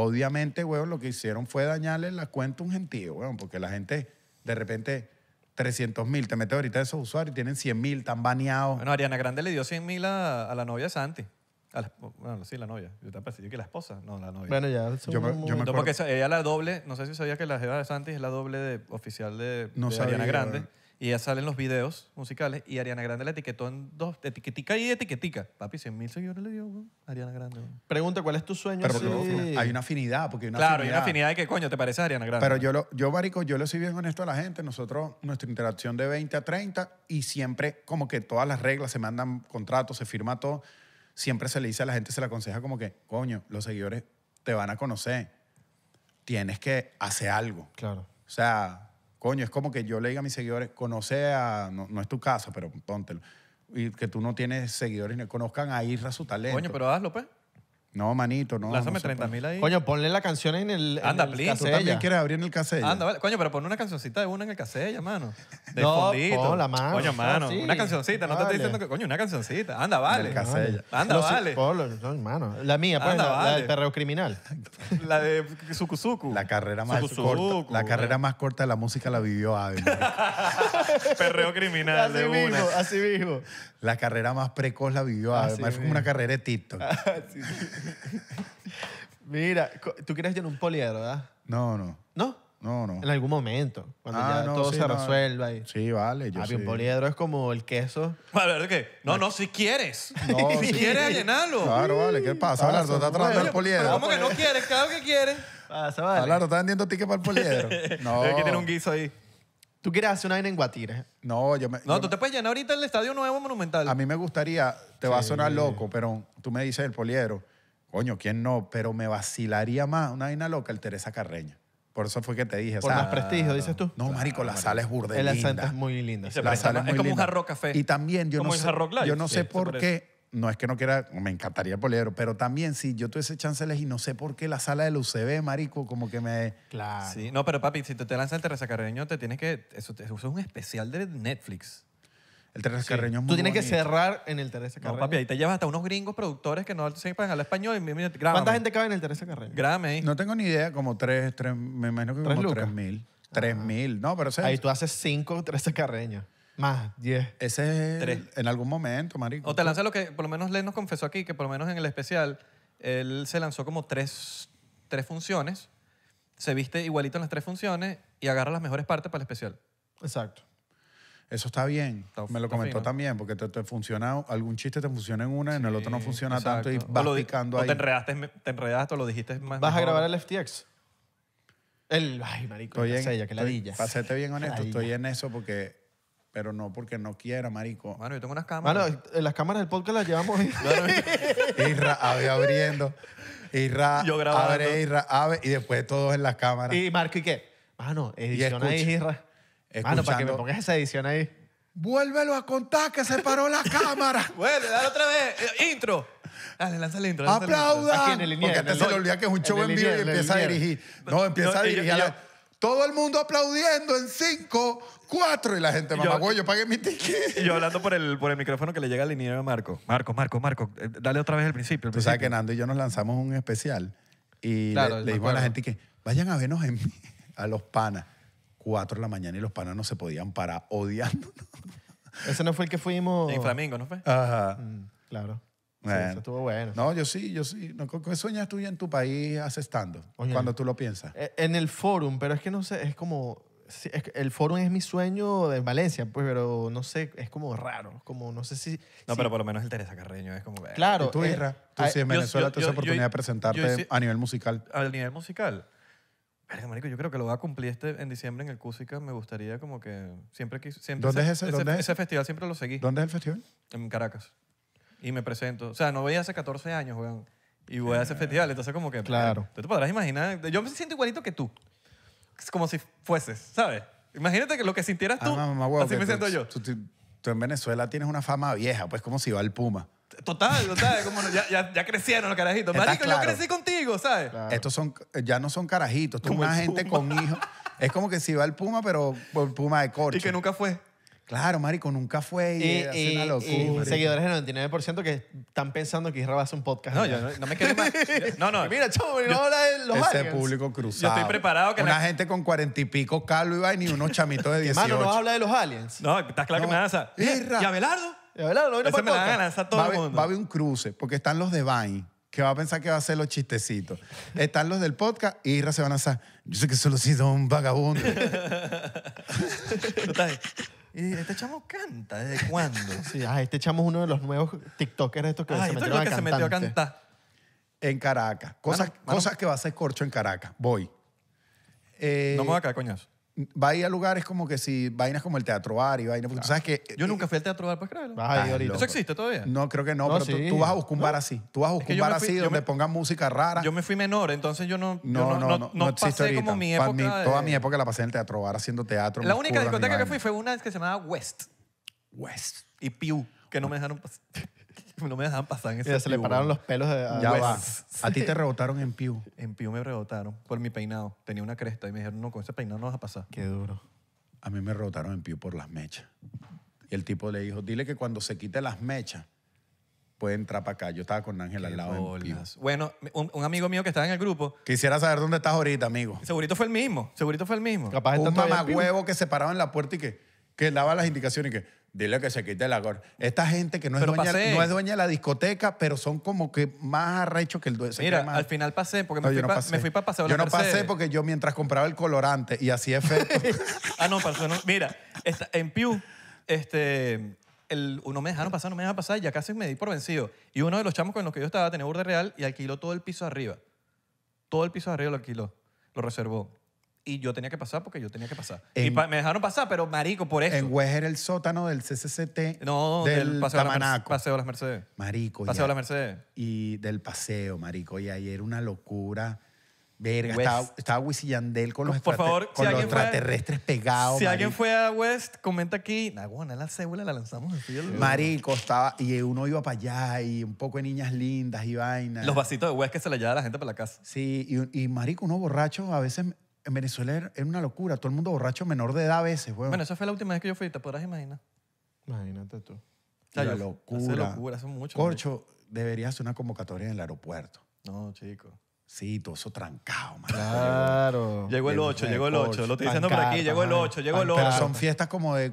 Obviamente, weón, lo que hicieron fue dañarle la cuenta a un gentío, weón, porque la gente de repente 300 mil, te mete ahorita esos usuarios y tienen 100 mil, están baneados. Bueno, Ariana Grande le dio 100 mil a, la novia de Santi. bueno, sí, la novia. Yo te pensé que la esposa, no, la novia. Bueno, ya. Yo me, yo porque ella la doble, no sé si sabía que la jefa de Santi es la doble de, oficial de, no de Ariana Grande. Y ya salen los videos musicales y Ariana Grande la etiquetó en dos, etiquetica y etiquetica. Papi, 100 mil seguidores le dio Ariana Grande. Pregunta, ¿cuál es tu sueño? hay una afinidad, porque una Claro, hay una afinidad. de qué coño, te parece Ariana Grande. Pero yo, lo, yo, barico yo lo soy bien honesto a la gente. Nosotros, nuestra interacción de 20 a 30 y siempre como que todas las reglas, se mandan contratos, se firma todo. Siempre se le dice a la gente, se le aconseja como que, coño, los seguidores te van a conocer. Tienes que hacer algo. Claro. O sea, Coño, es como que yo le diga a mis seguidores, conoce a, no, es tu casa, pero póntelo, y que tú no tienes seguidores ni conozcan a Isra su talento. Coño, pero hazlo, pues. No, manito, no. Lázame no 30 mil ahí. Coño, ponle la canción en el. Anda, en please. ¿Tú también quieres abrir en el casella? Anda, vale. Coño, pero pon una cancioncita de una en el casella, mano. De no, fondito. la mano. Coño, mano. Una cancioncita. No te estoy diciendo que. Coño, una cancioncita. Anda, vale. En el casella. Anda, vale. hermano. La mía, pues. la, de perreo criminal. la de Sukuzuku. La carrera más corta. La carrera más corta de la música la vivió Ave. (laughs) perreo criminal, de uno. una. Así mismo. La carrera más precoz la vivió Ave. Fue como una carrera de Tito. (laughs) Ah, Mira, tú quieres llenar un poliedro, ¿verdad? No, no. ¿No? No, no. En algún momento, cuando ah, ya todo se resuelva. Sí, vale, yo ah, sí. un poliedro es como el queso. A ver, ¿qué? No, no, si quieres. (laughs) si quieres llenarlo. Claro, vale, ¿qué pasa? Hablar, está tratando el poliedro. ¿Cómo que no quieres? Claro que quieres. Pasa, vale. está vendiendo tickets para el poliedro. (laughs) No, tiene un guiso ahí. Tú quieres hacer una vaina en Guatire. no, yo me... No, tú te puedes llenar ahorita el Estadio Nuevo Monumental. A mí me gustaría, te va a sonar loco, pero tú me dices el poliedro. Coño, ¿quién no? Pero me vacilaría más una vaina loca el Teresa Carreño. Por eso fue que te dije. Por más prestigio, dices tú. No, marico, la sala es burda es muy linda. es, como un jarro café. Y también, yo no sé, yo no por qué, no es que no quiera, me encantaría el poliedro, pero también si yo tuve ese chance de y no sé por qué la sala del UCB, marico, como que me... Claro. Sí, no, pero papi, si te, te lanzas el Teresa Carreño, te tienes que... eso es un especial de Netflix. El Teresa Carreño Tú tienes que cerrar en el Teresa Carreño. papi, ahí te llevas hasta unos gringos productores que no sepan hablar español. Y, ¿Cuánta gente cabe en el Teresa Carreño? Grame ahí. No tengo ni idea, como tres, tres me imagino que como tres mil. Tres ah. mil, no, pero Ahí tú haces cinco Teresa Carreño. Más, diez Ese es en algún momento, marico. O te lanza lo que, por lo menos Len nos confesó aquí, que por lo menos en el especial, él se lanzó como tres, tres funciones, se viste igualito en las tres funciones y agarra las mejores partes para el especial. Exacto. Eso está bien. me lo comentó también, porque te, te, funciona, algún chiste te funciona en una, y en el otro no funciona tanto y vas picando o ahí. Te enredaste, te enredaste o lo dijiste más. ¿Vas a grabar el FTX? El, ay, marico, estoy en, sella, que ladilla. Para serte bien honesto, estoy en eso porque pero no porque no quiera, marico. Bueno, yo tengo unas cámaras. en eh, las cámaras del podcast las llevamos. Irra (laughs) abriendo. Y yo abre, Irra abre y después todos en las cámaras. Y Marco, ¿y qué? Bueno, edición ahí, Mano, para que me pongas esa edición ahí. Vuélvelo a contar que se paró la (laughs) cámara. Vuelve, dale otra vez. Eh, intro. Dale, lanza el intro. ¡Aplaudan! Porque te se le olvida que es un show en vivo y empieza a dirigir. No, empieza a dirigir. Todo el mundo aplaudiendo en cinco, cuatro. Y la gente, mamá, yo pagué mi ticket. Y yo hablando por el, por el micrófono que le llega al liniero de Marco. Marco, Marco, Marco, eh, dale otra vez el principio. Tú sabes que Nando y yo nos lanzamos un especial y le- Claro, a la gente que vayan a vernos en, a los panas. 4 de la mañana y los panas no se podían parar odiándonos. (laughs) Ese no fue el que fuimos. En Flamingo, ¿no fue? Ajá. Mm, claro. eso estuvo bueno. No, yo sí, yo sí. ¿Qué sueñas tú ya en tu país asestando? Cuando tú lo piensas. Eh, en el forum, pero es que no sé, es como. el forum es mi sueño de Valencia, pues, pero no sé, es como raro. Como no sé si. No, pero por lo menos el Teresa Carreño es como. Claro. ¿Y tú, eh, Isra, tú ah, sí en Venezuela tienes oportunidad de presentarte a nivel musical. A nivel musical yo creo que lo va a cumplir este en diciembre en el Cusica. Me gustaría como que siempre ¿Dónde ese, es ese? ese, festival siempre lo seguí. ¿Dónde es el festival? En Caracas. Y me presento. O sea, no veía hace 14 años, weón. Y voy a ese ah. festival, entonces como que... Claro. Tú te podrás imaginar... Yo me siento igualito que tú. Es como si fueses, ¿sabes? Imagínate que lo que sintieras tú, ah, mamá, wow, así me siento pues, yo. Tú, tú, en Venezuela tienes una fama vieja, pues como si va el Puma. Total, total. ya, ya, crecieron los carajitos. Marico, yo crecí contigo, ¿sabes? Estos son, ya no son carajitos. Tú una gente con hijos. Es como que si va el Puma, pero por Puma de corte. Y que nunca fue. Claro, marico, nunca fue y, hace una locura. seguidores del 99% que están pensando que Israel va a hacer un podcast. No, yo no, me quedo más. (laughs) No, no. Mira, chavo, no habla de los Ese aliens. público cruzado. Yo estoy preparado. Que una gente con cuarenta y pico calvo y vaina y unos chamitos de 18. (laughs) Marico, no vas a hablar de los aliens. No, estás claro que me vas a... ¿Y, ¿Y Abelardo? todo va, mundo. Va a haber un cruce, porque están los de Vine, que va a pensar que va a hacer los chistecitos. están los del podcast y Irra se van a hacer Yo sé que solo he sido un vagabundo. Y este chamo canta, ¿desde cuándo? Sí, ah, este chamo es uno de los nuevos TikTokers estos que, ah, se, que se metió a cantar. En Caracas. Cosas, cosas que va a hacer Corcho en Caracas. Voy. Eh, no me voy eh, a coñazo va a ir a lugares como que si vainas como el teatro bar y vainas. sabes que. Yo eh, nunca fui al teatro bar pues claro ¿Eso existe todavía? No, creo que no, pero tú- vas a buscar un bar así. Tú vas a buscar un bar así donde pongan música rara. Yo me fui menor, entonces yo no. no, no, no, no pasé como mi época. Toda mi época la pasé en el teatro bar haciendo teatro. La única discoteca que fui fue una que se llamaba West West. y Pew, que no me dejaron pasar. (laughs) no me dejaban pasar en ese se le pararon los pelos de, a, Ya va. A ti te rebotaron en piu? En piu me rebotaron por mi peinado. Tenía una cresta y me dijeron, no, con ese peinado no vas a pasar. Qué duro. A mí me rebotaron en piu por las mechas. Y el tipo le dijo, dile que cuando se quite las mechas, puede entrar para acá. Yo estaba con Ángel al lado Bueno, un, amigo mío que estaba en el grupo, Quisiera saber dónde estás ahorita, amigo. segurito fue el mismo, segurito fue el mismo. un que se paraba en la puerta y que, que daba las indicaciones y que dile que se quite la gorra. Esta gente que no es, dueña, no es de la discoteca, pero son como que más arrechos que el dueño. Mira, al final pasé porque me, fui Yo no pasé porque yo mientras compraba el colorante y hacía efecto. (laughs) Ah, no, pasó. Mira, en Pew, este, el, no me dejaron pasar, no me dejaron pasar, ya casi me di por vencido. Y uno de los chamos con los que yo estaba tenía burde real y alquiló todo el piso arriba. Todo el piso arriba lo alquiló, lo reservó y yo tenía que pasar porque yo tenía que pasar. y me dejaron pasar, pero marico, por eso. En West era el sótano del CCCT. No, del, paseo, De las Mercedes. Marico. Paseo de las Mercedes. Y del paseo, marico. Y ahí era una locura. Verga, estaba, estaba con los, extraterrestres pegados. Si alguien fue a West, comenta aquí. La a la cebola la lanzamos. marico, estaba, y uno iba para allá y un poco de niñas lindas y vainas. Los vasitos de West que se le lleva la gente para la casa. Sí, y, y marico, uno borracho a veces en Venezuela es una locura. Todo el mundo borracho menor de edad a veces, Bueno, esa fue la última vez que yo fui, te podrás imaginar. Imagínate tú. Ah, la locura. locura, hace mucho. Corcho, debería hacer una convocatoria en el aeropuerto. No, chico. Sí, todo eso trancado, man. Claro. Llegó el 8, llegó el 8. Lo estoy diciendo por aquí, llegó el 8, llegó el 8. Pero son fiestas como de,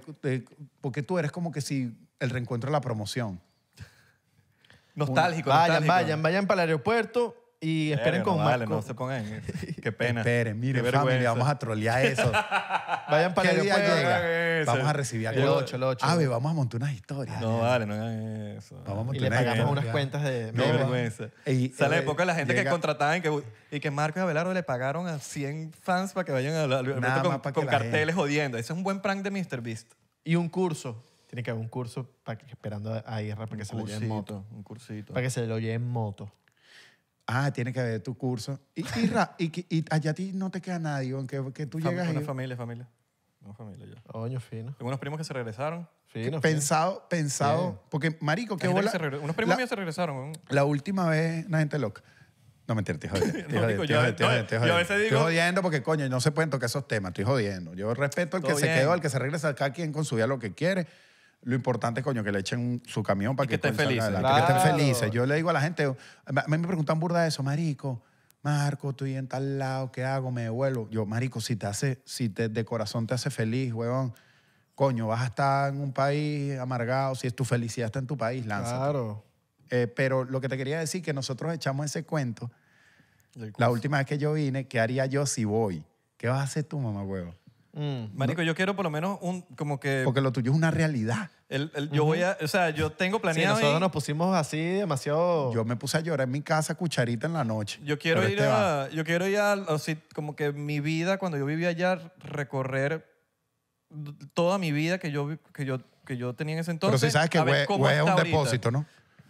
Porque tú eres como que si el reencuentro de la promoción. (laughs) nostálgico, Vayan, vayan, vayan para el aeropuerto y esperen con no no se pongan. (laughs) Qué pena. Esperen, mire, familia, vamos a trolear eso. (laughs) Vayan para el día llega? Vamos a recibir El 8, el 8. vamos a montar unas historias. No vale, no hagan eso. Vamos a Y le pagamos unas cuentas de... No, no vergüenza. Sale eh, de poco la gente que contrataban y que, y Marco y Abelardo le pagaron a 100 fans para que vayan a con, carteles jodiendo. Ese es un buen prank de Mr. Beast. Y un curso. Tiene que haber un curso para que- esperando a para que se lo lleven en moto. un cursito. Para que se lo lleve en moto. Ah, tiene que ver tu curso. Y, y, (laughs) y- allá a ti no te queda nadie, aunque que tú llegas. llegas una ahí. familia, familia. Una familia yo. Coño, fino. Tengo unos primos que se regresaron. Fino. Pensado, pensado. Porque, marico, qué Unos primos míos se regresaron. La última vez, una gente loca. No, mentira, estoy jodiendo. jodiendo, yo- porque, coño, no se pueden tocar esos temas. Estoy jodiendo. Yo respeto al que se quedó, al que se regresa, acá, quien con su vida lo que quiere. Lo importante coño, que le echen su camión para que, estén felices. que Yo le digo a la gente, a mí me preguntan burda eso, marico, Marco, estoy en tal lado, ¿qué hago? Me vuelo, Yo, marico, si te hace, si te, de corazón te hace feliz, huevón, coño, vas a estar en un país amargado, si es tu felicidad está en tu país, lánzate. Claro. Eh, pero lo que te quería decir, que nosotros echamos ese cuento, la última vez que yo vine, ¿qué haría yo si voy? ¿Qué vas a hacer tú, mamá, weón? Mm. Marico, yo quiero por lo menos un, como que... Porque lo tuyo es una realidad yo voy a, o sea, yo tengo planeado. nosotros nos pusimos así demasiado. Yo me puse a llorar en mi casa, cucharita en la noche. Yo quiero ir a, yo quiero ir a, así como que mi vida cuando yo vivía allá recorrer toda mi vida que yo que yo que yo tenía en ese entonces. Pero si sabes que un depósito, ¿no?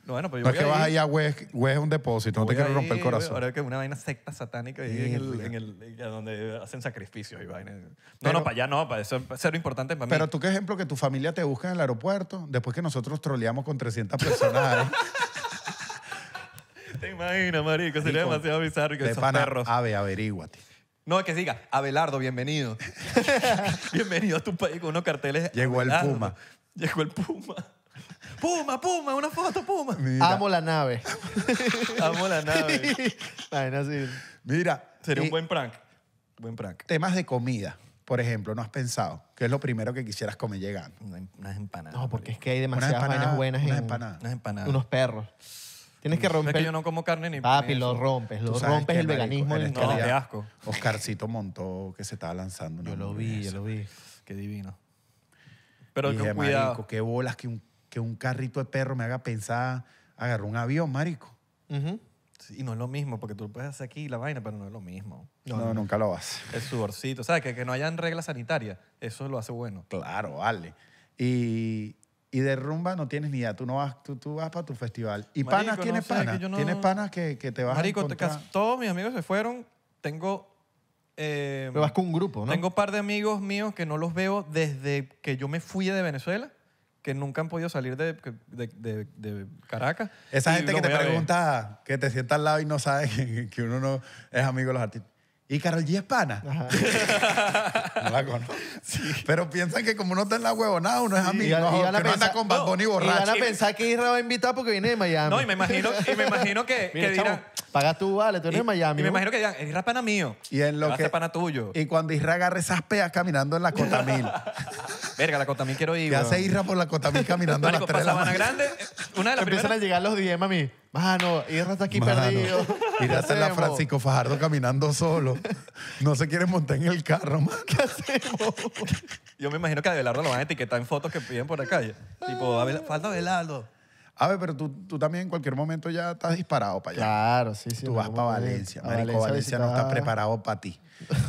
No, bueno, pero pues no es que vas a güey, es un depósito, no te quiero romper el corazón. Ahora que una vaina secta satánica ahí en, el, en, el, donde hacen sacrificios y vainas. No, no, para allá no, para eso es lo importante para mí. Pero tú qué ejemplo que tu familia te busca en el aeropuerto después que nosotros troleamos con 300 personas. (laughs) te imaginas, marico, sería demasiado bizarro que de esos pana, perros. Ave, averíguate. No, que siga, Abelardo, bienvenido. (laughs) (laughs) bienvenido a tu país con unos carteles. Llegó el Puma. Llegó el Puma. Puma, Puma, una foto, Puma. Amo la nave. (laughs) Amo la nave. (laughs) Mira, Sería un eh, buen prank. Buen prank. temas de comida, por ejemplo, ¿no has pensado qué es lo primero que quisieras comer llegando? Una- em, empanadas. No, porque es que hay demasiadas buenas en unas empanadas. unas unos perros. Tienes que romper. que yo no como carne ni Papi, lo rompes, lo rompes el veganismo. asco. Oscarcito montó que se estaba lanzando Yo lo vi, yo lo vi. Qué divino. Pero qué bolas que un que un carrito de perro me haga pensar agarrar un avión, marico. y no es lo mismo, porque tú lo puedes hacer aquí la vaina, pero no es lo mismo. No, nunca lo vas. El sudorcito, ¿sabes? Que, que no hayan reglas sanitarias, eso lo hace bueno. Claro, vale. Y, y de rumba no tienes ni idea. Tú no vas, tú, tú vas para tu festival. Y panas no, tienes panas. Tienes panas que, que te vas Marico, todos mis amigos se fueron. Tengo. eh, vas con un grupo, ¿no? Tengo un par de amigos míos que no los veo desde que yo me fui de Venezuela que nunca han podido salir de, de, de, Caracas. Esa gente que te pregunta, que te sienta al lado y no sabe que, uno no es amigo de los artistas. ¿Y Carol G es pana? (laughs) no la conozco. Pero piensan que como uno está en la huevonada, uno es amigo. que no anda con Bad Bunny borracho. Y van a pensar que Israel va a invitar porque viene de Miami. No, y me imagino, y me imagino que, (laughs) que dirán... Paga tú, vale, tú eres en Miami. Y me uh. imagino que digan, es pana mío. Y en lo que. pana tuyo. Y cuando Isra agarra esas peas caminando en la Cotamil. (laughs) Verga, la Cotamil quiero ir. Y hace irra por la Cotamil caminando en las tres de la mañana? Grande, eh, una de las Empiezan a llegar los 10, a mí. Mano, Irra está aquí perdido. Y (laughs) ya la Francisco Fajardo caminando solo. No se quiere montar en el carro, man. (laughs) ¿Qué hacemos? Yo me imagino que a Abelardo lo van a etiquetar en fotos que piden por la calle. Tipo, falta Abelardo. A ver, pero tú, tú también en cualquier momento ya estás disparado para allá. Claro, sí, sí. Tú vas para Valencia. Marico, Valencia, no está preparado para ti.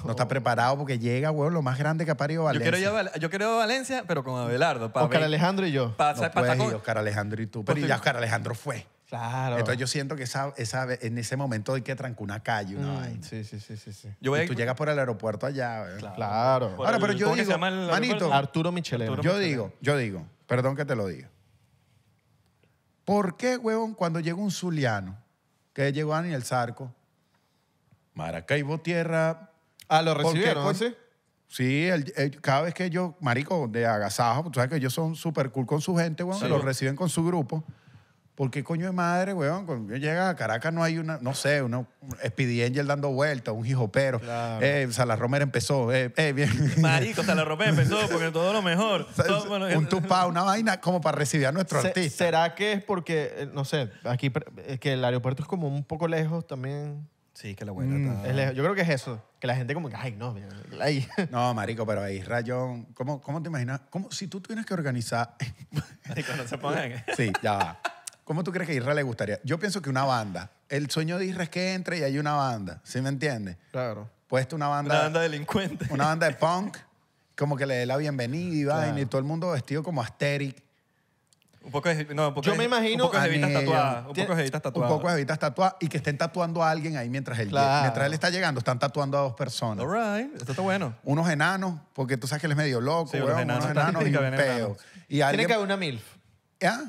No está preparado porque llega, huevo, lo más grande que ha parido Valencia. Yo quiero, ir a yo quiero Valencia, pero con Abelardo. Oscar Alejandro y yo. Pasa, No puedes ir, Oscar Alejandro y tú. Pero ya Oscar Alejandro fue. Claro. Entonces yo siento que esa, esa, en ese momento hay que trancar una calle, una mm, vaina. Sí, sí, sí, sí. sí. Yo tú llegas por el aeropuerto allá, Claro. Ahora, pero yo digo, manito, Arturo Michelero. Yo digo, yo digo, perdón que te lo diga. ¿Por qué, huevón, cuando llega un zuliano, que llegó a el Zarco, Maracaibo Tierra... Ah, lo recibieron, ¿sí? Sí, cada vez que yo, marico, de agasajo, tú sabes que ellos son súper cool con su gente, huevón, se lo reciben con su grupo. Porque coño de madre, weón, cuando yo llega a Caracas no hay una, no sé, una Speedy Angel dando vueltas, un hijopero. Claro. Eh, Romer empezó. Eh, eh bien. (laughs) Marico, Romer empezó porque todo lo mejor. (laughs) un tupá, una vaina como para recibir a nuestro artista. ¿Será que es porque, eh, no sé, aquí eh, que el aeropuerto es como un poco lejos también? Sí, que la buena mm. Yo creo que es eso. Que la gente como que, ay, no, (laughs) No, marico, pero ahí, rayón. ¿Cómo, cómo te imaginas? ¿Cómo, si tú tienes que organizar... Marico, no se pongan. sí, ya va. ¿Cómo tú crees que a Israel le gustaría? Yo pienso que una banda. El sueño de Israel es que entre y hay una banda. ¿Sí me entiendes? Claro. Puesto una banda. Una banda delincuente. Una banda de punk. Como que le dé la bienvenida y va Y todo el mundo vestido como Asterix. Un poco de, no, un poco Yo me imagino. Un poco de jevitas tatuadas. Un poco de jevitas tatuadas. Un poco de jevitas tatuadas y que estén tatuando a alguien ahí mientras él, claro. mientras él está llegando. Están tatuando a dos personas. All right. Esto está bueno. Unos enanos, porque tú sabes que él es medio loco. Sí, unos enanos, unos enanos y un peo. Tiene que haber una mil.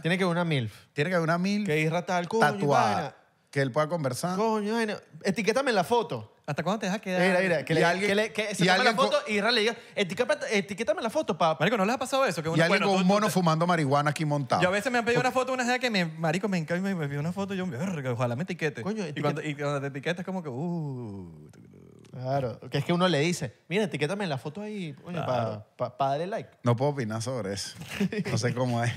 Tiene que haber una mil. Tiene que haber una mil Que Irra tal, coño, tatuada. Que él pueda conversar. Coño, vaina. Etiquétame la foto. ¿Hasta cuándo te dejas quedar? Mira, mira, que, le, alguien- que, se la foto y Isra le diga, "Etiquétame- la foto, papá. Marico, ¿no les ha pasado eso? Que uno, Y alguien con un mono fumando marihuana aquí montado. Yo a veces me han pedido una foto, una vez que me, marico, me encanta y me, me una foto y yo, verga, ojalá me etiquete. Coño, y, cuando, y cuando te etiquetas como que, uh, Claro, que es que uno le dice, mira, etiquétame en la foto ahí para darle like. No puedo opinar sobre eso. No sé cómo es.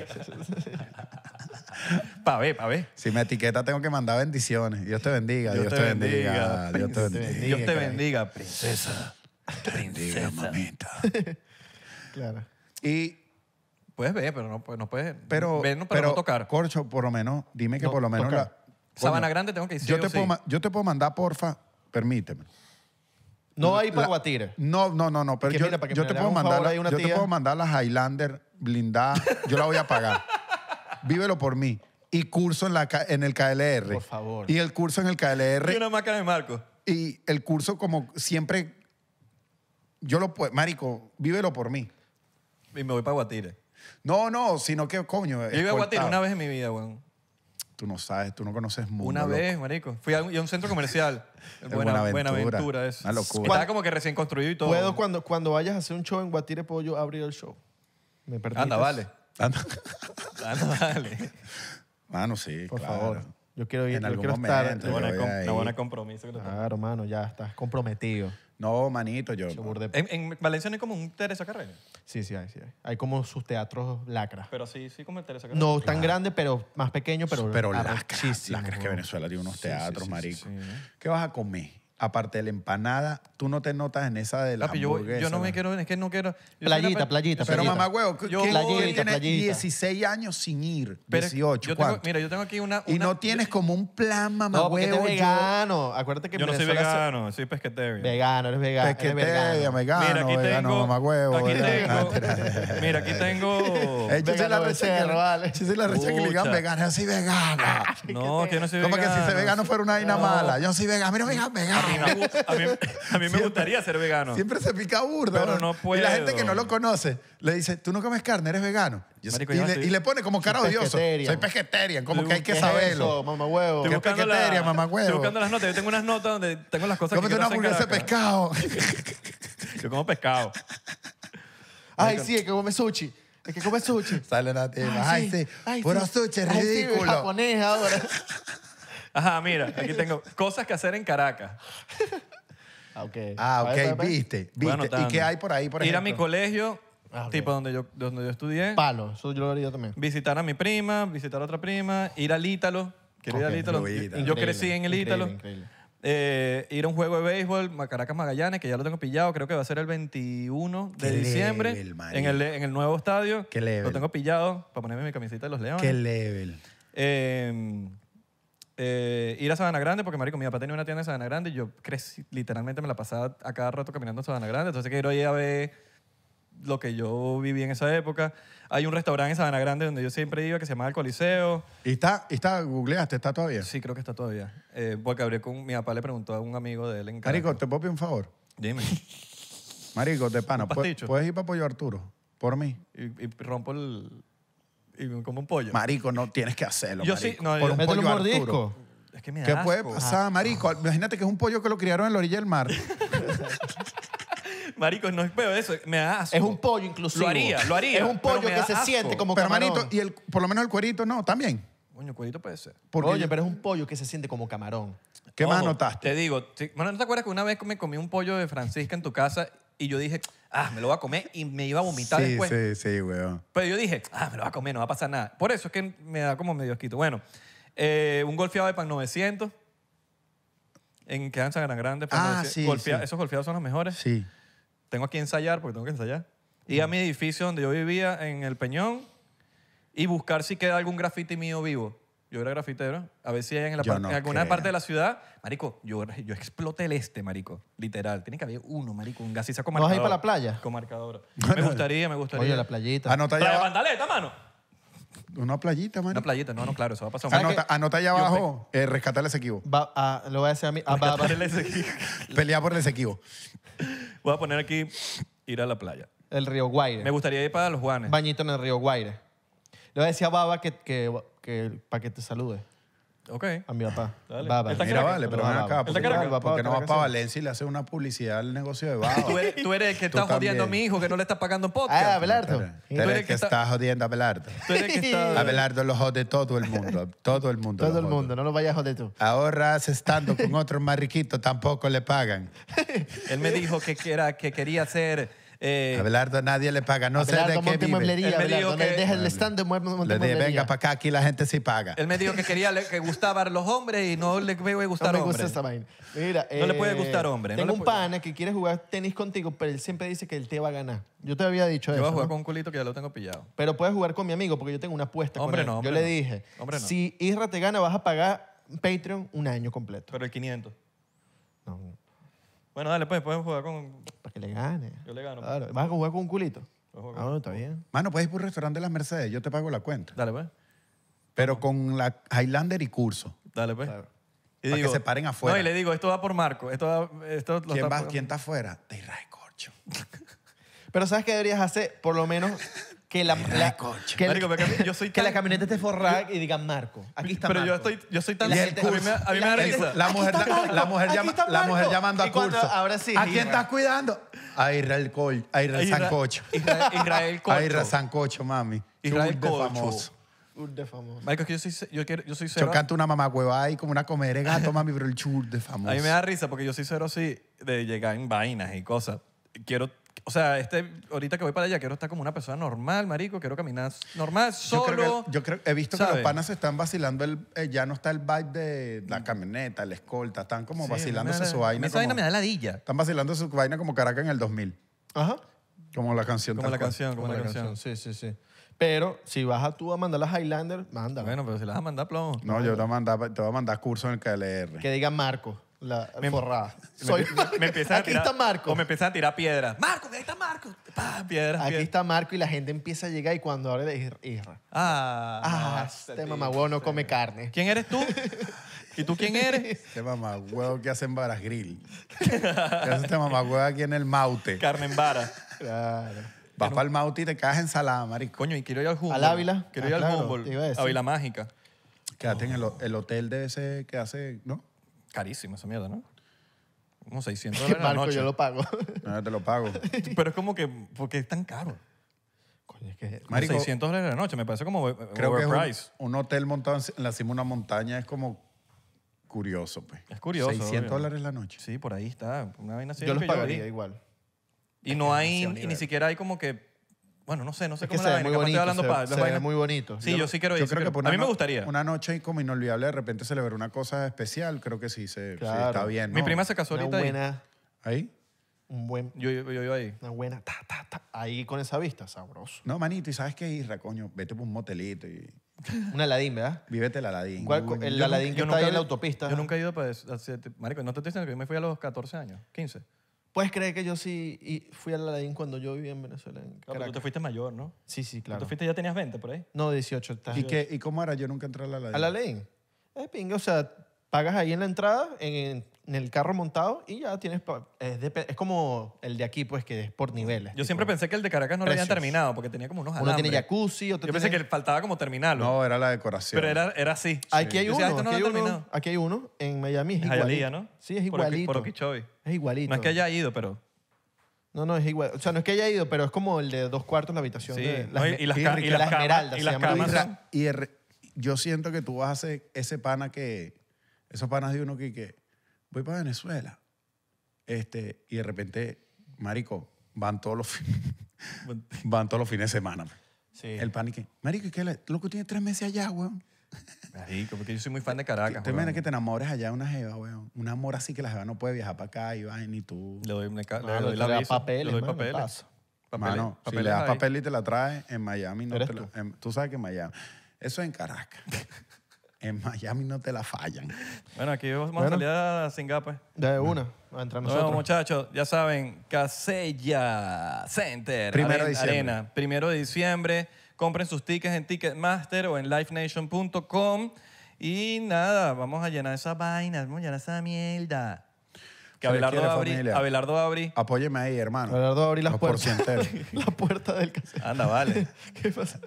(laughs) Pa' ver, pa' ver. Si me etiqueta, tengo que mandar bendiciones. Dios te bendiga. Dios, te bendiga. Dios te bendiga. Dios te bendiga, princesa. Bendiga, mamita. (laughs) Claro. Y, Puedes ver, pero no, pues, no puedes pero, no, pero, tocar. Corcho, por lo menos, dime que por lo menos. Sabana Grande tengo que decir. yo, te puedo, yo te puedo mandar, porfa, permíteme. No hay para Guatire. No, no, no, no. Pero yo, te puedo mandar, la- Highlander blindada. Yo la voy a pagar. (laughs) Vívelo por mí. Y curso en, la, en el KLR. Por favor. Y el curso en el KLR. Y una máquina de Marco. Y el curso, como siempre, yo lo puedo. Marico, vívelo por mí. Y me voy para Guatire. No, no, sino que, coño. Yo a Guatire una vez en mi vida, weón tú no sabes, tú no conoces mucho. Una vez, marico. Fui a un, centro comercial. (laughs) Buena, Buenaventura. es. Una locura. Estaba como que recién construido y todo. Puedo, cuando, cuando vayas a hacer un show en Guatire, puedo yo abrir el show. Anda, vale. Anda, Anda vale. Mano, sí, Por claro. favor. Yo quiero ir, en yo algún quiero Una buena, compromiso. Que claro, mano, ya estás comprometido. No, manito, yo. ¿En, Valencia no hay como un Teresa Carreño? Sí, sí hay, sí hay. como sus teatros lacras. Pero sí, sí como el Teresa Carreño. No tan grande, pero más pequeño, pero... Pero lacras, lacras que Venezuela tiene unos teatros, marico. ¿Qué vas a comer? aparte de la empanada, tú no te notas en esa de la hamburguesa. Yo, no me quiero, es que no quiero. Playita, playita, Pero mamá huevo, yo playita, 16 años sin ir, 18, Mira, yo tengo aquí una, Y no tienes como un plan, mamá no, huevo. vegano. Acuérdate que Yo no soy vegano, soy pesqueterio. Vegano, eres vegano. Pesqueterio, vegano, mira, aquí vegano, tengo, mamá Aquí tengo, ah, (laughs) mira, aquí tengo... Échese la receta, vale. Échese la receta que le digan vegano yo soy vegana. (laughs) No, que no soy vegano. Como que si ese vegano fuera una vaina mala. Yo soy vegano, mira, vegano, vegano a mí, me gustaría ser vegano. Siempre se pica burda. Pero no puedo. Y la gente que no lo conoce le dice, tú no comes carne, eres vegano. y, le, pone como cara odiosa Soy pesqueterian, como que hay que saberlo. mamá huevo? Estoy buscando, la- estoy buscando las notas. Yo tengo unas notas donde tengo las cosas que quiero hacer de pescado. (laughs) Yo como pescado. Ay, sí, es que come sushi. Es que come sushi. Sale la tema. Eh, ay, sí. Puro sushi, Ay, ridículo. japonés ahora. Ajá, mira, aquí tengo cosas que hacer en Caracas. (laughs) Ah, okay. Ah, ok, viste. viste. ¿Y qué hay por ahí, por Ir a mi colegio, ah, tipo donde yo, donde yo estudié. Palo, eso yo lo haría también. Visitar a mi prima, visitar a otra prima, ir al Ítalo. querida, al Ítalo. Yo crecí en el Ítalo. Eh, ir a un juego de béisbol, Caracas Magallanes, que ya lo tengo pillado, creo que va a ser el 21 de diciembre en, el, en el nuevo estadio. Qué level. Lo tengo pillado para ponerme mi camiseta de los Leones. Qué level. Eh, eh, ir a Sabana Grande, porque marico, mi papá tenía una tienda en Sabana Grande y yo crecí, literalmente me la pasaba a cada rato caminando en Sabana Grande. Entonces quiero ir a ver lo que yo viví en esa época. Hay un restaurante en Sabana Grande donde yo siempre iba que se llama El Coliseo. ¿Y está, y está googleaste, está todavía? Sí, creo que está todavía. Eh, porque abrió con mi papá, le preguntó a un amigo de él en Marico, ¿te puedo pedir un favor? Dime. Marico, de pana, ¿puedes ir para Pollo Arturo? Por mí. y rompo el, y como un pollo. Marico, no tienes que hacerlo. Yo sí, no, por un pollo mordisco. Es que me da ¿Qué puede pasar, ah. marico? Imagínate que es un pollo que lo criaron en la orilla del mar. (laughs) Marico, no es peor eso. Me da asco. Es un pollo inclusive. Lo haría, lo haría, Es un pollo que se siente como Pero marito, y el, por lo menos el cuerito no, también. Coño, cuerito puede ser. Oye, pero es un pollo que se siente como camarón. ¿Qué más notaste? Te digo, ¿no te acuerdas que una vez me comí un pollo de Francisca en tu casa y yo dije, ah, me lo voy a comer y me iba a vomitar después. Sí, sí, weón. Pero yo dije, ah, me lo voy a comer, no va a pasar nada. Por eso es que me da como medio asquito. Bueno, eh, un golfeado de pan 900 en Quedanza Gran Grande. ah, Sí, Esos golfeados son los mejores. Sí. Tengo aquí ensayar porque tengo que ensayar. Y a mi edificio donde yo vivía en El Peñón y buscar si queda algún graffiti mío vivo. Yo era grafitero. A ver en, la en alguna parte de la ciudad, marico, yo, yo exploté el este, marico. Literal. Tiene que haber uno, marico, un gasista con marcador. vas a ir para la playa? Con Me gustaría, me gustaría. Oye, la playita. Anota Playa allá mano. Una playita, mano. Una playita. No, no, claro, eso va a pasar. Anota, anota allá abajo. Eh, rescatar el Esequibo. Ah, lo voy a decir a mí. Ah, (laughs) Pelear por el Esequibo. Voy a poner aquí ir a la playa. el Río Guaire. Me gustaría ir para los Juanes. Bañito en el Río Guaire. Le voy a decir a Baba que, que, para que te salude. Ok. A mi papá. Dale. Baba. Mira, vale, pero ven acá. porque, no va para Valencia y le hace una publicidad al negocio de Baba. Tú eres, el que está jodiendo a mi hijo, que no le está pagando poco. Ah, Abelardo. Tú eres el que está jodiendo a Abelardo. Tú eres que está... Abelardo lo jode todo el mundo. Todo el mundo. Todo el mundo, no lo vayas a joder tú. Ahora estando con otro más riquitos, tampoco le pagan. Él me dijo que, que quería ser eh, Abelardo, nadie le paga. No sé de qué vive. deja el stand de muerto. le dije, venga para acá, aquí la gente sí paga. Él me dijo que quería que gustaban los hombres y no le puede a gustar no me gusta vaina. no le puede eh, gustar hombre. Tengo un pana que quiere jugar tenis contigo, pero él siempre dice que él te va a ganar. Yo te había dicho eso. Yo voy a jugar con un culito que ya lo tengo pillado. Pero puedes jugar con mi amigo porque yo tengo una apuesta hombre, No, yo le dije, hombre, si Isra te gana vas a pagar Patreon un año completo. Pero el 500. No. Bueno, dale, pues podemos jugar con que le gane. Yo le gano. Claro. Pues. ¿Vas a jugar con un culito? Ah, bueno, está bien. Mano, puedes ir por un restaurante de las Mercedes, yo te pago la cuenta. Dale, pues. Pero con la Highlander y curso. Dale, pues. Claro. Para que se paren afuera. No, y le digo, esto va por Marco. Esto esto lo ¿Quién, está ¿Quién está afuera? Te irás de corcho. Pero ¿sabes qué deberías hacer? Por lo menos que la, que, (laughs) camioneta esté forrada y digan Marco. Aquí está Pero yo estoy, yo soy tan. La a mí me, da risa. La mujer, la mujer, llamando a curso. ahora sí, ¿A quién estás cuidando? A Israel, Col, a Israel Sancocho. Israel Cocho. A Israel Sancocho, mami. Israel de famoso. de famoso. es que yo soy, yo quiero, yo soy cero. Yo canto una mamá hueva ahí como una comer gato, (laughs) mami, pero el chur de famoso. A mí me da risa porque yo soy cero así de llegar en vainas y cosas. Quiero o sea, este, ahorita que voy para allá, quiero estar como una persona normal, marico. Quiero caminar normal, solo. Yo creo he visto que los panas están vacilando. El, eh, ya no está el vibe de la camioneta, el escolta. Están como vacilándose su vaina. Esa vaina me da ladilla. Están vacilando su vaina como Caracas en el 2000. Ajá. Como la canción. Como la canción, como, la, canción. Sí, sí, sí. Pero si vas a tú a mandar las Highlander, manda. Bueno, pero si las vas a mandar, plomo. No, yo te voy a mandar, te voy a mandar curso en el KLR. Que diga Marco la me, em- forrada. (laughs) Soy, (laughs) aquí está Marco. O me empiezan a tirar piedra. Marco, ahí está Marco. Pa, piedras, aquí está Marco y la gente empieza a llegar y cuando habla de ir. Ah, ah este, este mamagüevo no come carne. ¿Quién eres tú? (laughs) ¿Y tú quién eres? Este mamá que hace en Varas Grill. ¿Qué hace este mamá aquí en el Maute? Carne en vara. Claro. Vas para el maute y te caes ensalada, marico. Coño, y quiero ir al Humboldt. Al Ávila. Quiero ah, ir al claro, Humboldt. Ávila Mágica. Quédate en el, hotel de ese que hace, ¿no? Carísimo esa mierda, ¿no? Como 600 (laughs) dólares Marco, la noche. yo lo pago. No, (laughs) ah, te lo pago. (laughs) Pero es como que, ¿Por qué es tan caro. Coño, es que... 600 dólares la noche, me parece como creo que es un, hotel montado en la cima de una montaña es como curioso, pues. Es curioso. 600 dólares la noche. Sí, por ahí está. Una vaina así. Yo los pagaría igual. Y no hay, y ni siquiera hay como que bueno, no sé, no sé cómo se la vaina, estoy hablando se, se ve muy bonito. Sí, yo, sí quiero ir. a mí me gustaría. Una noche como inolvidable, de repente se le celebrar una cosa especial, creo que sí, se, está bien. Mi prima se casó ahorita Una buena, Ahí. un buen, yo, yo, yo iba ahí. una buena, ta, ta, ta, ahí con esa vista, sabroso. No, manito, ¿y sabes qué, ir, coño? Vete por un motelito y Un Aladín, ¿verdad? vívete el Aladín. ¿Cuál el Aladín que está ahí en la autopista. Yo nunca he ido para eso. Marico, no te estoy diciendo que yo me fui a los 14 años, 15. Puedes creer que yo sí y fui al Aladdin cuando yo vivía en Venezuela. En Claro, ah, pero tú te fuiste mayor, ¿no? Sí, sí, claro. te fuiste ya tenías 20 por ahí. No, 18. Estás. ¿Y, qué, ¿Y cómo era? Yo nunca entré a la ¿A ¿Al Aladdin? Es eh, pingue, o sea, pagas ahí en la entrada, en- en el carro montado y ya tienes. Es, es como el de aquí, pues, que es por niveles. Yo siempre pensé que el de Caracas no lo habían terminado porque tenía como unos Uno tiene jacuzzi, otro Yo pensé que faltaba como terminarlo. No, era la decoración. Pero era, era así. Aquí hay uno, aquí, hay uno en Miami. Es igualito. ¿no? Sí, es igualito. Por Okichobi. es igualito. No es que haya ido, pero... No, no, es igual. O sea, no es que haya ido, pero es como el de dos cuartos en la habitación. Sí. de, y- las y las camas- y las camas Y yo siento que tú vas a hacer ese pana que. Esos panas de uno que voy para Venezuela. Este, y de repente, marico, van todos los fines, (laughs) van todos los fines de semana. El pánico. Marico, qué le, loco tiene tres meses allá, weón? Marico, porque yo soy muy fan de Caracas. Te imaginas que te enamores allá de una jeva, weón. Un amor así que la jeva no puede viajar para acá y va ni tú. Le doy, una, le doy la visa, papeles, le doy mano, papeles. Papeles, Mano, si le das papel y te la traes en Miami, no te tú? en- tú sabes que en Miami. Eso es en Caracas. (laughs) En Miami no te la fallan. Bueno, aquí vamos bueno, a salir a Singapur. De una, entrar nosotros. No, muchachos, ya saben, Casella Center. Primero de diciembre. Arena, primero de diciembre. Compren sus tickets en Ticketmaster o en lifenation.com. Y nada, vamos a llenar esa vaina, vamos a llenar esa mierda. Que Abelardo va, Abelardo va Apóyeme ahí, hermano. Abelardo va las puertas. (laughs) la puerta del casella. Anda, vale. (laughs) ¿Qué pasa?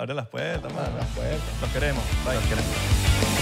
abre las puertas, mano. las puertas. Los queremos. Bye. Los queremos.